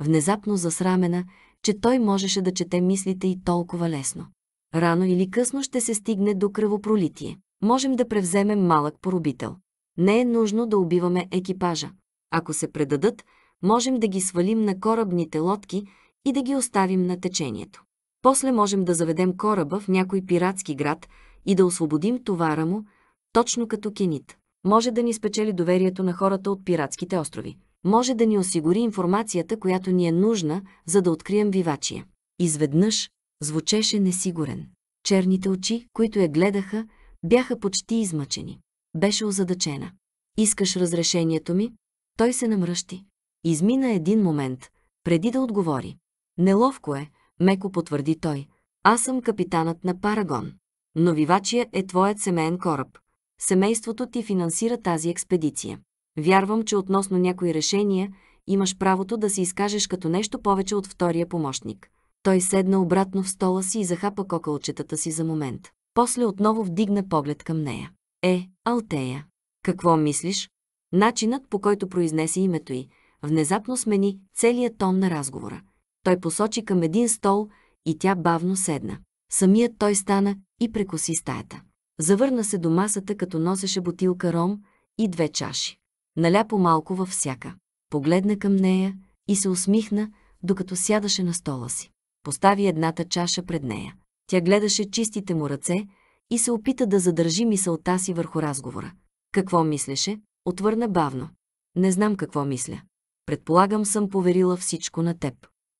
внезапно засрамена, че той можеше да чете мислите й толкова лесно. Рано или късно ще се стигне до кръвопролитие. Можем да превземем малък поробител. Не е нужно да убиваме екипажа. Ако се предадат, можем да ги свалим на корабните лодки и да ги оставим на течението. После можем да заведем кораба в някой пиратски град и да освободим товара му, точно като кенит. Може да ни спечели доверието на хората от пиратските острови. Може да ни осигури информацията, която ни е нужна, за да открием вивачия. Изведнъж звучеше несигурен. Черните очи, които я гледаха, бяха почти измъчени. Беше озадачена. Искаш разрешението ми? Той се намръщи. Измина един момент, преди да отговори. Неловко е, меко потвърди той. Аз съм капитанът на Парагон. Но Вивачия е твоят семейен кораб. Семейството ти финансира тази експедиция. Вярвам, че относно някои решения имаш правото да се изкажеш като нещо повече от втория помощник. Той седна обратно в стола си и захапа кокълчетата си за момент. После отново вдигна поглед към нея. Е, Алтея. Какво мислиш? Начинът, по който произнесе името й, внезапно смени целият тон на разговора. Той посочи към един стол и тя бавно седна. Самият той стана и прекоси стаята. Завърна се до масата, като носеше бутилка ром и две чаши. Наля по малко във всяка. Погледна към нея и се усмихна, докато сядаше на стола си. Постави едната чаша пред нея. Тя гледаше чистите му ръце и се опита да задържи мисълта си върху разговора. Какво мислеше? Отвърна бавно. Не знам какво мисля. Предполагам съм поверила всичко на теб.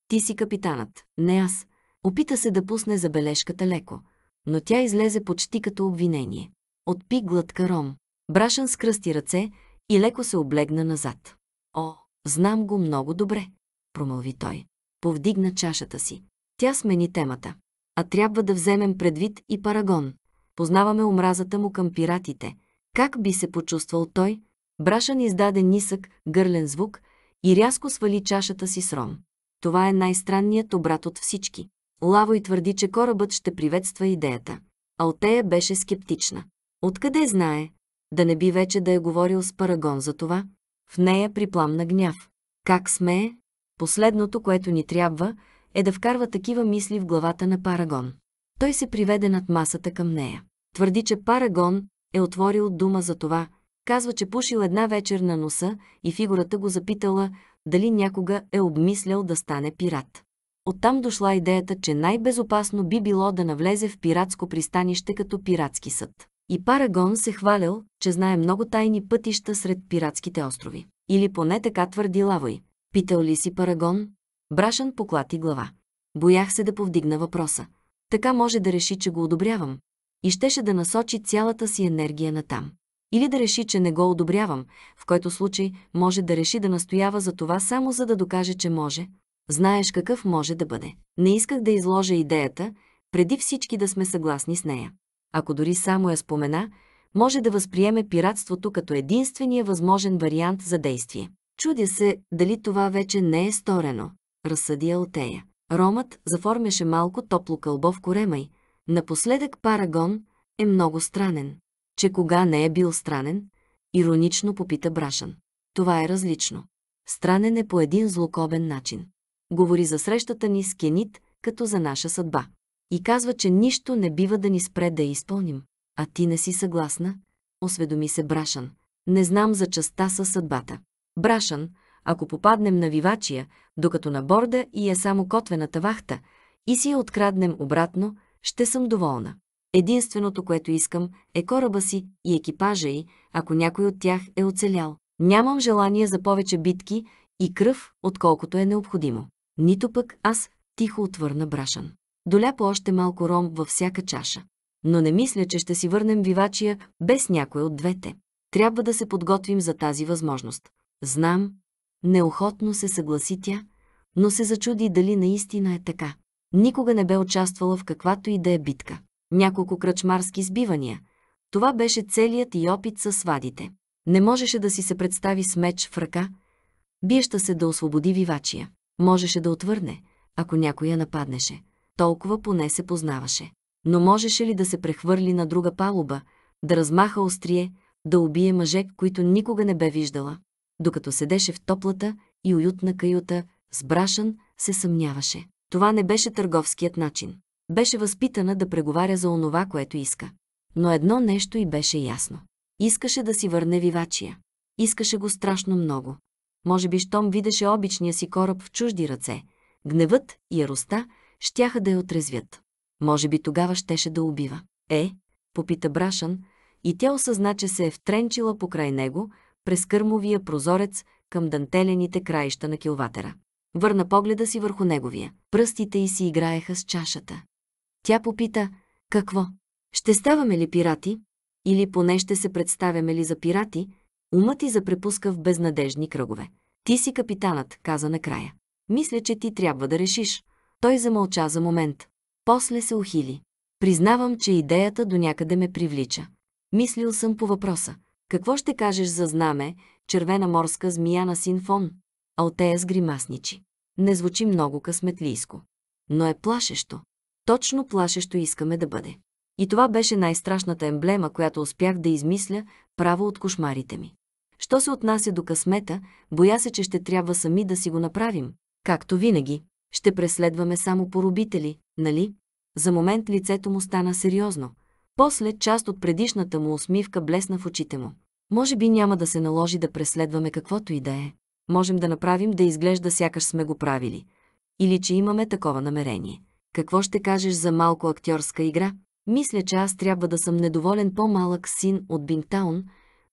Ти си капитанът, не аз. Опита се да пусне забележката леко, но тя излезе почти като обвинение. Отпи глътка ром. Брашан скръсти ръце и леко се облегна назад. О, знам го много добре, промълви той. Повдигна чашата си. Тя смени темата. А трябва да вземем предвид и Парагон. Познаваме омразата му към пиратите. Как би се почувствал той? Брашан издаде нисък, гърлен звук и рязко свали чашата си с ром. Това е най-странният обрат от всички. Лаво и твърди, че корабът ще приветства идеята. Алтея беше скептична. Откъде знае? Да не би вече да е говорил с Парагон за това? В нея припламна гняв. Как смее? Последното, което ни трябва, е да вкарва такива мисли в главата на Парагон. Той се приведе над масата към нея. Твърди, че Парагон е отворил дума за това. Казва, че пушил една вечер на носа и фигурата го запитала дали някога е обмислял да стане пират. Оттам дошла идеята, че най-безопасно би било да навлезе в пиратско пристанище като пиратски съд. И Парагон се хвалял, че знае много тайни пътища сред пиратските острови. Или поне така твърди Лавой. Питал ли си Парагон? Брашан поклати глава. Боях се да повдигна въпроса. Така може да реши, че го одобрявам. И щеше да насочи цялата си енергия на там. Или да реши, че не го одобрявам, в който случай може да реши да настоява за това само за да докаже, че може. Знаеш какъв може да бъде. Не исках да изложа идеята, преди всички да сме съгласни с нея. Ако дори само я спомена, може да възприеме пиратството като единствения възможен вариант за действие. Чудя се дали това вече не е сторено, разсъди Алтея. Ромът заформяше малко топло кълбо в корема й. Напоследък Парагон е много странен че кога не е бил странен, иронично попита Брашан. Това е различно. Странен е по един злокобен начин. Говори за срещата ни с Кенит, като за наша съдба. И казва, че нищо не бива да ни спре да изпълним. А ти не си съгласна? Осведоми се Брашан. Не знам за частта със съдбата. Брашан, ако попаднем на вивачия, докато на борда и е само котвената вахта, и си я откраднем обратно, ще съм доволна. Единственото, което искам, е кораба си и екипажа й, ако някой от тях е оцелял. Нямам желание за повече битки и кръв, отколкото е необходимо. Нито пък аз тихо отвърна Брашан. Доляпо още малко ром във всяка чаша. Но не мисля, че ще си върнем вивачия без някой от двете. Трябва да се подготвим за тази възможност. Знам, неохотно се съгласи тя, но се зачуди дали наистина е така. Никога не бе участвала в каквато и да е битка няколко кръчмарски сбивания. Това беше целият и опит със свадите. Не можеше да си се представи с меч в ръка, биеща се да освободи вивачия. Можеше да отвърне, ако някой я нападнеше. Толкова поне се познаваше. Но можеше ли да се прехвърли на друга палуба, да размаха острие, да убие мъже, които никога не бе виждала? Докато седеше в топлата и уютна каюта, с се съмняваше. Това не беше търговският начин. Беше възпитана да преговаря за онова, което иска. Но едно нещо и беше ясно. Искаше да си върне вивачия. Искаше го страшно много. Може би, щом видеше обичния си кораб в чужди ръце, гневът и яроста щяха да я отрезвят. Може би тогава щеше да убива. Е, попита Брашан, и тя осъзна, че се е втренчила покрай него, през кърмовия прозорец към дантелените краища на килватера. Върна погледа си върху неговия. Пръстите й си играеха с чашата. Тя попита, какво? Ще ставаме ли пирати? Или поне ще се представяме ли за пирати? Умът ти запрепуска в безнадежни кръгове. Ти си капитанът, каза накрая. Мисля, че ти трябва да решиш. Той замълча за момент. После се ухили. Признавам, че идеята до някъде ме привлича. Мислил съм по въпроса. Какво ще кажеш за знаме, червена морска змия на синфон? Алтея с гримасничи. Не звучи много късметлийско. Но е плашещо. Точно плашещо искаме да бъде. И това беше най-страшната емблема, която успях да измисля право от кошмарите ми. Що се отнася до късмета, боя се, че ще трябва сами да си го направим. Както винаги, ще преследваме само поробители, нали? За момент лицето му стана сериозно. После част от предишната му усмивка блесна в очите му. Може би няма да се наложи да преследваме каквото и да е. Можем да направим да изглежда сякаш сме го правили. Или че имаме такова намерение. Какво ще кажеш за малко актьорска игра? Мисля, че аз трябва да съм недоволен по-малък син от Бинтаун,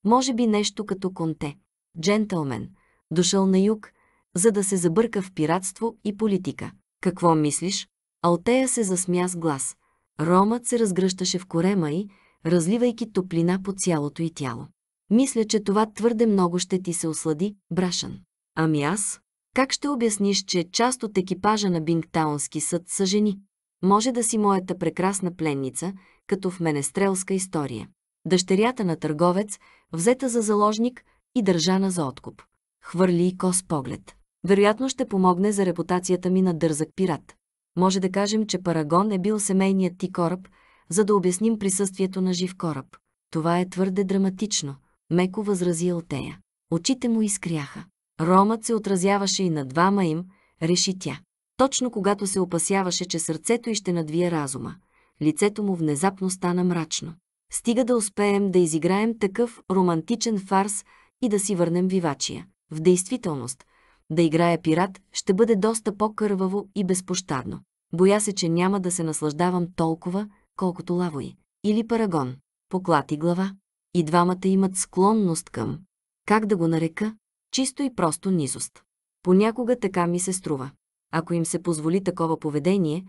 може би нещо като конте. Джентълмен, дошъл на юг, за да се забърка в пиратство и политика. Какво мислиш? Алтея се засмя с глас. Ромът се разгръщаше в корема й, разливайки топлина по цялото й тяло. Мисля, че това твърде много ще ти се ослади, брашан. Ами аз? Как ще обясниш, че част от екипажа на Бингтаунски съд са жени? Може да си моята прекрасна пленница, като в менестрелска история. Дъщерята на търговец, взета за заложник и държана за откуп. Хвърли и кос поглед. Вероятно ще помогне за репутацията ми на дързък пират. Може да кажем, че Парагон е бил семейният ти кораб, за да обясним присъствието на жив кораб. Това е твърде драматично, меко възрази Алтея. Очите му изкряха. Ромът се отразяваше и на двама им, реши тя. Точно когато се опасяваше, че сърцето и ще надвие разума, лицето му внезапно стана мрачно. Стига да успеем да изиграем такъв романтичен фарс и да си върнем вивачия. В действителност, да играе пират ще бъде доста по-кърваво и безпощадно. Боя се, че няма да се наслаждавам толкова, колкото лавои. Или парагон. Поклати глава. И двамата имат склонност към. Как да го нарека? Чисто и просто низост. Понякога така ми се струва. Ако им се позволи такова поведение,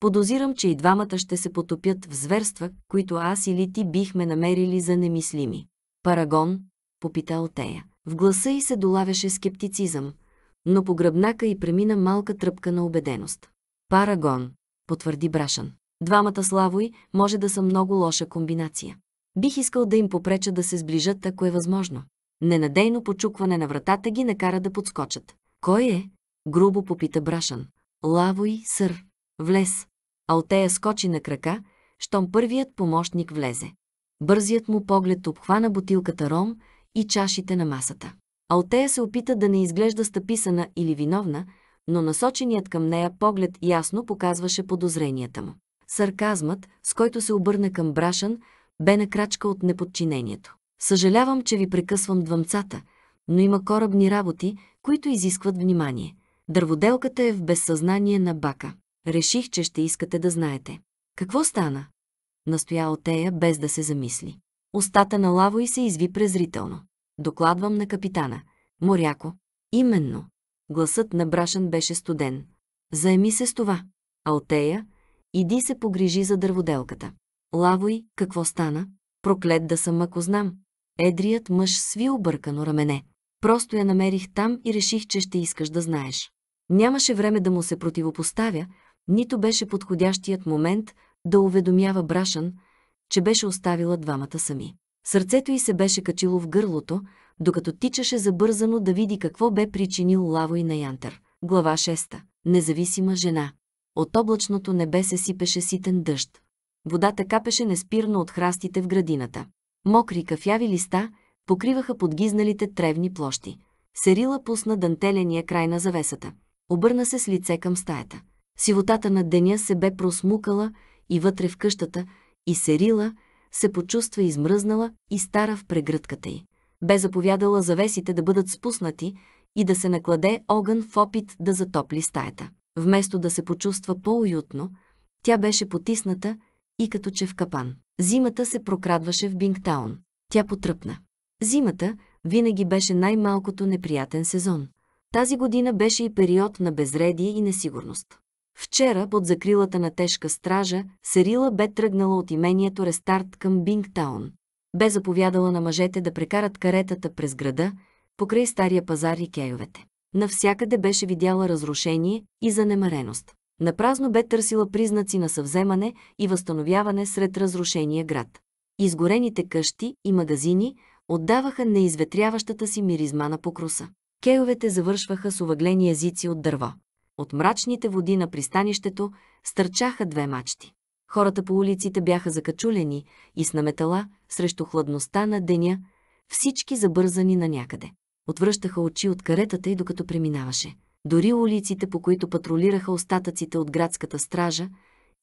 подозирам, че и двамата ще се потопят в зверства, които аз или ти бихме намерили за немислими. Парагон, попита Отея. В гласа й се долавяше скептицизъм, но по гръбнака й премина малка тръпка на убеденост. Парагон, потвърди Брашан. Двамата славои може да са много лоша комбинация. Бих искал да им попреча да се сближат, ако е възможно. Ненадейно почукване на вратата ги накара да подскочат. Кой е? Грубо попита Брашан. Лавой, сър. Влез. Алтея скочи на крака, щом първият помощник влезе. Бързият му поглед обхвана бутилката ром и чашите на масата. Алтея се опита да не изглежда стъписана или виновна, но насоченият към нея поглед ясно показваше подозренията му. Сарказмът, с който се обърна към Брашан, бе на крачка от неподчинението. Съжалявам, че ви прекъсвам двамцата, но има корабни работи, които изискват внимание. Дърводелката е в безсъзнание на бака. Реших, че ще искате да знаете. Какво стана? Настоя Отея, без да се замисли. Остата на лаво и се изви презрително. Докладвам на капитана. Моряко. Именно. Гласът на брашен беше студен. Заеми се с това. Алтея, иди се погрижи за дърводелката. Лавой, какво стана? Проклет да съм, ако знам. Едрият мъж сви объркано рамене. Просто я намерих там и реших, че ще искаш да знаеш. Нямаше време да му се противопоставя, нито беше подходящият момент да уведомява Брашан, че беше оставила двамата сами. Сърцето й се беше качило в гърлото, докато тичаше забързано да види какво бе причинил Лаво и на Янтър. Глава 6. Независима жена. От облачното небе се сипеше ситен дъжд. Водата капеше неспирно от храстите в градината. Мокри кафяви листа покриваха подгизналите тревни площи. Серила пусна дантеления край на завесата. Обърна се с лице към стаята. Сивотата на деня се бе просмукала и вътре в къщата, и Серила се почувства измръзнала и стара в прегръдката й. Бе заповядала завесите да бъдат спуснати и да се накладе огън в опит да затопли стаята. Вместо да се почувства по-уютно, тя беше потисната и като че в капан. Зимата се прокрадваше в Бингтаун. Тя потръпна. Зимата винаги беше най-малкото неприятен сезон. Тази година беше и период на безредие и несигурност. Вчера под закрилата на тежка стража Серила бе тръгнала от имението Рестарт към Бингтаун. Бе заповядала на мъжете да прекарат каретата през града, покрай стария пазар и кейовете. Навсякъде беше видяла разрушение и занемареност. Напразно бе търсила признаци на съвземане и възстановяване сред разрушения град. Изгорените къщи и магазини отдаваха неизветряващата си миризма на покруса. Кейовете завършваха с овъглени езици от дърво. От мрачните води на пристанището стърчаха две мачти. Хората по улиците бяха закачулени и с наметала срещу хладността на деня, всички забързани на някъде. Отвръщаха очи от каретата и докато преминаваше. Дори улиците, по които патрулираха остатъците от градската стража,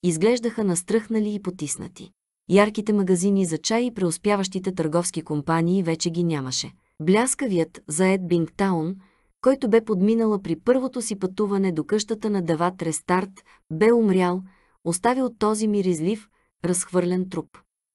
изглеждаха настръхнали и потиснати. Ярките магазини за чай и преуспяващите търговски компании вече ги нямаше. Бляскавият за Бингтаун, който бе подминала при първото си пътуване до къщата на Дават Рестарт, бе умрял, оставил този миризлив, разхвърлен труп.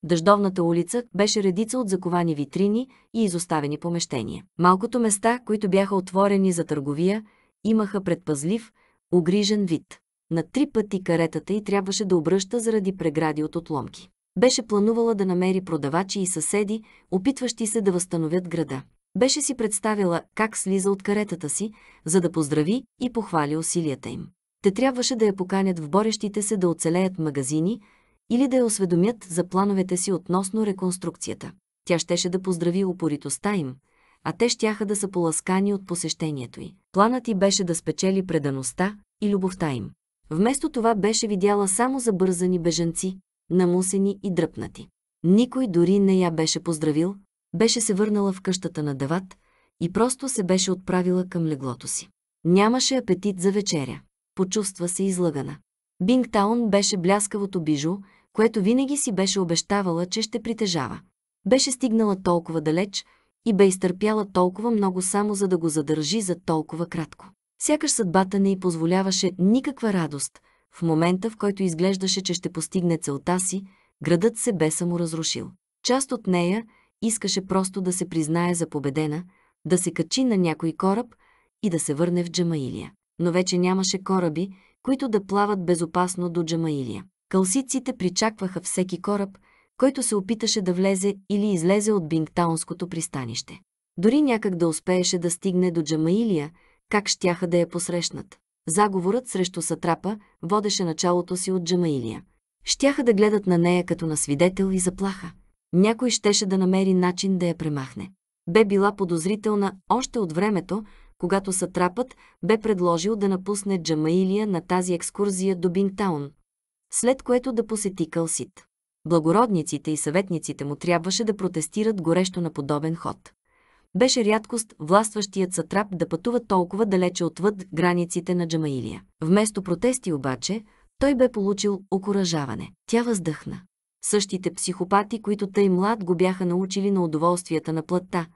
Дъждовната улица беше редица от заковани витрини и изоставени помещения. Малкото места, които бяха отворени за търговия, имаха предпазлив, огрижен вид. На три пъти каретата й трябваше да обръща заради прегради от отломки. Беше планувала да намери продавачи и съседи, опитващи се да възстановят града. Беше си представила как слиза от каретата си, за да поздрави и похвали усилията им. Те трябваше да я поканят в борещите се да оцелеят магазини или да я осведомят за плановете си относно реконструкцията. Тя щеше да поздрави упоритостта им – а те щяха да са поласкани от посещението й. Планът й беше да спечели предаността и любовта им. Вместо това беше видяла само забързани бежанци, намусени и дръпнати. Никой дори не я беше поздравил, беше се върнала в къщата на Дават и просто се беше отправила към леглото си. Нямаше апетит за вечеря. Почувства се излъгана. Бингтаун беше бляскавото бижу, което винаги си беше обещавала, че ще притежава. Беше стигнала толкова далеч, и бе изтърпяла толкова много само за да го задържи за толкова кратко. Сякаш съдбата не й позволяваше никаква радост. В момента, в който изглеждаше, че ще постигне целта си, градът се бе саморазрушил. Част от нея искаше просто да се признае за победена, да се качи на някой кораб и да се върне в Джамаилия. Но вече нямаше кораби, които да плават безопасно до Джамаилия. Кълсиците причакваха всеки кораб, който се опиташе да влезе или излезе от Бингтаунското пристанище. Дори някак да успееше да стигне до Джамаилия, как щяха да я посрещнат. Заговорът срещу Сатрапа водеше началото си от Джамаилия. Щяха да гледат на нея като на свидетел и заплаха. Някой щеше да намери начин да я премахне. Бе била подозрителна още от времето, когато Сатрапът бе предложил да напусне Джамаилия на тази екскурзия до Бинтаун, след което да посети Кълсит благородниците и съветниците му трябваше да протестират горещо на подобен ход. Беше рядкост властващият сатрап да пътува толкова далече отвъд границите на Джамаилия. Вместо протести обаче, той бе получил окоръжаване. Тя въздъхна. Същите психопати, които тъй млад го бяха научили на удоволствията на плътта,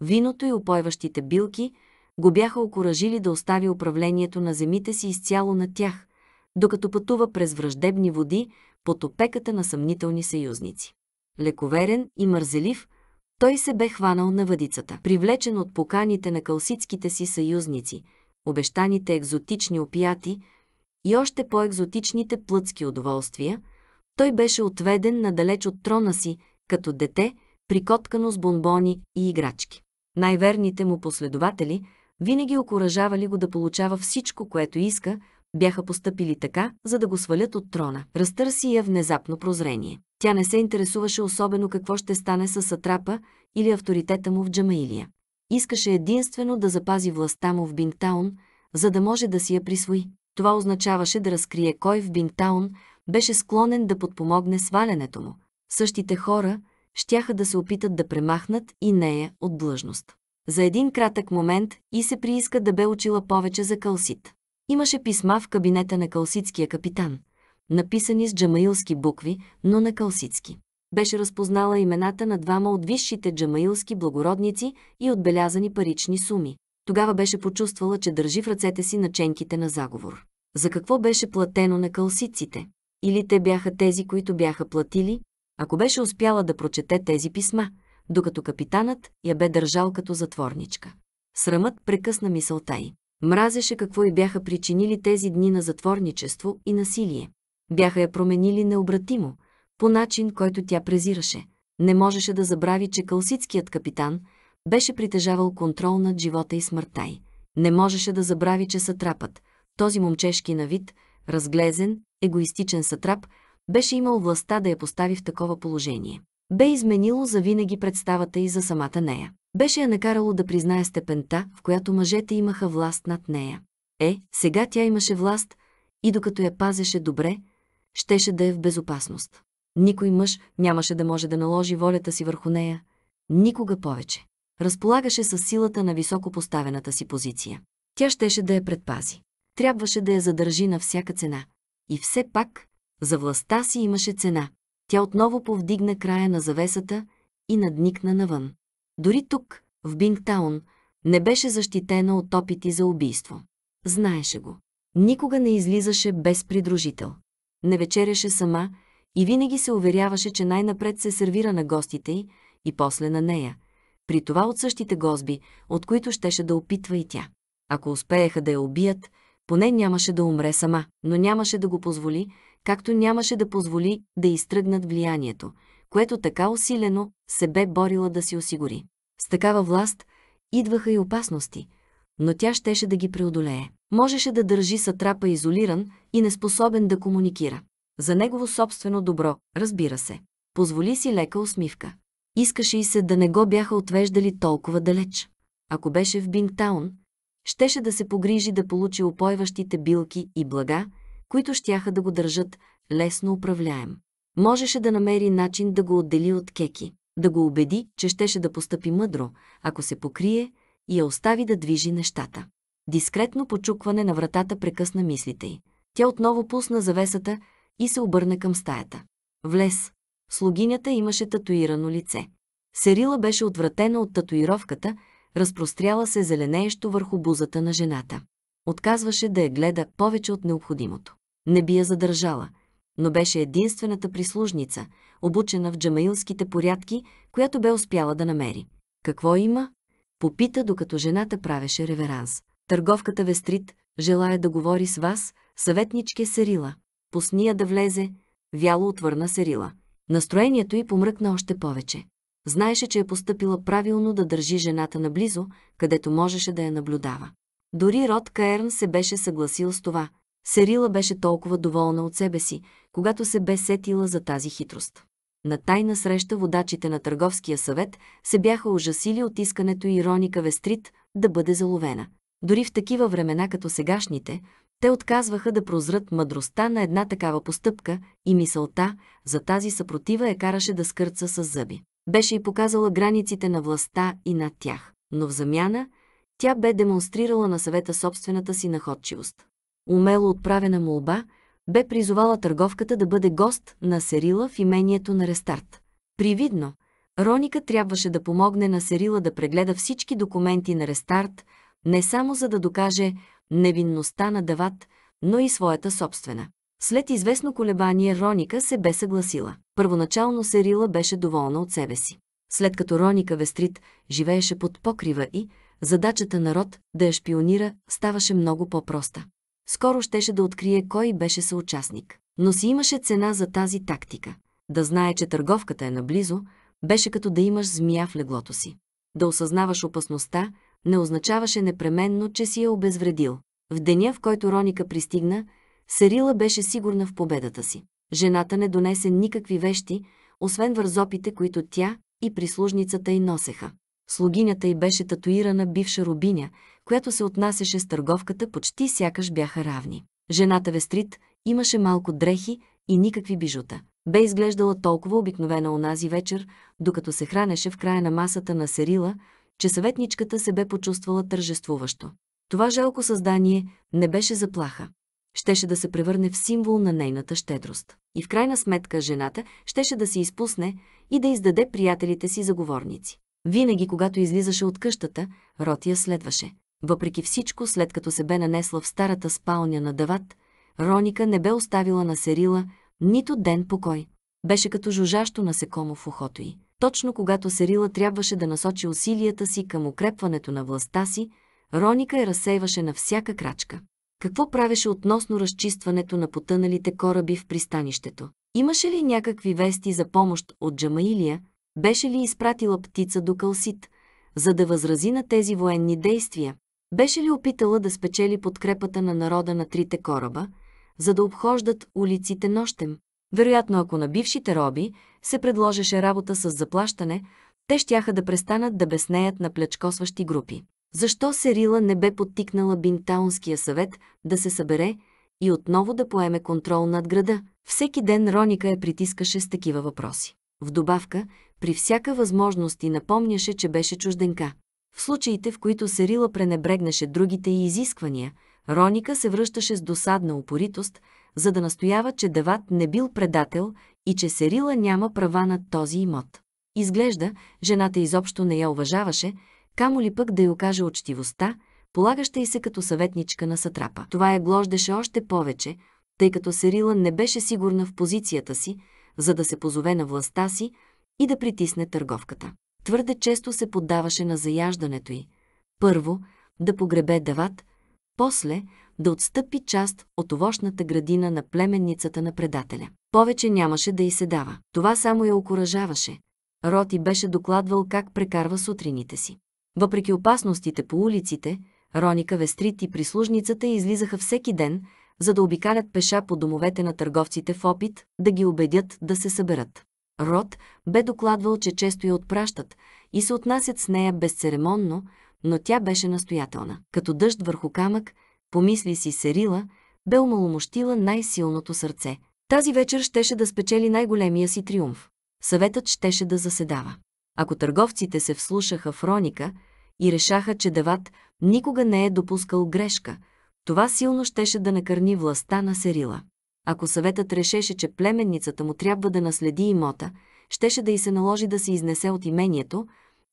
виното и опойващите билки, го бяха окоръжили да остави управлението на земите си изцяло на тях, докато пътува през враждебни води, под опеката на съмнителни съюзници. Лековерен и мързелив, той се бе хванал на въдицата, привлечен от поканите на калситските си съюзници, обещаните екзотични опияти и още по-екзотичните плътски удоволствия, той беше отведен надалеч от трона си, като дете, прикоткано с бомбони и играчки. Най-верните му последователи винаги окоръжавали го да получава всичко, което иска – бяха постъпили така, за да го свалят от трона. Разтърси я внезапно прозрение. Тя не се интересуваше особено какво ще стане с Сатрапа или авторитета му в Джамаилия. Искаше единствено да запази властта му в Бингтаун, за да може да си я присвои. Това означаваше да разкрие кой в Бинтаун беше склонен да подпомогне свалянето му. Същите хора щяха да се опитат да премахнат и нея от длъжност. За един кратък момент и се прииска да бе учила повече за Кълсит. Имаше писма в кабинета на калситския капитан, написани с джамаилски букви, но на калситски. Беше разпознала имената на двама от висшите джамаилски благородници и отбелязани парични суми. Тогава беше почувствала, че държи в ръцете си наченките на заговор. За какво беше платено на калсиците? Или те бяха тези, които бяха платили? Ако беше успяла да прочете тези писма, докато капитанът я бе държал като затворничка. Срамът прекъсна мисълта й. Мразеше какво и бяха причинили тези дни на затворничество и насилие. Бяха я променили необратимо, по начин, който тя презираше. Не можеше да забрави, че калситският капитан беше притежавал контрол над живота и смъртта й. Не можеше да забрави, че сатрапът, този момчешки на вид, разглезен, егоистичен сатрап, беше имал властта да я постави в такова положение. Бе изменило завинаги представата и за самата нея беше я накарало да признае степента, в която мъжете имаха власт над нея. Е, сега тя имаше власт и докато я пазеше добре, щеше да е в безопасност. Никой мъж нямаше да може да наложи волята си върху нея. Никога повече. Разполагаше с силата на високо поставената си позиция. Тя щеше да я предпази. Трябваше да я задържи на всяка цена. И все пак, за властта си имаше цена. Тя отново повдигна края на завесата и надникна навън. Дори тук, в Бингтаун, не беше защитена от опити за убийство. Знаеше го. Никога не излизаше без придружител. Не вечеряше сама и винаги се уверяваше, че най-напред се сервира на гостите й и после на нея. При това от същите гозби, от които щеше да опитва и тя. Ако успееха да я убият, поне нямаше да умре сама, но нямаше да го позволи, както нямаше да позволи да изтръгнат влиянието, което така усилено се бе борила да си осигури. С такава власт идваха и опасности, но тя щеше да ги преодолее. Можеше да държи сатрапа изолиран и неспособен да комуникира. За негово собствено добро, разбира се. Позволи си лека усмивка. Искаше и се да не го бяха отвеждали толкова далеч. Ако беше в Бингтаун, щеше да се погрижи да получи опойващите билки и блага, които щяха да го държат лесно управляем. Можеше да намери начин да го отдели от Кеки, да го убеди, че щеше да постъпи мъдро, ако се покрие и я остави да движи нещата. Дискретно почукване на вратата прекъсна мислите й. Тя отново пусна завесата и се обърна към стаята. Влез. Слугинята имаше татуирано лице. Серила беше отвратена от татуировката, разпростряла се зеленеещо върху бузата на жената. Отказваше да я гледа повече от необходимото. Не би я задържала – но беше единствената прислужница, обучена в джамаилските порядки, която бе успяла да намери. Какво има? Попита, докато жената правеше реверанс. Търговката Вестрит желая да говори с вас, съветничке Серила. Посния да влезе, вяло отвърна Серила. Настроението й помръкна още повече. Знаеше, че е поступила правилно да държи жената наблизо, където можеше да я наблюдава. Дори Род Каерн се беше съгласил с това – Серила беше толкова доволна от себе си, когато се бе сетила за тази хитрост. На тайна среща водачите на търговския съвет се бяха ужасили от искането и Роника Вестрит да бъде заловена. Дори в такива времена като сегашните, те отказваха да прозрат мъдростта на една такава постъпка и мисълта за тази съпротива я караше да скърца с зъби. Беше и показала границите на властта и над тях, но в замяна тя бе демонстрирала на съвета собствената си находчивост умело отправена молба, бе призовала търговката да бъде гост на Серила в имението на Рестарт. Привидно, Роника трябваше да помогне на Серила да прегледа всички документи на Рестарт, не само за да докаже невинността на Дават, но и своята собствена. След известно колебание Роника се бе съгласила. Първоначално Серила беше доволна от себе си. След като Роника Вестрит живееше под покрива и задачата на Род да я шпионира ставаше много по-проста скоро щеше да открие кой беше съучастник. Но си имаше цена за тази тактика. Да знае, че търговката е наблизо, беше като да имаш змия в леглото си. Да осъзнаваш опасността не означаваше непременно, че си я обезвредил. В деня, в който Роника пристигна, Серила беше сигурна в победата си. Жената не донесе никакви вещи, освен вързопите, които тя и прислужницата й носеха. Слугинята й беше татуирана бивша рубиня, която се отнасяше с търговката, почти сякаш бяха равни. Жената Вестрит имаше малко дрехи и никакви бижута. Бе изглеждала толкова обикновена онази вечер, докато се хранеше в края на масата на Серила, че съветничката се бе почувствала тържествуващо. Това жалко създание не беше заплаха. Щеше да се превърне в символ на нейната щедрост. И в крайна сметка жената щеше да се изпусне и да издаде приятелите си заговорници. Винаги, когато излизаше от къщата, Ротия следваше. Въпреки всичко, след като се бе нанесла в старата спалня на Дават, Роника не бе оставила на Серила нито ден покой. Беше като жужащо насекомо в ухото й. Точно когато Серила трябваше да насочи усилията си към укрепването на властта си, Роника я разсейваше на всяка крачка. Какво правеше относно разчистването на потъналите кораби в пристанището? Имаше ли някакви вести за помощ от Джамаилия? Беше ли изпратила птица до Калсит, за да възрази на тези военни действия? Беше ли опитала да спечели подкрепата на народа на трите кораба, за да обхождат улиците нощем? Вероятно, ако на бившите роби се предложеше работа с заплащане, те щяха да престанат да безнеят на плячкосващи групи. Защо Серила не бе подтикнала Бинтаунския съвет да се събере и отново да поеме контрол над града? Всеки ден Роника я притискаше с такива въпроси. В добавка, при всяка възможност и напомняше, че беше чужденка. В случаите, в които Серила пренебрегнеше другите и изисквания, Роника се връщаше с досадна упоритост, за да настоява, че Деват не бил предател и че Серила няма права на този имот. Изглежда, жената изобщо не я уважаваше, камо ли пък да й окаже очтивостта, полагаща й се като съветничка на сатрапа. Това я глождеше още повече, тъй като Серила не беше сигурна в позицията си, за да се позове на властта си и да притисне търговката твърде често се поддаваше на заяждането й. Първо, да погребе дават, после да отстъпи част от овощната градина на племенницата на предателя. Повече нямаше да й се дава. Това само я окоръжаваше. Роти беше докладвал как прекарва сутрините си. Въпреки опасностите по улиците, Роника Вестрит и прислужницата излизаха всеки ден, за да обикалят пеша по домовете на търговците в опит да ги убедят да се съберат. Род бе докладвал, че често я отпращат и се отнасят с нея безцеремонно, но тя беше настоятелна. Като дъжд върху камък, помисли си Серила, бе омаломощила най-силното сърце. Тази вечер щеше да спечели най-големия си триумф. Съветът щеше да заседава. Ако търговците се вслушаха в Роника и решаха, че Деват никога не е допускал грешка, това силно щеше да накърни властта на Серила. Ако съветът решеше, че племенницата му трябва да наследи имота, щеше да й се наложи да се изнесе от имението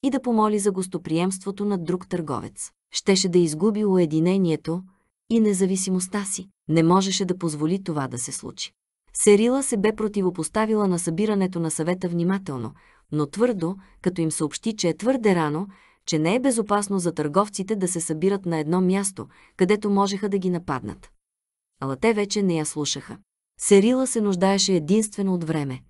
и да помоли за гостоприемството на друг търговец. Щеше да изгуби уединението и независимостта си. Не можеше да позволи това да се случи. Серила се бе противопоставила на събирането на съвета внимателно, но твърдо, като им съобщи, че е твърде рано, че не е безопасно за търговците да се събират на едно място, където можеха да ги нападнат ала те вече не я слушаха. Серила се нуждаеше единствено от време.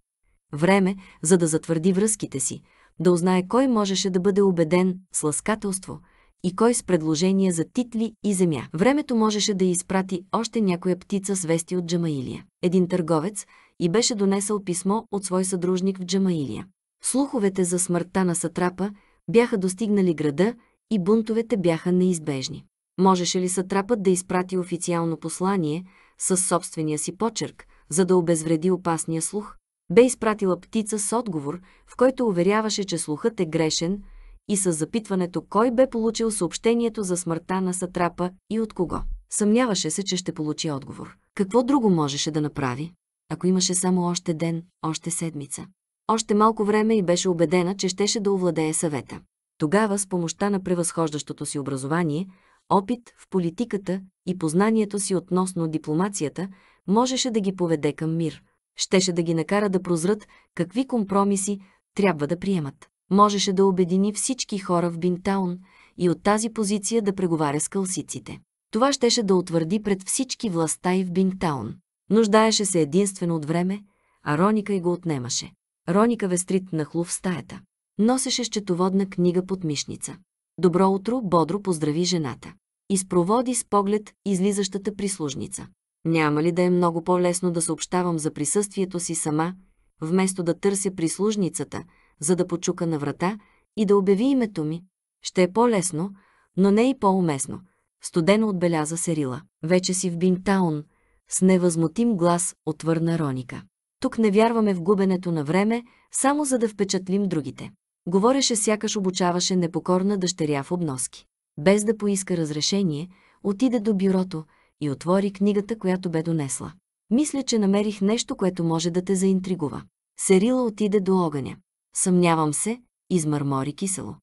Време, за да затвърди връзките си, да узнае кой можеше да бъде убеден с ласкателство и кой с предложения за титли и земя. Времето можеше да изпрати още някоя птица с вести от Джамаилия. Един търговец и беше донесъл писмо от свой съдружник в Джамаилия. Слуховете за смъртта на Сатрапа бяха достигнали града и бунтовете бяха неизбежни. Можеше ли сатрапът да изпрати официално послание с собствения си почерк, за да обезвреди опасния слух? Бе изпратила птица с отговор, в който уверяваше, че слухът е грешен, и с запитването кой бе получил съобщението за смъртта на сатрапа и от кого. Съмняваше се, че ще получи отговор. Какво друго можеше да направи, ако имаше само още ден, още седмица? Още малко време и беше убедена, че щеше да овладее съвета. Тогава, с помощта на превъзхождащото си образование, опит в политиката и познанието си относно дипломацията можеше да ги поведе към мир. Щеше да ги накара да прозрат какви компромиси трябва да приемат. Можеше да обедини всички хора в Бинтаун и от тази позиция да преговаря с кълсиците. Това щеше да утвърди пред всички властта и в Бинтаун. Нуждаеше се единствено от време, а Роника и го отнемаше. Роника вестрит нахлу в стаята. Носеше счетоводна книга под мишница. Добро утро, бодро поздрави жената. Изпроводи с поглед излизащата прислужница. Няма ли да е много по-лесно да съобщавам за присъствието си сама, вместо да търся прислужницата, за да почука на врата и да обяви името ми? Ще е по-лесно, но не и по-уместно. Студено отбеляза Серила. Вече си в Бинтаун. С невъзмутим глас отвърна Роника. Тук не вярваме в губенето на време, само за да впечатлим другите. Говореше сякаш обучаваше непокорна дъщеря в обноски. Без да поиска разрешение, отиде до бюрото и отвори книгата, която бе донесла. Мисля, че намерих нещо, което може да те заинтригува. Серила отиде до огъня. Съмнявам се, измърмори кисело.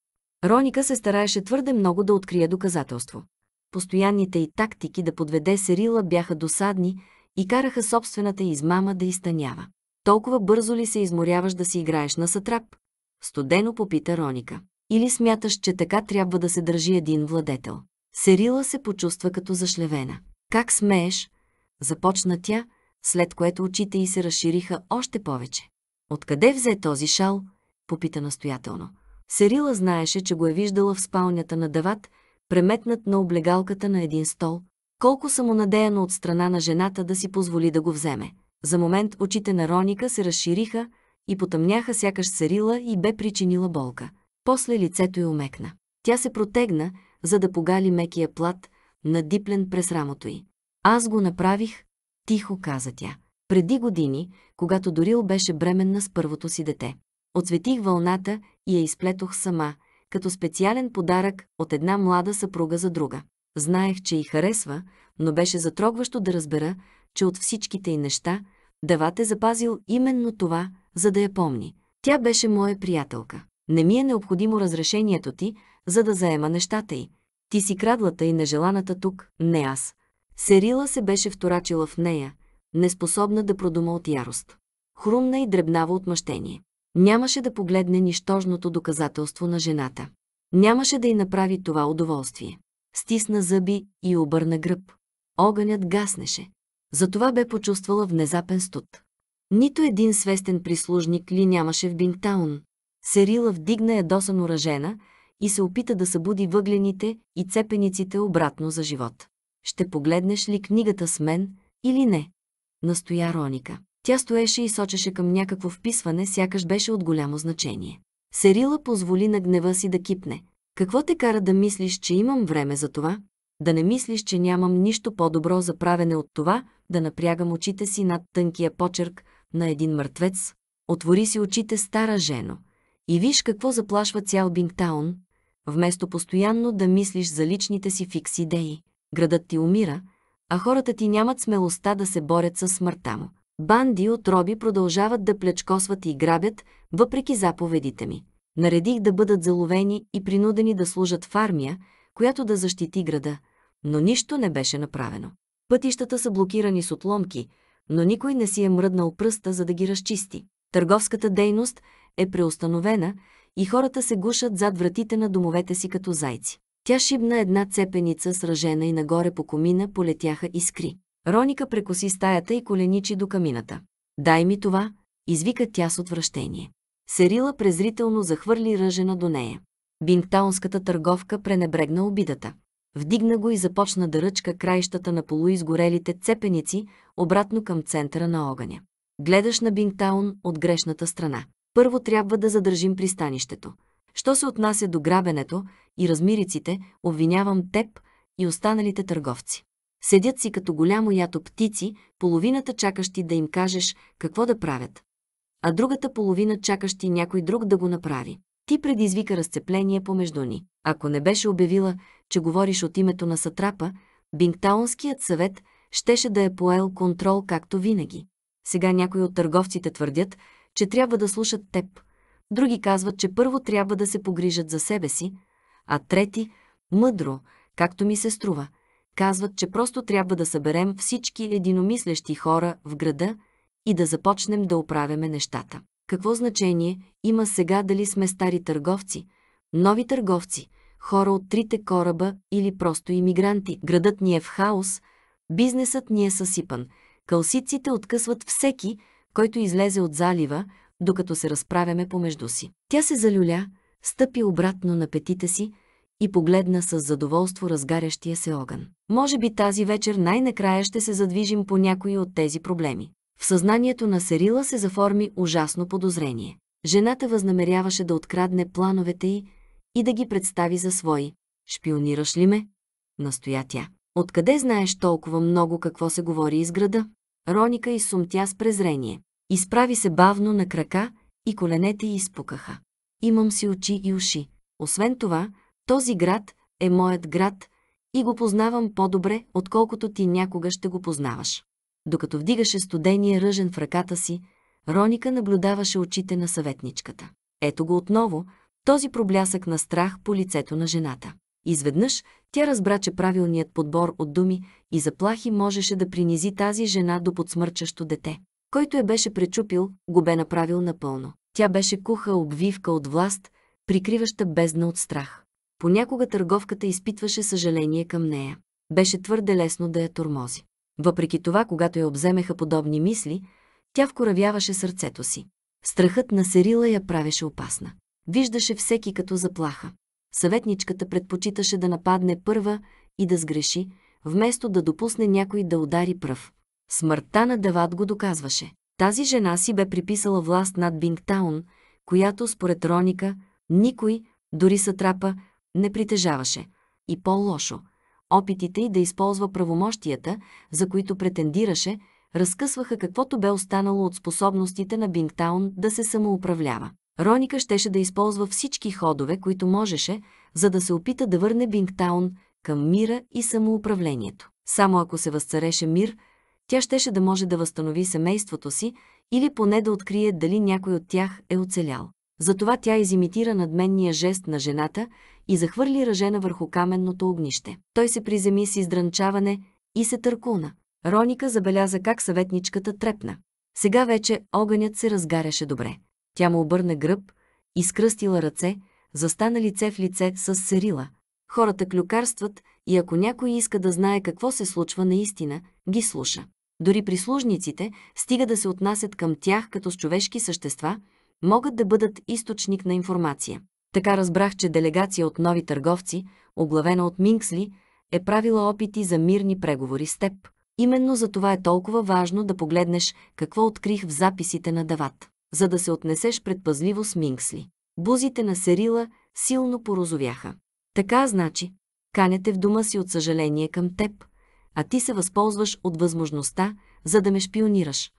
Роника се стараеше твърде много да открие доказателство. Постоянните и тактики да подведе Серила бяха досадни и караха собствената измама да изтънява. Толкова бързо ли се изморяваш да си играеш на сатрап, Студено попита Роника. Или смяташ, че така трябва да се държи един владетел? Серила се почувства като зашлевена. Как смееш? Започна тя, след което очите й се разшириха още повече. Откъде взе този шал? Попита настоятелно. Серила знаеше, че го е виждала в спалнята на Дават, преметнат на облегалката на един стол. Колко самонадеяно от страна на жената да си позволи да го вземе. За момент очите на Роника се разшириха, и потъмняха сякаш сарила и бе причинила болка. После лицето й омекна. Тя се протегна, за да погали мекия плат, надиплен през рамото й. Аз го направих, тихо каза тя. Преди години, когато Дорил беше бременна с първото си дете. Оцветих вълната и я изплетох сама, като специален подарък от една млада съпруга за друга. Знаех, че й харесва, но беше затрогващо да разбера, че от всичките й неща – Дават е запазил именно това, за да я помни. Тя беше моя приятелка. Не ми е необходимо разрешението ти, за да заема нещата й. Ти си крадлата и нежеланата тук, не аз. Серила се беше вторачила в нея, неспособна да продума от ярост. Хрумна и дребнава отмъщение. Нямаше да погледне нищожното доказателство на жената. Нямаше да й направи това удоволствие. Стисна зъби и обърна гръб. Огънят гаснеше. Затова бе почувствала внезапен студ. Нито един свестен прислужник ли нямаше в Бинтаун. Серила вдигна ядосан уражена и се опита да събуди въглените и цепениците обратно за живот. Ще погледнеш ли книгата с мен или не? Настоя Роника. Тя стоеше и сочеше към някакво вписване, сякаш беше от голямо значение. Серила позволи на гнева си да кипне. Какво те кара да мислиш, че имам време за това? Да не мислиш, че нямам нищо по-добро за правене от това, да напрягам очите си над тънкия почерк на един мъртвец. Отвори си очите, стара жено, и виж какво заплашва цял Бингтаун, вместо постоянно да мислиш за личните си фикс идеи. Градът ти умира, а хората ти нямат смелостта да се борят със смъртта му. Банди от роби продължават да плечкосват и грабят, въпреки заповедите ми. Наредих да бъдат заловени и принудени да служат в армия, която да защити града, но нищо не беше направено. Пътищата са блокирани с отломки, но никой не си е мръднал пръста, за да ги разчисти. Търговската дейност е преустановена и хората се гушат зад вратите на домовете си като зайци. Тя шибна една цепеница, сражена и нагоре по комина полетяха искри. Роника прекоси стаята и коленичи до камината. «Дай ми това!» извика тя с отвращение. Серила презрително захвърли ръжена до нея. Бинтаунската търговка пренебрегна обидата. Вдигна го и започна да ръчка краищата на полуизгорелите цепеници обратно към центъра на огъня. Гледаш на Бинтаун от грешната страна. Първо трябва да задържим пристанището. Що се отнася до грабенето и размириците, обвинявам теб и останалите търговци. Седят си като голямо ято птици, половината чакащи да им кажеш какво да правят, а другата половина чакащи някой друг да го направи. Ти предизвика разцепление помежду ни. Ако не беше обявила, че говориш от името на Сатрапа, Бингтаунският съвет щеше да е поел контрол както винаги. Сега някои от търговците твърдят, че трябва да слушат теб. Други казват, че първо трябва да се погрижат за себе си, а трети, мъдро, както ми се струва, казват, че просто трябва да съберем всички единомислещи хора в града и да започнем да оправяме нещата. Какво значение има сега дали сме стари търговци, нови търговци, хора от трите кораба или просто иммигранти? Градът ни е в хаос, бизнесът ни е съсипан. Кълсиците откъсват всеки, който излезе от залива, докато се разправяме помежду си. Тя се залюля, стъпи обратно на петите си и погледна с задоволство разгарящия се огън. Може би тази вечер най-накрая ще се задвижим по някои от тези проблеми. В съзнанието на Серила се заформи ужасно подозрение. Жената възнамеряваше да открадне плановете й и да ги представи за свои. «Шпионираш ли ме?» настоя тя. «Откъде знаеш толкова много какво се говори из града?» Роника изсумтя с презрение. Изправи се бавно на крака и коленете й изпукаха. Имам си очи и уши. Освен това, този град е моят град и го познавам по-добре, отколкото ти някога ще го познаваш. Докато вдигаше студения ръжен в ръката си, Роника наблюдаваше очите на съветничката. Ето го отново, този проблясък на страх по лицето на жената. Изведнъж тя разбра, че правилният подбор от думи и заплахи можеше да принизи тази жена до подсмърчащо дете. Който я беше пречупил, го бе направил напълно. Тя беше куха обвивка от власт, прикриваща бездна от страх. Понякога търговката изпитваше съжаление към нея. Беше твърде лесно да я тормози. Въпреки това, когато я обземеха подобни мисли, тя вкоравяваше сърцето си. Страхът на Серила я правеше опасна. Виждаше всеки като заплаха. Съветничката предпочиташе да нападне първа и да сгреши, вместо да допусне някой да удари пръв. Смъртта на Дават го доказваше. Тази жена си бе приписала власт над Бингтаун, която според Роника никой, дори сатрапа, не притежаваше. И по-лошо – Опитите й да използва правомощията, за които претендираше, разкъсваха каквото бе останало от способностите на Бингтаун да се самоуправлява. Роника щеше да използва всички ходове, които можеше, за да се опита да върне Бингтаун към мира и самоуправлението. Само ако се възцареше мир, тя щеше да може да възстанови семейството си или поне да открие дали някой от тях е оцелял. Затова тя изимитира надменния жест на жената и захвърли ръжена върху каменното огнище. Той се приземи с издранчаване и се търкуна. Роника забеляза как съветничката трепна. Сега вече огънят се разгаряше добре. Тя му обърна гръб, изкръстила ръце, застана лице в лице с Серила. Хората клюкарстват и ако някой иска да знае какво се случва наистина, ги слуша. Дори прислужниците, стига да се отнасят към тях като с човешки същества, могат да бъдат източник на информация. Така разбрах, че делегация от нови търговци, оглавена от Минксли, е правила опити за мирни преговори с теб. Именно за това е толкова важно да погледнеш какво открих в записите на Дават, за да се отнесеш предпазливо с Минксли. Бузите на Серила силно порозовяха. Така значи, канете в дома си от съжаление към теб, а ти се възползваш от възможността, за да ме шпионираш.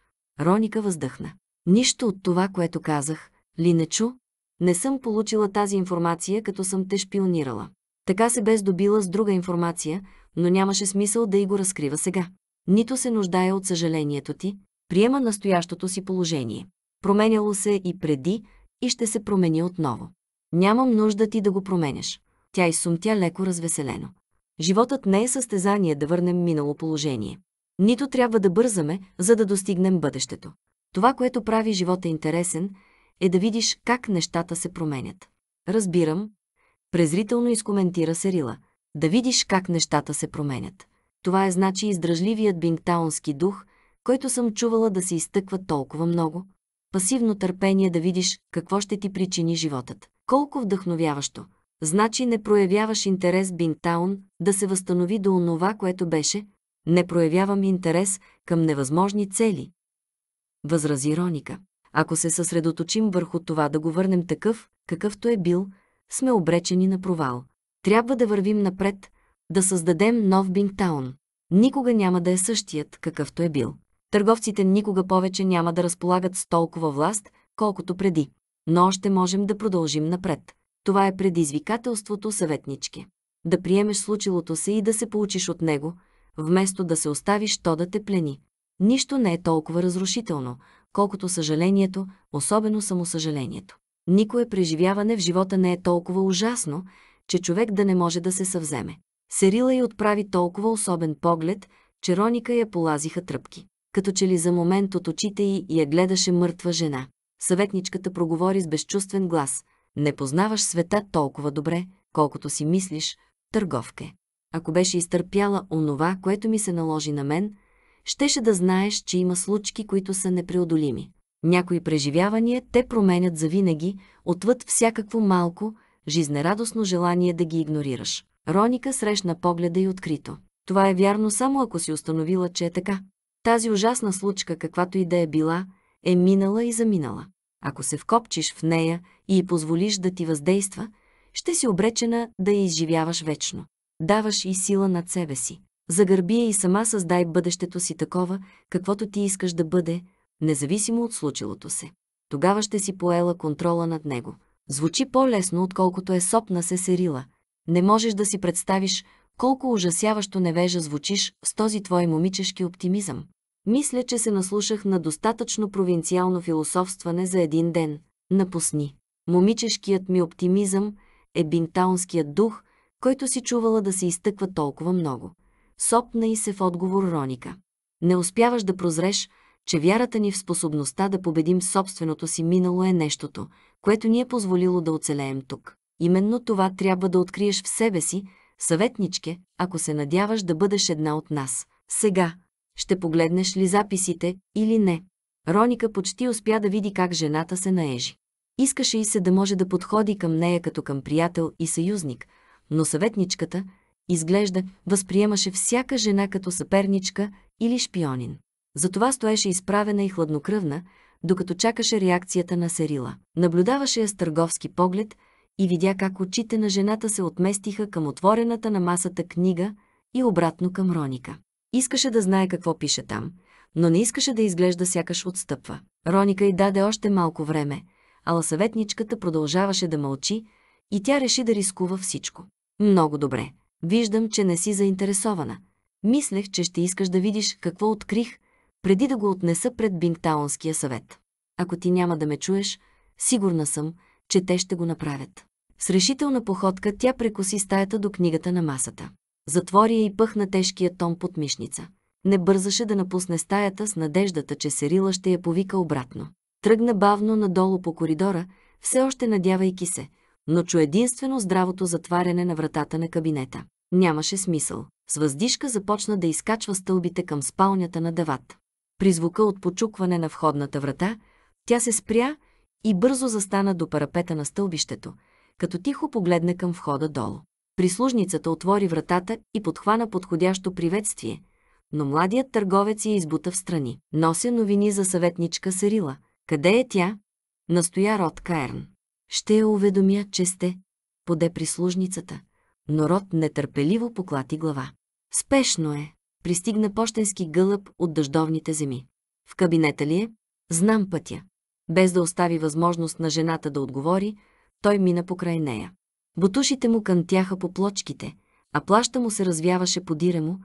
Роника въздъхна. Нищо от това, което казах, ли не чу, не съм получила тази информация, като съм те шпионирала. Така се бе здобила с друга информация, но нямаше смисъл да и го разкрива сега. Нито се нуждая от съжалението ти, приема настоящото си положение. Променяло се и преди, и ще се промени отново. Нямам нужда ти да го променяш. Тя изсумтя леко развеселено. Животът не е състезание да върнем минало положение. Нито трябва да бързаме, за да достигнем бъдещето. Това, което прави живота интересен, е да видиш как нещата се променят. Разбирам, презрително изкоментира Серила, да видиш как нещата се променят. Това е значи издръжливият бингтаунски дух, който съм чувала да се изтъква толкова много. Пасивно търпение да видиш какво ще ти причини животът. Колко вдъхновяващо! Значи не проявяваш интерес Бингтаун да се възстанови до онова, което беше, не проявявам интерес към невъзможни цели. Възрази Роника. Ако се съсредоточим върху това да го върнем такъв, какъвто е бил, сме обречени на провал. Трябва да вървим напред, да създадем нов Бингтаун. Никога няма да е същият, какъвто е бил. Търговците никога повече няма да разполагат с толкова власт, колкото преди. Но още можем да продължим напред. Това е предизвикателството съветнички. Да приемеш случилото се и да се получиш от него, вместо да се оставиш то да те плени. Нищо не е толкова разрушително, колкото съжалението, особено самосъжалението. Никое преживяване в живота не е толкова ужасно, че човек да не може да се съвземе. Серила й отправи толкова особен поглед, че Роника я полазиха тръпки. Като че ли за момент от очите й я гледаше мъртва жена. Съветничката проговори с безчувствен глас. Не познаваш света толкова добре, колкото си мислиш, търговке. Ако беше изтърпяла онова, което ми се наложи на мен – щеше да знаеш, че има случки, които са непреодолими. Някои преживявания те променят завинаги, отвъд всякакво малко, жизнерадостно желание да ги игнорираш. Роника срещна погледа и открито. Това е вярно само ако си установила, че е така. Тази ужасна случка, каквато и да е била, е минала и заминала. Ако се вкопчиш в нея и й позволиш да ти въздейства, ще си обречена да я изживяваш вечно. Даваш и сила над себе си. Загърби я и сама създай бъдещето си такова, каквото ти искаш да бъде, независимо от случилото се. Тогава ще си поела контрола над него. Звучи по-лесно, отколкото е сопна се серила. Не можеш да си представиш колко ужасяващо невежа звучиш с този твой момичешки оптимизъм. Мисля, че се наслушах на достатъчно провинциално философстване за един ден. Напусни. Момичешкият ми оптимизъм е бинтаунският дух, който си чувала да се изтъква толкова много сопна и се в отговор Роника. Не успяваш да прозреш, че вярата ни в способността да победим собственото си минало е нещото, което ни е позволило да оцелеем тук. Именно това трябва да откриеш в себе си, съветничке, ако се надяваш да бъдеш една от нас. Сега, ще погледнеш ли записите или не? Роника почти успя да види как жената се наежи. Искаше и се да може да подходи към нея като към приятел и съюзник, но съветничката, изглежда, възприемаше всяка жена като съперничка или шпионин. Затова стоеше изправена и хладнокръвна, докато чакаше реакцията на Серила. Наблюдаваше я с търговски поглед и видя как очите на жената се отместиха към отворената на масата книга и обратно към Роника. Искаше да знае какво пише там, но не искаше да изглежда сякаш отстъпва. Роника й даде още малко време, ала съветничката продължаваше да мълчи и тя реши да рискува всичко. Много добре. Виждам, че не си заинтересована. Мислех, че ще искаш да видиш какво открих, преди да го отнеса пред Бингтаунския съвет. Ако ти няма да ме чуеш, сигурна съм, че те ще го направят. С решителна походка тя прекоси стаята до книгата на масата. Затвори я и пъхна тежкия том под мишница. Не бързаше да напусне стаята с надеждата, че Серила ще я повика обратно. Тръгна бавно надолу по коридора, все още надявайки се, но чу единствено здравото затваряне на вратата на кабинета. Нямаше смисъл. С въздишка започна да изкачва стълбите към спалнята на дават. При звука от почукване на входната врата, тя се спря и бързо застана до парапета на стълбището, като тихо погледна към входа долу. Прислужницата отвори вратата и подхвана подходящо приветствие, но младият търговец я избута в страни. Нося новини за съветничка Сарила. Къде е тя? Настоя Род Каерн. Ще я уведомя, че сте, поде прислужницата, но Рот нетърпеливо поклати глава. Спешно е. Пристигна почтенски гълъб от дъждовните земи. В кабинета ли е? Знам пътя. Без да остави възможност на жената да отговори, той мина покрай нея. Бутушите му кънтяха по плочките, а плаща му се развяваше по диремо,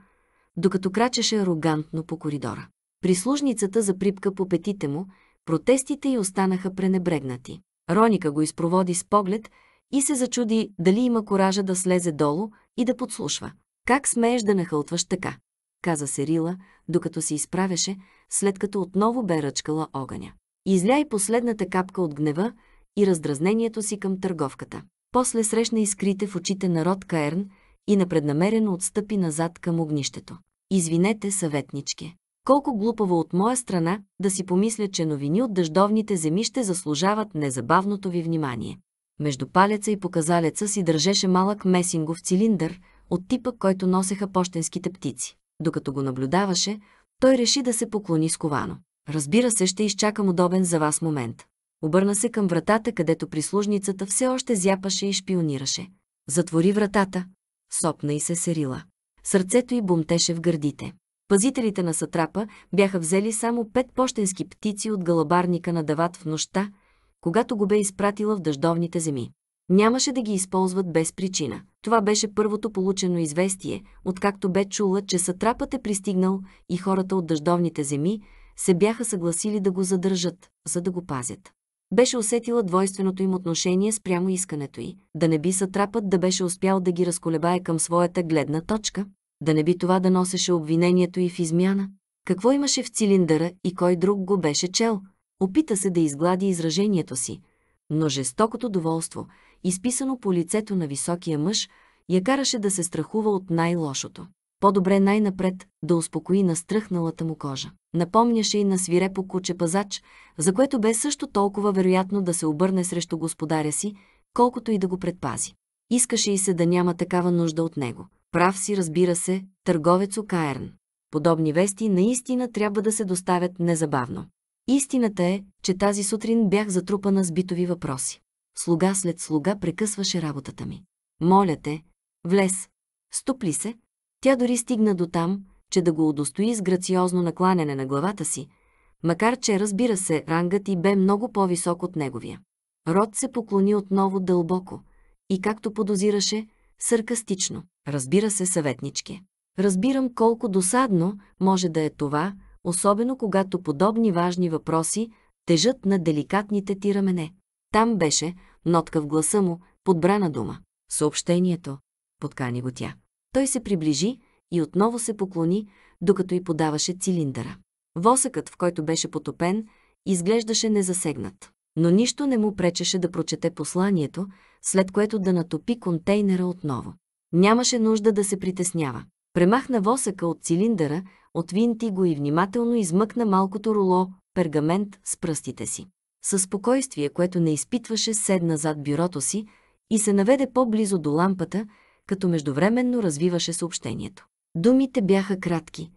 докато крачеше арогантно по коридора. Прислужницата заприпка по петите му, протестите й останаха пренебрегнати. Роника го изпроводи с поглед и се зачуди дали има коража да слезе долу и да подслушва. «Как смееш да нахълтваш така?» каза Серила, докато се изправяше, след като отново бе ръчкала огъня. Изляй последната капка от гнева и раздразнението си към търговката. После срещна искрите в очите на Род Каерн и напреднамерено отстъпи назад към огнището. «Извинете, съветнички», колко глупаво от моя страна да си помисля, че новини от дъждовните земи ще заслужават незабавното ви внимание. Между палеца и показалеца си държеше малък месингов цилиндър от типа, който носеха пощенските птици. Докато го наблюдаваше, той реши да се поклони сковано. Разбира се, ще изчакам удобен за вас момент. Обърна се към вратата, където прислужницата все още зяпаше и шпионираше. Затвори вратата. Сопна и се серила. Сърцето й бумтеше в гърдите. Пазителите на сатрапа бяха взели само пет пощенски птици от галабарника на Дават в нощта, когато го бе изпратила в дъждовните земи. Нямаше да ги използват без причина. Това беше първото получено известие, откакто бе чула, че сатрапът е пристигнал и хората от дъждовните земи се бяха съгласили да го задържат, за да го пазят. Беше усетила двойственото им отношение спрямо искането й, да не би сатрапът да беше успял да ги разколебае към своята гледна точка да не би това да носеше обвинението и в измяна? Какво имаше в цилиндъра и кой друг го беше чел? Опита се да изглади изражението си, но жестокото доволство, изписано по лицето на високия мъж, я караше да се страхува от най-лошото. По-добре най-напред да успокои настръхналата му кожа. Напомняше и на свирепо куче пазач, за което бе също толкова вероятно да се обърне срещу господаря си, колкото и да го предпази. Искаше и се да няма такава нужда от него. Прав си, разбира се, търговец Окаерн. Подобни вести наистина трябва да се доставят незабавно. Истината е, че тази сутрин бях затрупана с битови въпроси. Слуга след слуга прекъсваше работата ми. Моля те, влез. Стопли се. Тя дори стигна до там, че да го удостои с грациозно накланяне на главата си, макар че, разбира се, рангът и бе много по-висок от неговия. Род се поклони отново дълбоко и, както подозираше, саркастично. Разбира се, съветнички. Разбирам колко досадно може да е това, особено когато подобни важни въпроси тежат на деликатните ти рамене. Там беше, нотка в гласа му, подбрана дума. Съобщението. Подкани го тя. Той се приближи и отново се поклони, докато й подаваше цилиндъра. Восъкът, в който беше потопен, изглеждаше незасегнат. Но нищо не му пречеше да прочете посланието, след което да натопи контейнера отново. Нямаше нужда да се притеснява. Премахна восъка от цилиндъра, отвинти го и внимателно измъкна малкото руло, пергамент с пръстите си. Със спокойствие, което не изпитваше, седна зад бюрото си и се наведе по-близо до лампата, като междувременно развиваше съобщението. Думите бяха кратки,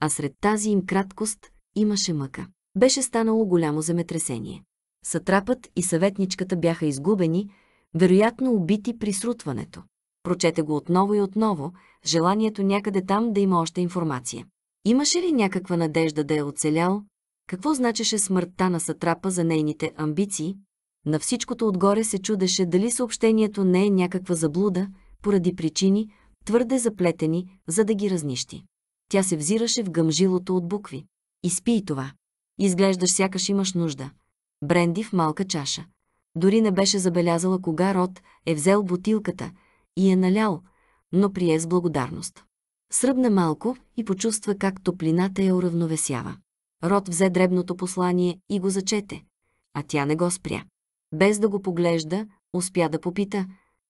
а сред тази им краткост имаше мъка. Беше станало голямо земетресение. Сатрапът и съветничката бяха изгубени, вероятно убити при срутването. Прочете го отново и отново, желанието някъде там да има още информация. Имаше ли някаква надежда да е оцелял? Какво значеше смъртта на сатрапа за нейните амбиции? На всичкото отгоре се чудеше дали съобщението не е някаква заблуда, поради причини, твърде заплетени, за да ги разнищи. Тя се взираше в гъмжилото от букви. Изпи и това. Изглеждаш сякаш имаш нужда. Бренди в малка чаша. Дори не беше забелязала кога Рот е взел бутилката – и е налял, но прие с благодарност. Сръбна малко и почувства как топлината я уравновесява. Рот взе дребното послание и го зачете, а тя не го спря. Без да го поглежда, успя да попита.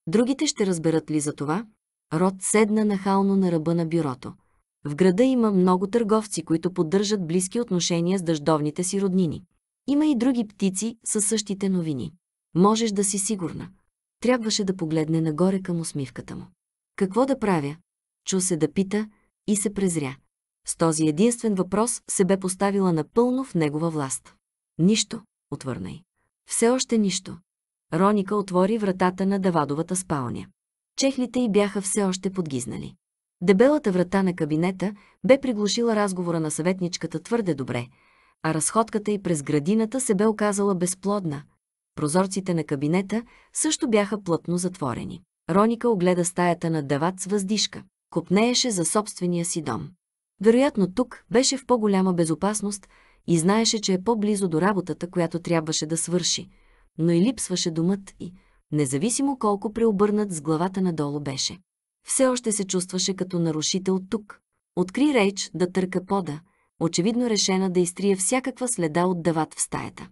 Другите ще разберат ли за това? Род седна нахално на ръба на бюрото. В града има много търговци, които поддържат близки отношения с дъждовните си роднини. Има и други птици със същите новини. Можеш да си сигурна трябваше да погледне нагоре към усмивката му. Какво да правя? Чу се да пита и се презря. С този единствен въпрос се бе поставила напълно в негова власт. Нищо, отвърна Все още нищо. Роника отвори вратата на Давадовата спалня. Чехлите й бяха все още подгизнали. Дебелата врата на кабинета бе приглушила разговора на съветничката твърде добре, а разходката й през градината се бе оказала безплодна, прозорците на кабинета също бяха плътно затворени. Роника огледа стаята на Дават с въздишка. купнееше за собствения си дом. Вероятно тук беше в по-голяма безопасност и знаеше, че е по-близо до работата, която трябваше да свърши, но и липсваше домът и, независимо колко преобърнат с главата надолу беше. Все още се чувстваше като нарушител тук. Откри Рейч да търка пода, очевидно решена да изтрие всякаква следа от дават в стаята.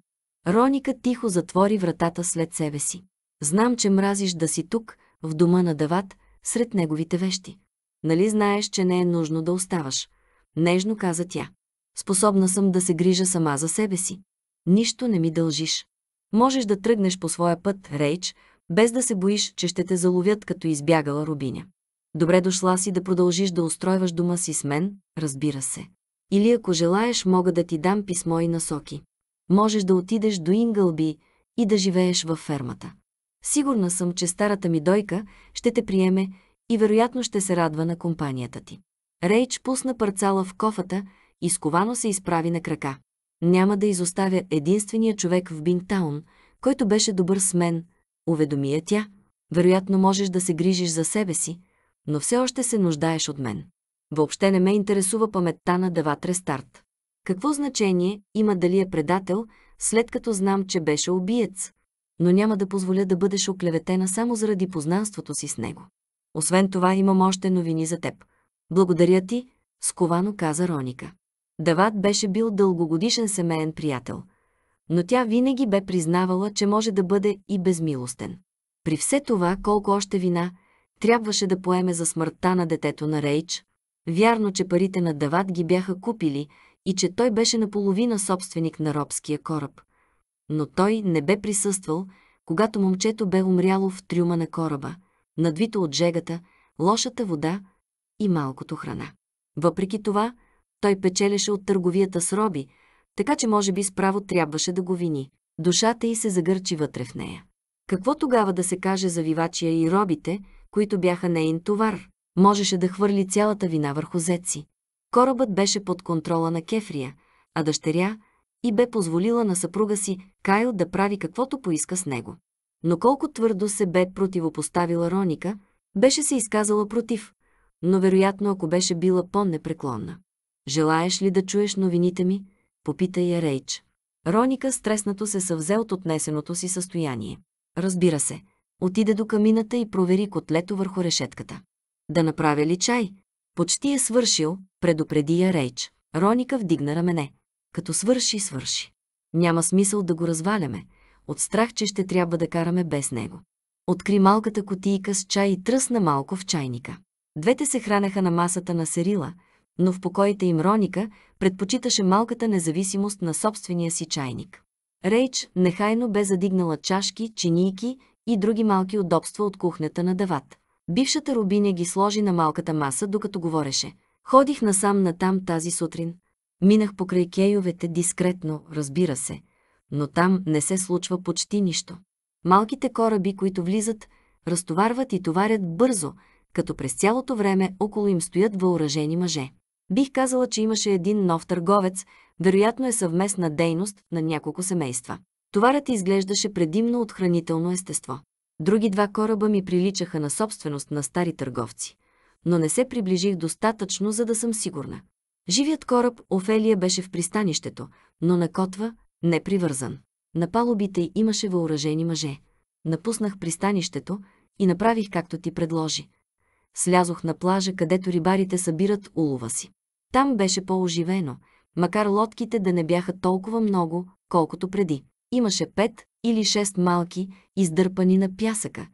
Роника тихо затвори вратата след себе си. Знам, че мразиш да си тук, в дома на Дават, сред неговите вещи. Нали знаеш, че не е нужно да оставаш? Нежно каза тя. Способна съм да се грижа сама за себе си. Нищо не ми дължиш. Можеш да тръгнеш по своя път, Рейч, без да се боиш, че ще те заловят като избягала Рубиня. Добре дошла си да продължиш да устройваш дома си с мен, разбира се. Или ако желаеш, мога да ти дам писмо и насоки можеш да отидеш до Ингълби и да живееш във фермата. Сигурна съм, че старата ми дойка ще те приеме и вероятно ще се радва на компанията ти. Рейч пусна парцала в кофата и сковано се изправи на крака. Няма да изоставя единствения човек в Бинтаун, който беше добър с мен, уведомия тя. Вероятно можеш да се грижиш за себе си, но все още се нуждаеш от мен. Въобще не ме интересува паметта на Деватре Старт. Какво значение има дали е предател, след като знам, че беше убиец? Но няма да позволя да бъдеш оклеветена само заради познанството си с него. Освен това имам още новини за теб. Благодаря ти, сковано каза Роника. Дават беше бил дългогодишен семейен приятел, но тя винаги бе признавала, че може да бъде и безмилостен. При все това, колко още вина трябваше да поеме за смъртта на детето на Рейч, вярно, че парите на Дават ги бяха купили – и че той беше наполовина собственик на робския кораб. Но той не бе присъствал, когато момчето бе умряло в трюма на кораба, надвито от жегата, лошата вода и малкото храна. Въпреки това, той печелеше от търговията с роби, така че може би справо трябваше да го вини. Душата й се загърчи вътре в нея. Какво тогава да се каже за вивачия и робите, които бяха нейн товар? Можеше да хвърли цялата вина върху зеци. Корабът беше под контрола на Кефрия, а дъщеря и бе позволила на съпруга си Кайл да прави каквото поиска с него. Но колко твърдо се бе противопоставила Роника, беше се изказала против, но вероятно ако беше била по-непреклонна. «Желаеш ли да чуеш новините ми?» попита я Рейч. Роника стреснато се съвзе от отнесеното си състояние. Разбира се, отиде до камината и провери котлето върху решетката. Да направя ли чай? Почти е свършил, предупреди я Рейч. Роника вдигна рамене. Като свърши, свърши. Няма смисъл да го разваляме, от страх, че ще трябва да караме без него. Откри малката котийка с чай и тръсна малко в чайника. Двете се хранеха на масата на Серила, но в покоите им Роника предпочиташе малката независимост на собствения си чайник. Рейч нехайно бе задигнала чашки, чинийки и други малки удобства от кухнята на дават. Бившата рубиня ги сложи на малката маса, докато говореше. Ходих насам-натам тази сутрин. Минах покрай кейовете дискретно, разбира се, но там не се случва почти нищо. Малките кораби, които влизат, разтоварват и товарят бързо, като през цялото време около им стоят въоръжени мъже. Бих казала, че имаше един нов търговец, вероятно е съвместна дейност на няколко семейства. Товарът изглеждаше предимно от хранително естество. Други два кораба ми приличаха на собственост на стари търговци, но не се приближих достатъчно, за да съм сигурна. Живият кораб Офелия беше в пристанището, но на котва не привързан. На палубите имаше въоръжени мъже. Напуснах пристанището и направих както ти предложи. Слязох на плажа, където рибарите събират улова си. Там беше по-оживено, макар лодките да не бяха толкова много, колкото преди. Имаше пет или шест малки, издърпани на пясъка,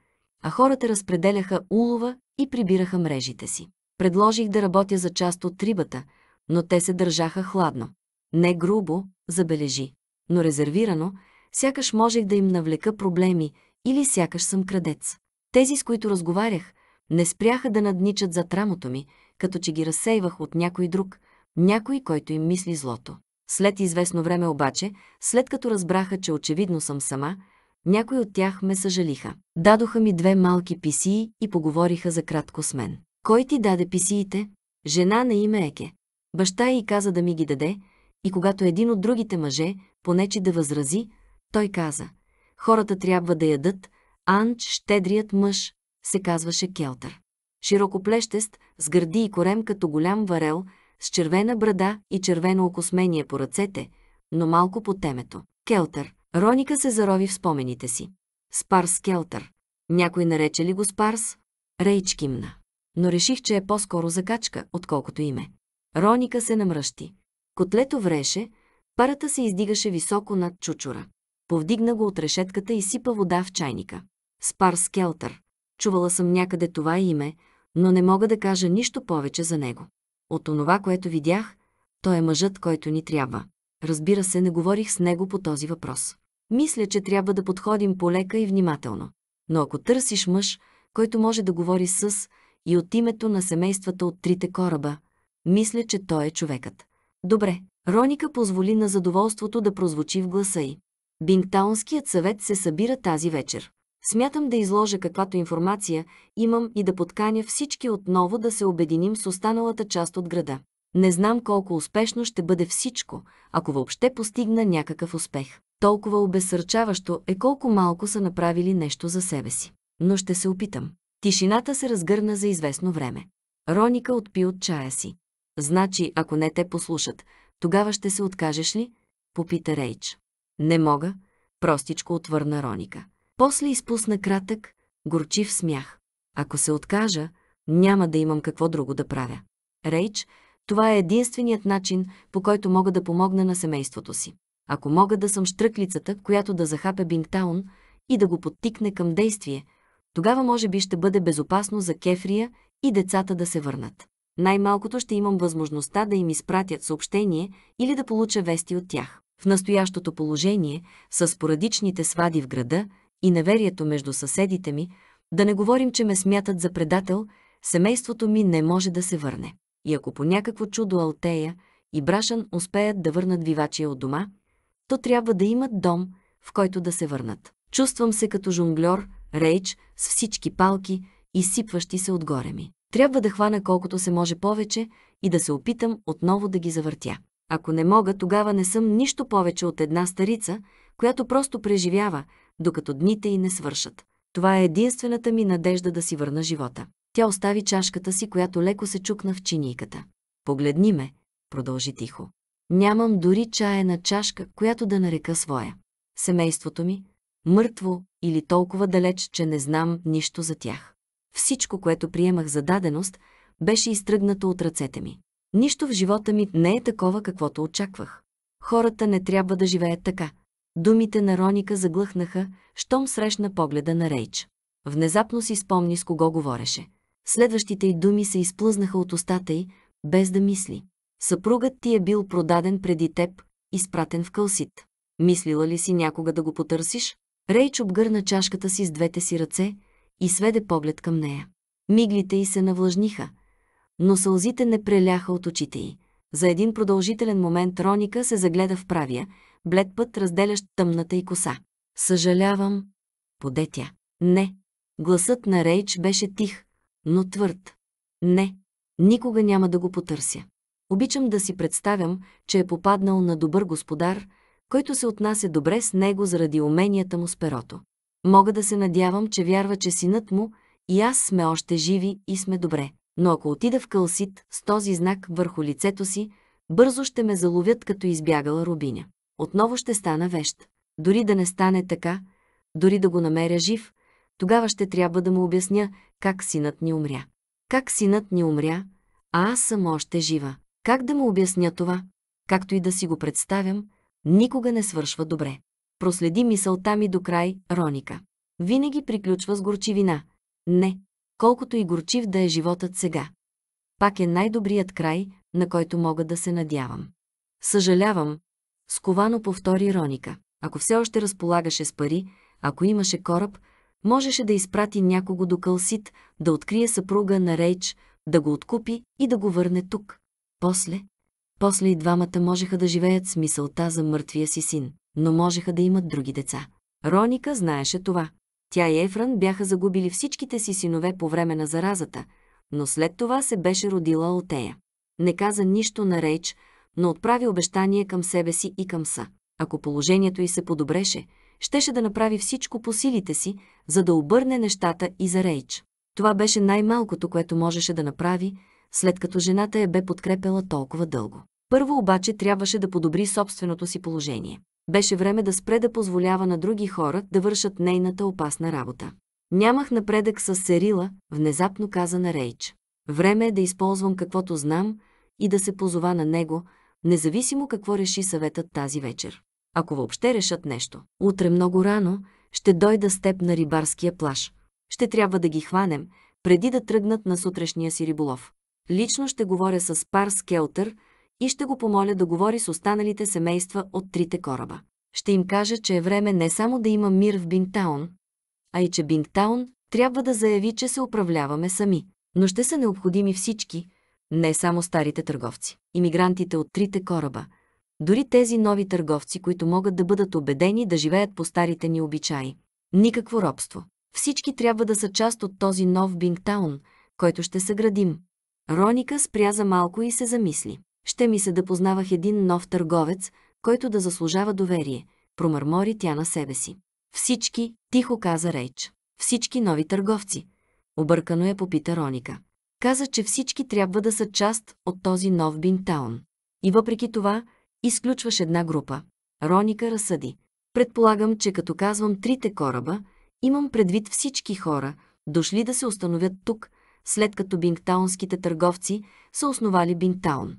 а хората разпределяха улова и прибираха мрежите си. Предложих да работя за част от рибата, но те се държаха хладно. Не грубо, забележи, но резервирано, сякаш можех да им навлека проблеми или сякаш съм крадец. Тези, с които разговарях, не спряха да надничат за трамото ми, като че ги разсейвах от някой друг, някой, който им мисли злото. След известно време обаче, след като разбраха, че очевидно съм сама, някои от тях ме съжалиха. Дадоха ми две малки писии и поговориха за кратко с мен. Кой ти даде писиите? Жена на име Еке. Баща й каза да ми ги даде, и когато един от другите мъже понечи да възрази, той каза «Хората трябва да ядат, Анч, щедрият мъж, се казваше Келтър. Широкоплещест, с гърди и корем като голям варел – с червена брада и червено окосмение по ръцете, но малко по темето. Келтър. Роника се зарови в спомените си. Спарс Келтър. Някой нарече ли го Спарс? Рейч кимна. Но реших, че е по-скоро закачка, отколкото име. Роника се намръщи. Котлето вреше, парата се издигаше високо над чучура. Повдигна го от решетката и сипа вода в чайника. Спарс Келтър. Чувала съм някъде това име, но не мога да кажа нищо повече за него. От онова, което видях, той е мъжът, който ни трябва. Разбира се, не говорих с него по този въпрос. Мисля, че трябва да подходим полека и внимателно. Но ако търсиш мъж, който може да говори с и от името на семействата от трите кораба, мисля, че той е човекът. Добре, Роника позволи на задоволството да прозвучи в гласа й. Бингтаунският съвет се събира тази вечер. Смятам да изложа каквато информация имам и да подканя всички отново да се обединим с останалата част от града. Не знам колко успешно ще бъде всичко, ако въобще постигна някакъв успех. Толкова обесърчаващо е колко малко са направили нещо за себе си. Но ще се опитам. Тишината се разгърна за известно време. Роника отпи от чая си. Значи, ако не те послушат, тогава ще се откажеш ли? Попита Рейч. Не мога, простичко отвърна Роника. После изпусна кратък, горчив смях. Ако се откажа, няма да имам какво друго да правя. Рейч, това е единственият начин, по който мога да помогна на семейството си. Ако мога да съм штръклицата, която да захапе Бингтаун и да го подтикне към действие, тогава може би ще бъде безопасно за Кефрия и децата да се върнат. Най-малкото ще имам възможността да им изпратят съобщение или да получа вести от тях. В настоящото положение, с порадичните свади в града, и неверието между съседите ми, да не говорим, че ме смятат за предател, семейството ми не може да се върне. И ако по някакво чудо Алтея и Брашан успеят да върнат вивачия от дома, то трябва да имат дом, в който да се върнат. Чувствам се като жонглер, рейч, с всички палки, изсипващи се отгоре ми. Трябва да хвана колкото се може повече и да се опитам отново да ги завъртя. Ако не мога, тогава не съм нищо повече от една старица, която просто преживява, докато дните й не свършат. Това е единствената ми надежда да си върна живота. Тя остави чашката си, която леко се чукна в чинийката. Погледни ме, продължи тихо. Нямам дори чаяна чашка, която да нарека своя. Семейството ми, мъртво или толкова далеч, че не знам нищо за тях. Всичко, което приемах за даденост, беше изтръгнато от ръцете ми. Нищо в живота ми не е такова, каквото очаквах. Хората не трябва да живеят така, Думите на Роника заглъхнаха, щом срещна погледа на Рейч. Внезапно си спомни с кого говореше. Следващите й думи се изплъзнаха от устата й, без да мисли. Съпругът ти е бил продаден преди теб, изпратен в кълсит. Мислила ли си някога да го потърсиш? Рейч обгърна чашката си с двете си ръце и сведе поглед към нея. Миглите й се навлажниха, но сълзите не преляха от очите й. За един продължителен момент Роника се загледа в правия, блед път разделящ тъмната и коса. Съжалявам, поде тя. Не. Гласът на Рейч беше тих, но твърд. Не. Никога няма да го потърся. Обичам да си представям, че е попаднал на добър господар, който се отнася добре с него заради уменията му с перото. Мога да се надявам, че вярва, че синът му и аз сме още живи и сме добре. Но ако отида в Кълсит с този знак върху лицето си, бързо ще ме заловят като избягала рубиня отново ще стана вещ. Дори да не стане така, дори да го намеря жив, тогава ще трябва да му обясня как синът ни умря. Как синът ни умря, а аз съм още жива. Как да му обясня това? Както и да си го представям, никога не свършва добре. Проследи мисълта ми до край, Роника. Винаги приключва с горчивина. Не, колкото и горчив да е животът сега. Пак е най-добрият край, на който мога да се надявам. Съжалявам, сковано повтори Роника. Ако все още разполагаше с пари, ако имаше кораб, можеше да изпрати някого до Кълсит, да открие съпруга на Рейч, да го откупи и да го върне тук. После, после и двамата можеха да живеят с мисълта за мъртвия си син, но можеха да имат други деца. Роника знаеше това. Тя и Ефран бяха загубили всичките си синове по време на заразата, но след това се беше родила Олтея. Не каза нищо на Рейч, но отправи обещание към себе си и към Са. Ако положението й се подобреше, щеше да направи всичко по силите си, за да обърне нещата и за Рейч. Това беше най-малкото, което можеше да направи, след като жената я бе подкрепела толкова дълго. Първо обаче трябваше да подобри собственото си положение. Беше време да спре да позволява на други хора да вършат нейната опасна работа. Нямах напредък с Серила, внезапно каза на Рейч. Време е да използвам каквото знам и да се позова на него, независимо какво реши съветът тази вечер. Ако въобще решат нещо. Утре много рано ще дойда с теб на рибарския плаж. Ще трябва да ги хванем, преди да тръгнат на сутрешния си риболов. Лично ще говоря с Парс Келтър и ще го помоля да говори с останалите семейства от трите кораба. Ще им кажа, че е време не само да има мир в Бинтаун, а и че Бинтаун трябва да заяви, че се управляваме сами. Но ще са необходими всички, не само старите търговци, иммигрантите от трите кораба, дори тези нови търговци, които могат да бъдат убедени да живеят по старите ни обичаи. Никакво робство. Всички трябва да са част от този нов Бингтаун, който ще съградим. Роника спря за малко и се замисли. Ще ми се да познавах един нов търговец, който да заслужава доверие, промърмори тя на себе си. Всички, тихо каза Рейч. Всички нови търговци. Объркано я попита Роника каза, че всички трябва да са част от този нов Бинтаун. И въпреки това, изключваш една група. Роника разсъди. Предполагам, че като казвам трите кораба, имам предвид всички хора, дошли да се установят тук, след като бингтаунските търговци са основали Бинтаун.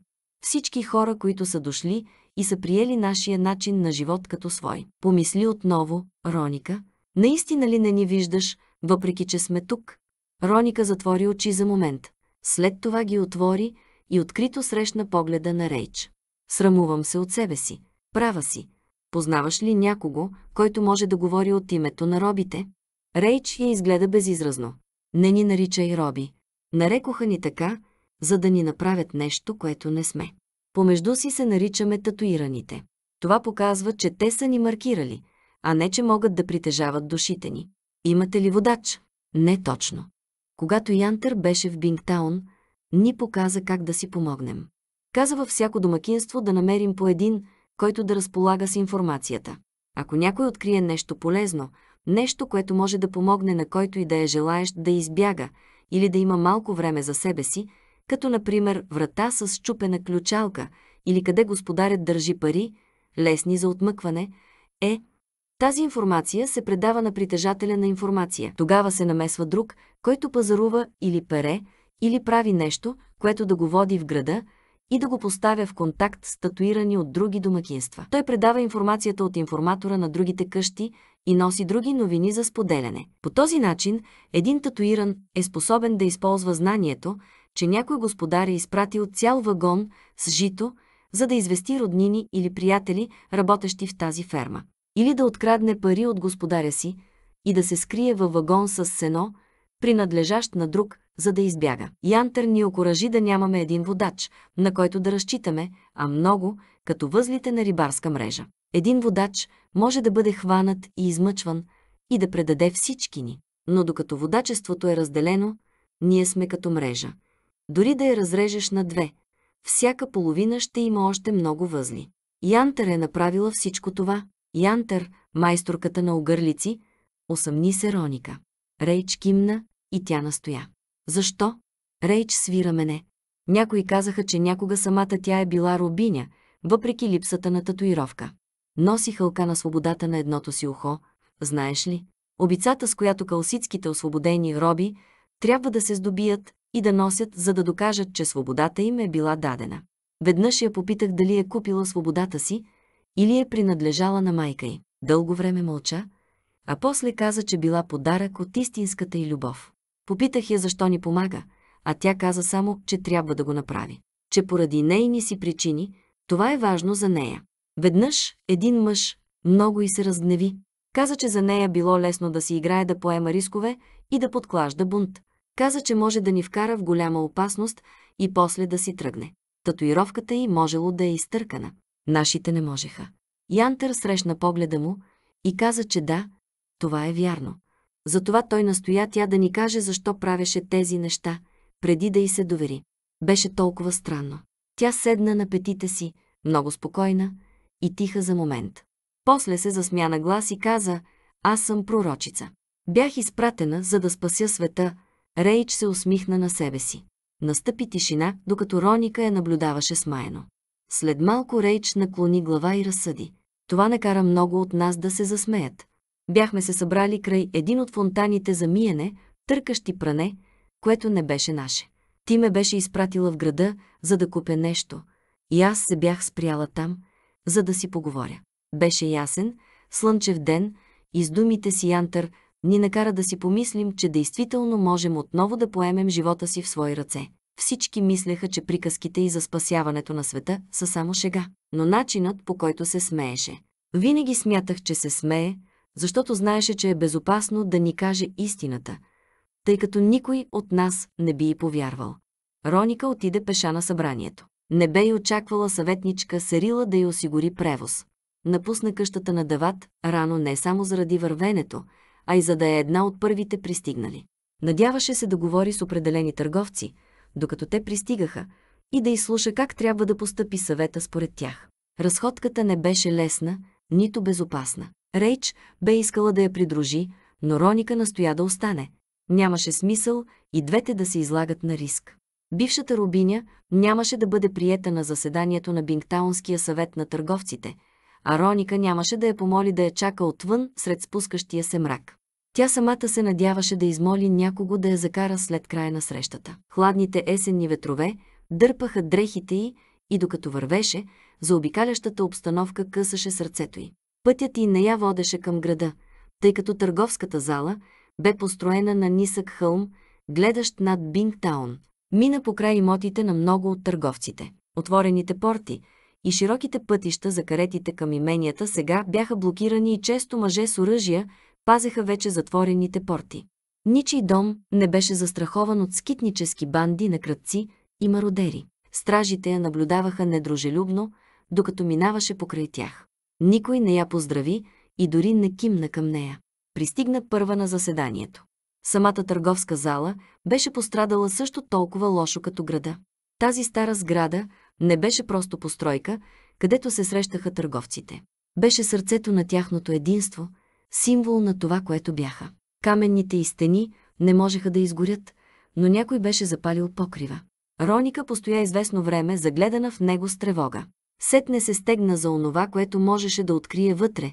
Всички хора, които са дошли и са приели нашия начин на живот като свой. Помисли отново, Роника, наистина ли не ни виждаш, въпреки че сме тук? Роника затвори очи за момент. След това ги отвори и открито срещна погледа на Рейч. Срамувам се от себе си. Права си. Познаваш ли някого, който може да говори от името на робите? Рейч я изгледа безизразно. Не ни наричай роби. Нарекоха ни така, за да ни направят нещо, което не сме. Помежду си се наричаме татуираните. Това показва, че те са ни маркирали, а не, че могат да притежават душите ни. Имате ли водач? Не точно. Когато Янтър беше в Бингтаун, ни показа как да си помогнем. Каза във всяко домакинство да намерим по един, който да разполага с информацията. Ако някой открие нещо полезно, нещо, което може да помогне на който и да е желаещ да избяга или да има малко време за себе си, като например врата с щупена ключалка или къде господарят държи пари, лесни за отмъкване, е, тази информация се предава на притежателя на информация. Тогава се намесва друг, който пазарува или пере, или прави нещо, което да го води в града и да го поставя в контакт с татуирани от други домакинства. Той предава информацията от информатора на другите къщи и носи други новини за споделяне. По този начин, един татуиран е способен да използва знанието, че някой господар е изпратил цял вагон с жито, за да извести роднини или приятели, работещи в тази ферма или да открадне пари от господаря си и да се скрие във вагон с сено, принадлежащ на друг, за да избяга. Янтер ни окоражи да нямаме един водач, на който да разчитаме, а много, като възлите на рибарска мрежа. Един водач може да бъде хванат и измъчван и да предаде всички ни. Но докато водачеството е разделено, ние сме като мрежа. Дори да я разрежеш на две, всяка половина ще има още много възли. Янтер е направила всичко това, Янтър, майсторката на огърлици, осъмни се Роника. Рейч кимна и тя настоя. Защо? Рейч свира мене. Някои казаха, че някога самата тя е била робиня, въпреки липсата на татуировка. Носи хълка на свободата на едното си ухо, знаеш ли? Обицата, с която калситските освободени роби трябва да се здобият и да носят, за да докажат, че свободата им е била дадена. Веднъж я попитах дали е купила свободата си, или е принадлежала на майка й. Дълго време мълча, а после каза, че била подарък от истинската й любов. Попитах я защо ни помага, а тя каза само, че трябва да го направи. Че поради нейни си причини, това е важно за нея. Веднъж един мъж много и се разгневи. Каза, че за нея било лесно да си играе да поема рискове и да подклажда бунт. Каза, че може да ни вкара в голяма опасност и после да си тръгне. Татуировката й можело да е изтъркана. Нашите не можеха. Янтер срещна погледа му и каза, че да, това е вярно. Затова той настоя тя да ни каже защо правеше тези неща, преди да й се довери. Беше толкова странно. Тя седна на петите си, много спокойна и тиха за момент. После се засмя на глас и каза, аз съм пророчица. Бях изпратена, за да спася света. Рейч се усмихна на себе си. Настъпи тишина, докато Роника я наблюдаваше смаяно. След малко Рейч наклони глава и разсъди. Това накара много от нас да се засмеят. Бяхме се събрали край един от фонтаните за миене, търкащи пране, което не беше наше. Ти ме беше изпратила в града, за да купя нещо. И аз се бях спряла там, за да си поговоря. Беше ясен, слънчев ден и с думите си Янтър ни накара да си помислим, че действително можем отново да поемем живота си в свои ръце. Всички мислеха, че приказките и за спасяването на света са само шега, но начинът по който се смееше. Винаги смятах, че се смее, защото знаеше, че е безопасно да ни каже истината, тъй като никой от нас не би и повярвал. Роника отиде пеша на събранието. Не бе и очаквала съветничка Серила да й осигури превоз. Напусна къщата на Дават рано не само заради вървенето, а и за да е една от първите пристигнали. Надяваше се да говори с определени търговци – докато те пристигаха, и да изслуша как трябва да постъпи съвета според тях. Разходката не беше лесна, нито безопасна. Рейч бе искала да я придружи, но Роника настоя да остане. Нямаше смисъл и двете да се излагат на риск. Бившата Рубиня нямаше да бъде приета на заседанието на Бингтаунския съвет на търговците, а Роника нямаше да я помоли да я чака отвън сред спускащия се мрак. Тя самата се надяваше да измоли някого да я закара след края на срещата. Хладните есенни ветрове дърпаха дрехите й и докато вървеше, заобикалящата обстановка късаше сърцето й. Пътят й нея водеше към града, тъй като търговската зала бе построена на нисък хълм, гледащ над Бингтаун. Мина покрай имотите на много от търговците. Отворените порти и широките пътища за каретите към именията сега бяха блокирани и често мъже с оръжия пазеха вече затворените порти. Ничий дом не беше застрахован от скитнически банди на кръдци и мародери. Стражите я наблюдаваха недружелюбно, докато минаваше покрай тях. Никой не я поздрави и дори не кимна към нея. Пристигна първа на заседанието. Самата търговска зала беше пострадала също толкова лошо като града. Тази стара сграда не беше просто постройка, където се срещаха търговците. Беше сърцето на тяхното единство – символ на това, което бяха. Каменните и стени не можеха да изгорят, но някой беше запалил покрива. Роника постоя известно време, загледана в него с тревога. Сетне се стегна за онова, което можеше да открие вътре,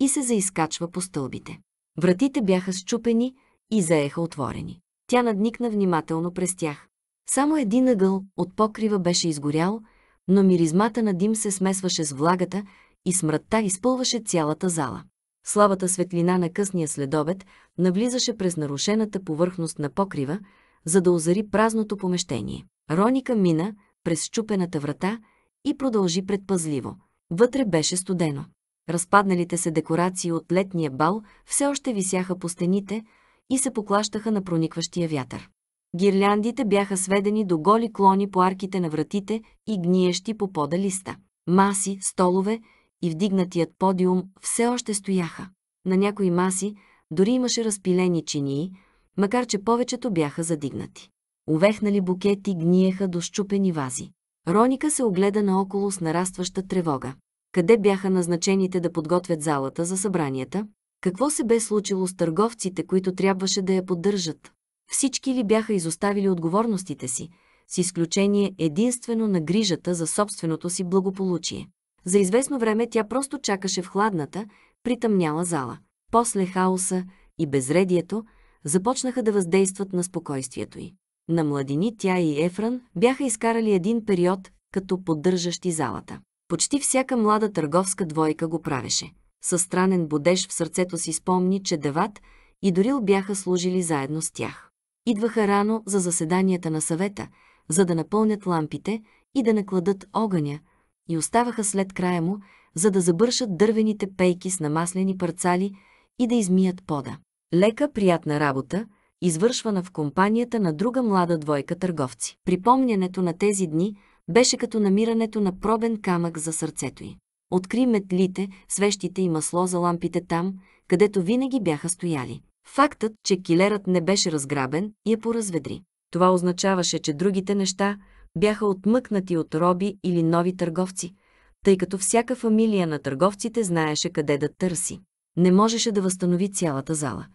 и се заискачва по стълбите. Вратите бяха счупени и заеха отворени. Тя надникна внимателно през тях. Само един ъгъл от покрива беше изгорял, но миризмата на дим се смесваше с влагата и смъртта изпълваше цялата зала. Слабата светлина на късния следобед навлизаше през нарушената повърхност на покрива, за да озари празното помещение. Роника мина през щупената врата и продължи предпазливо. Вътре беше студено. Разпадналите се декорации от летния бал все още висяха по стените и се поклащаха на проникващия вятър. Гирляндите бяха сведени до голи клони по арките на вратите и гниещи по пода листа. Маси, столове и вдигнатият подиум все още стояха. На някои маси дори имаше разпилени чинии, макар че повечето бяха задигнати. Увехнали букети гниеха до щупени вази. Роника се огледа наоколо с нарастваща тревога. Къде бяха назначените да подготвят залата за събранията? Какво се бе случило с търговците, които трябваше да я поддържат? Всички ли бяха изоставили отговорностите си, с изключение единствено на грижата за собственото си благополучие? За известно време тя просто чакаше в хладната, притъмняла зала. После хаоса и безредието започнаха да въздействат на спокойствието й. На младини тя и Ефран бяха изкарали един период като поддържащи залата. Почти всяка млада търговска двойка го правеше. Със странен бодеж в сърцето си спомни, че Деват и Дорил бяха служили заедно с тях. Идваха рано за заседанията на съвета, за да напълнят лампите и да накладат огъня, и оставаха след края му, за да забършат дървените пейки с намаслени парцали и да измият пода. Лека, приятна работа, извършвана в компанията на друга млада двойка търговци. Припомнянето на тези дни беше като намирането на пробен камък за сърцето й. Откри метлите, свещите и масло за лампите там, където винаги бяха стояли. Фактът, че килерът не беше разграбен, я поразведри. Това означаваше, че другите неща, бяха отмъкнати от роби или нови търговци, тъй като всяка фамилия на търговците знаеше къде да търси. Не можеше да възстанови цялата зала,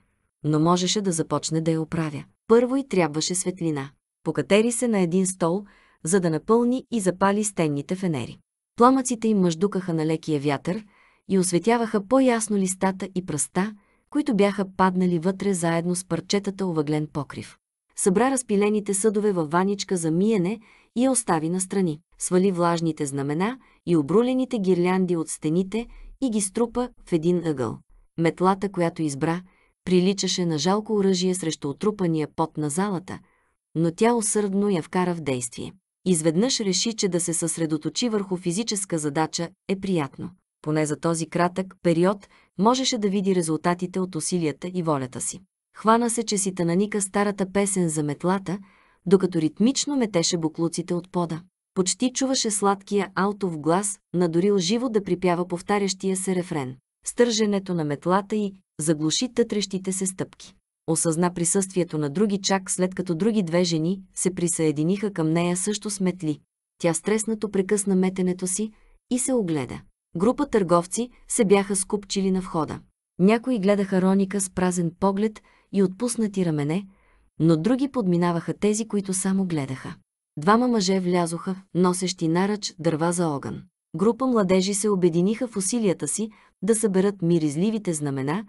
но можеше да започне да я оправя. Първо и трябваше светлина. Покатери се на един стол, за да напълни и запали стенните фенери. Пламъците им мъждукаха на лекия вятър и осветяваха по-ясно листата и пръста, които бяха паднали вътре заедно с парчетата овъглен покрив. Събра разпилените съдове във ваничка за миене и я остави настрани. Свали влажните знамена и обрулените гирлянди от стените и ги струпа в един ъгъл. Метлата, която избра, приличаше на жалко оръжие срещу отрупания пот на залата, но тя усърдно я вкара в действие. Изведнъж реши, че да се съсредоточи върху физическа задача е приятно. Поне за този кратък период можеше да види резултатите от усилията и волята си. Хвана се, че си наника старата песен за метлата – докато ритмично метеше буклуците от пода. Почти чуваше сладкия алтов глас, надорил живо да припява повтарящия се рефрен. Стърженето на метлата й заглуши тътрещите се стъпки. Осъзна присъствието на други чак, след като други две жени се присъединиха към нея също с метли. Тя стреснато прекъсна метенето си и се огледа. Група търговци се бяха скупчили на входа. Някои гледаха Роника с празен поглед и отпуснати рамене, но други подминаваха тези, които само гледаха. Двама мъже влязоха, носещи наръч дърва за огън. Група младежи се обединиха в усилията си да съберат миризливите знамена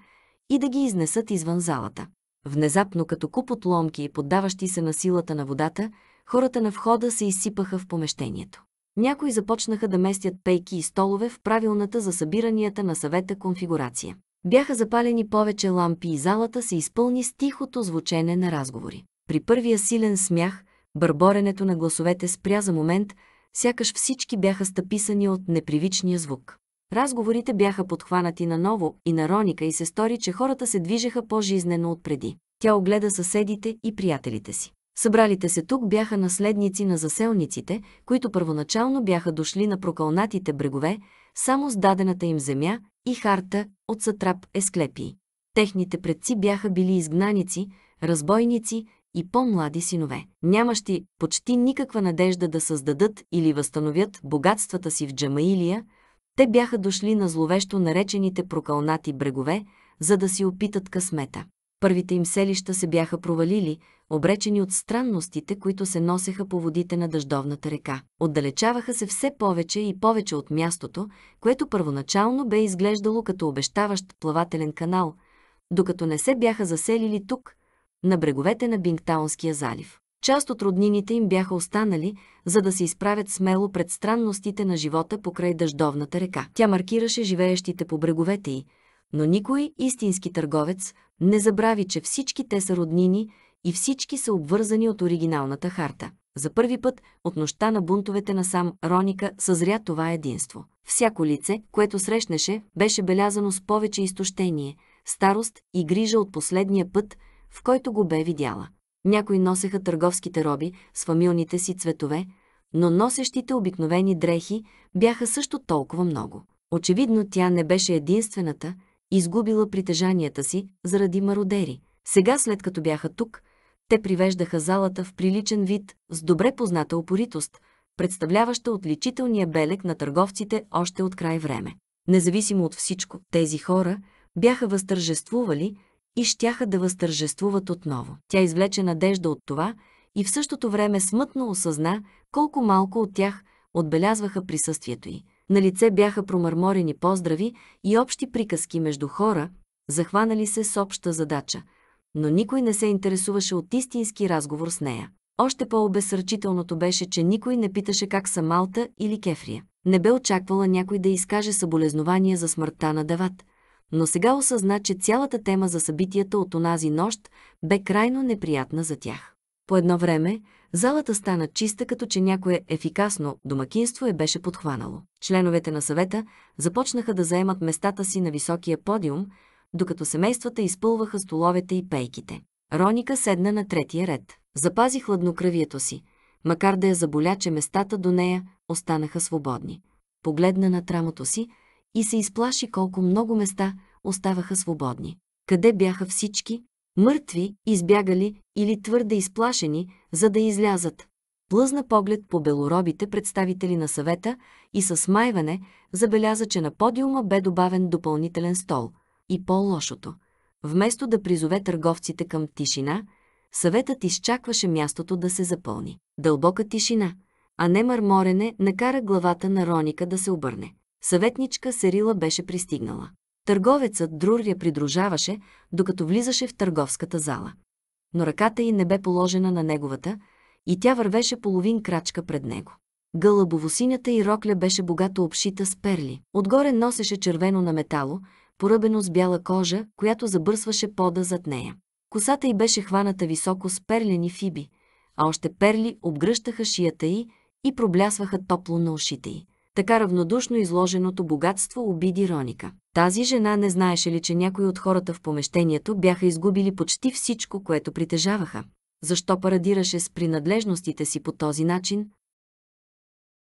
и да ги изнесат извън залата. Внезапно, като куп от ломки и поддаващи се на силата на водата, хората на входа се изсипаха в помещението. Някои започнаха да местят пейки и столове в правилната за събиранията на съвета конфигурация. Бяха запалени повече лампи и залата се изпълни с тихото звучене на разговори. При първия силен смях, бърборенето на гласовете спря за момент, сякаш всички бяха стъписани от непривичния звук. Разговорите бяха подхванати наново и на Роника и се стори, че хората се движеха по-жизнено от преди. Тя огледа съседите и приятелите си. Събралите се тук бяха наследници на заселниците, които първоначално бяха дошли на прокълнатите брегове, само с дадената им земя и харта от сатрап Есклепий. Техните предци бяха били изгнаници, разбойници и по-млади синове, нямащи почти никаква надежда да създадат или възстановят богатствата си в Джамаилия, те бяха дошли на зловещо наречените прокълнати брегове, за да си опитат късмета. Първите им селища се бяха провалили, обречени от странностите, които се носеха по водите на дъждовната река. Отдалечаваха се все повече и повече от мястото, което първоначално бе изглеждало като обещаващ плавателен канал, докато не се бяха заселили тук, на бреговете на Бингтаунския залив. Част от роднините им бяха останали, за да се изправят смело пред странностите на живота покрай дъждовната река. Тя маркираше живеещите по бреговете й, но никой истински търговец не забрави, че всички те са роднини и всички са обвързани от оригиналната харта. За първи път, от нощта на бунтовете на сам Роника, съзря това единство. Всяко лице, което срещнеше, беше белязано с повече изтощение, старост и грижа от последния път, в който го бе видяла. Някои носеха търговските роби с фамилните си цветове, но носещите обикновени дрехи бяха също толкова много. Очевидно тя не беше единствената, изгубила притежанията си заради мародери. Сега, след като бяха тук, те привеждаха залата в приличен вид, с добре позната опоритост, представляваща отличителния белег на търговците още от край време. Независимо от всичко, тези хора бяха възтържествували и щяха да възтържествуват отново. Тя извлече надежда от това и в същото време смътно осъзна колко малко от тях отбелязваха присъствието й. На лице бяха промърморени поздрави и общи приказки между хора, захванали се с обща задача – но никой не се интересуваше от истински разговор с нея. Още по-обесърчителното беше, че никой не питаше как са Малта или Кефрия. Не бе очаквала някой да изкаже съболезнования за смъртта на Дават, но сега осъзна, че цялата тема за събитията от онази нощ бе крайно неприятна за тях. По едно време залата стана чиста, като че някое ефикасно домакинство е беше подхванало. Членовете на съвета започнаха да заемат местата си на високия подиум, докато семействата изпълваха столовете и пейките. Роника седна на третия ред. Запази хладнокръвието си, макар да я заболя, че местата до нея останаха свободни. Погледна на трамото си и се изплаши колко много места оставаха свободни. Къде бяха всички? Мъртви, избягали или твърде изплашени, за да излязат. Плъзна поглед по белоробите представители на съвета и със смайване забеляза, че на подиума бе добавен допълнителен стол – и по-лошото. Вместо да призове търговците към тишина, съветът изчакваше мястото да се запълни. Дълбока тишина, а не мърморене, накара главата на Роника да се обърне. Съветничка Серила беше пристигнала. Търговецът Друр я придружаваше, докато влизаше в търговската зала. Но ръката й не бе положена на неговата и тя вървеше половин крачка пред него. Гълъбовосинята и рокля беше богато обшита с перли. Отгоре носеше червено на метало – поръбено с бяла кожа, която забърсваше пода зад нея. Косата й беше хваната високо с перлени фиби, а още перли обгръщаха шията й и проблясваха топло на ушите й. Така равнодушно изложеното богатство обиди Роника. Тази жена не знаеше ли, че някои от хората в помещението бяха изгубили почти всичко, което притежаваха. Защо парадираше с принадлежностите си по този начин,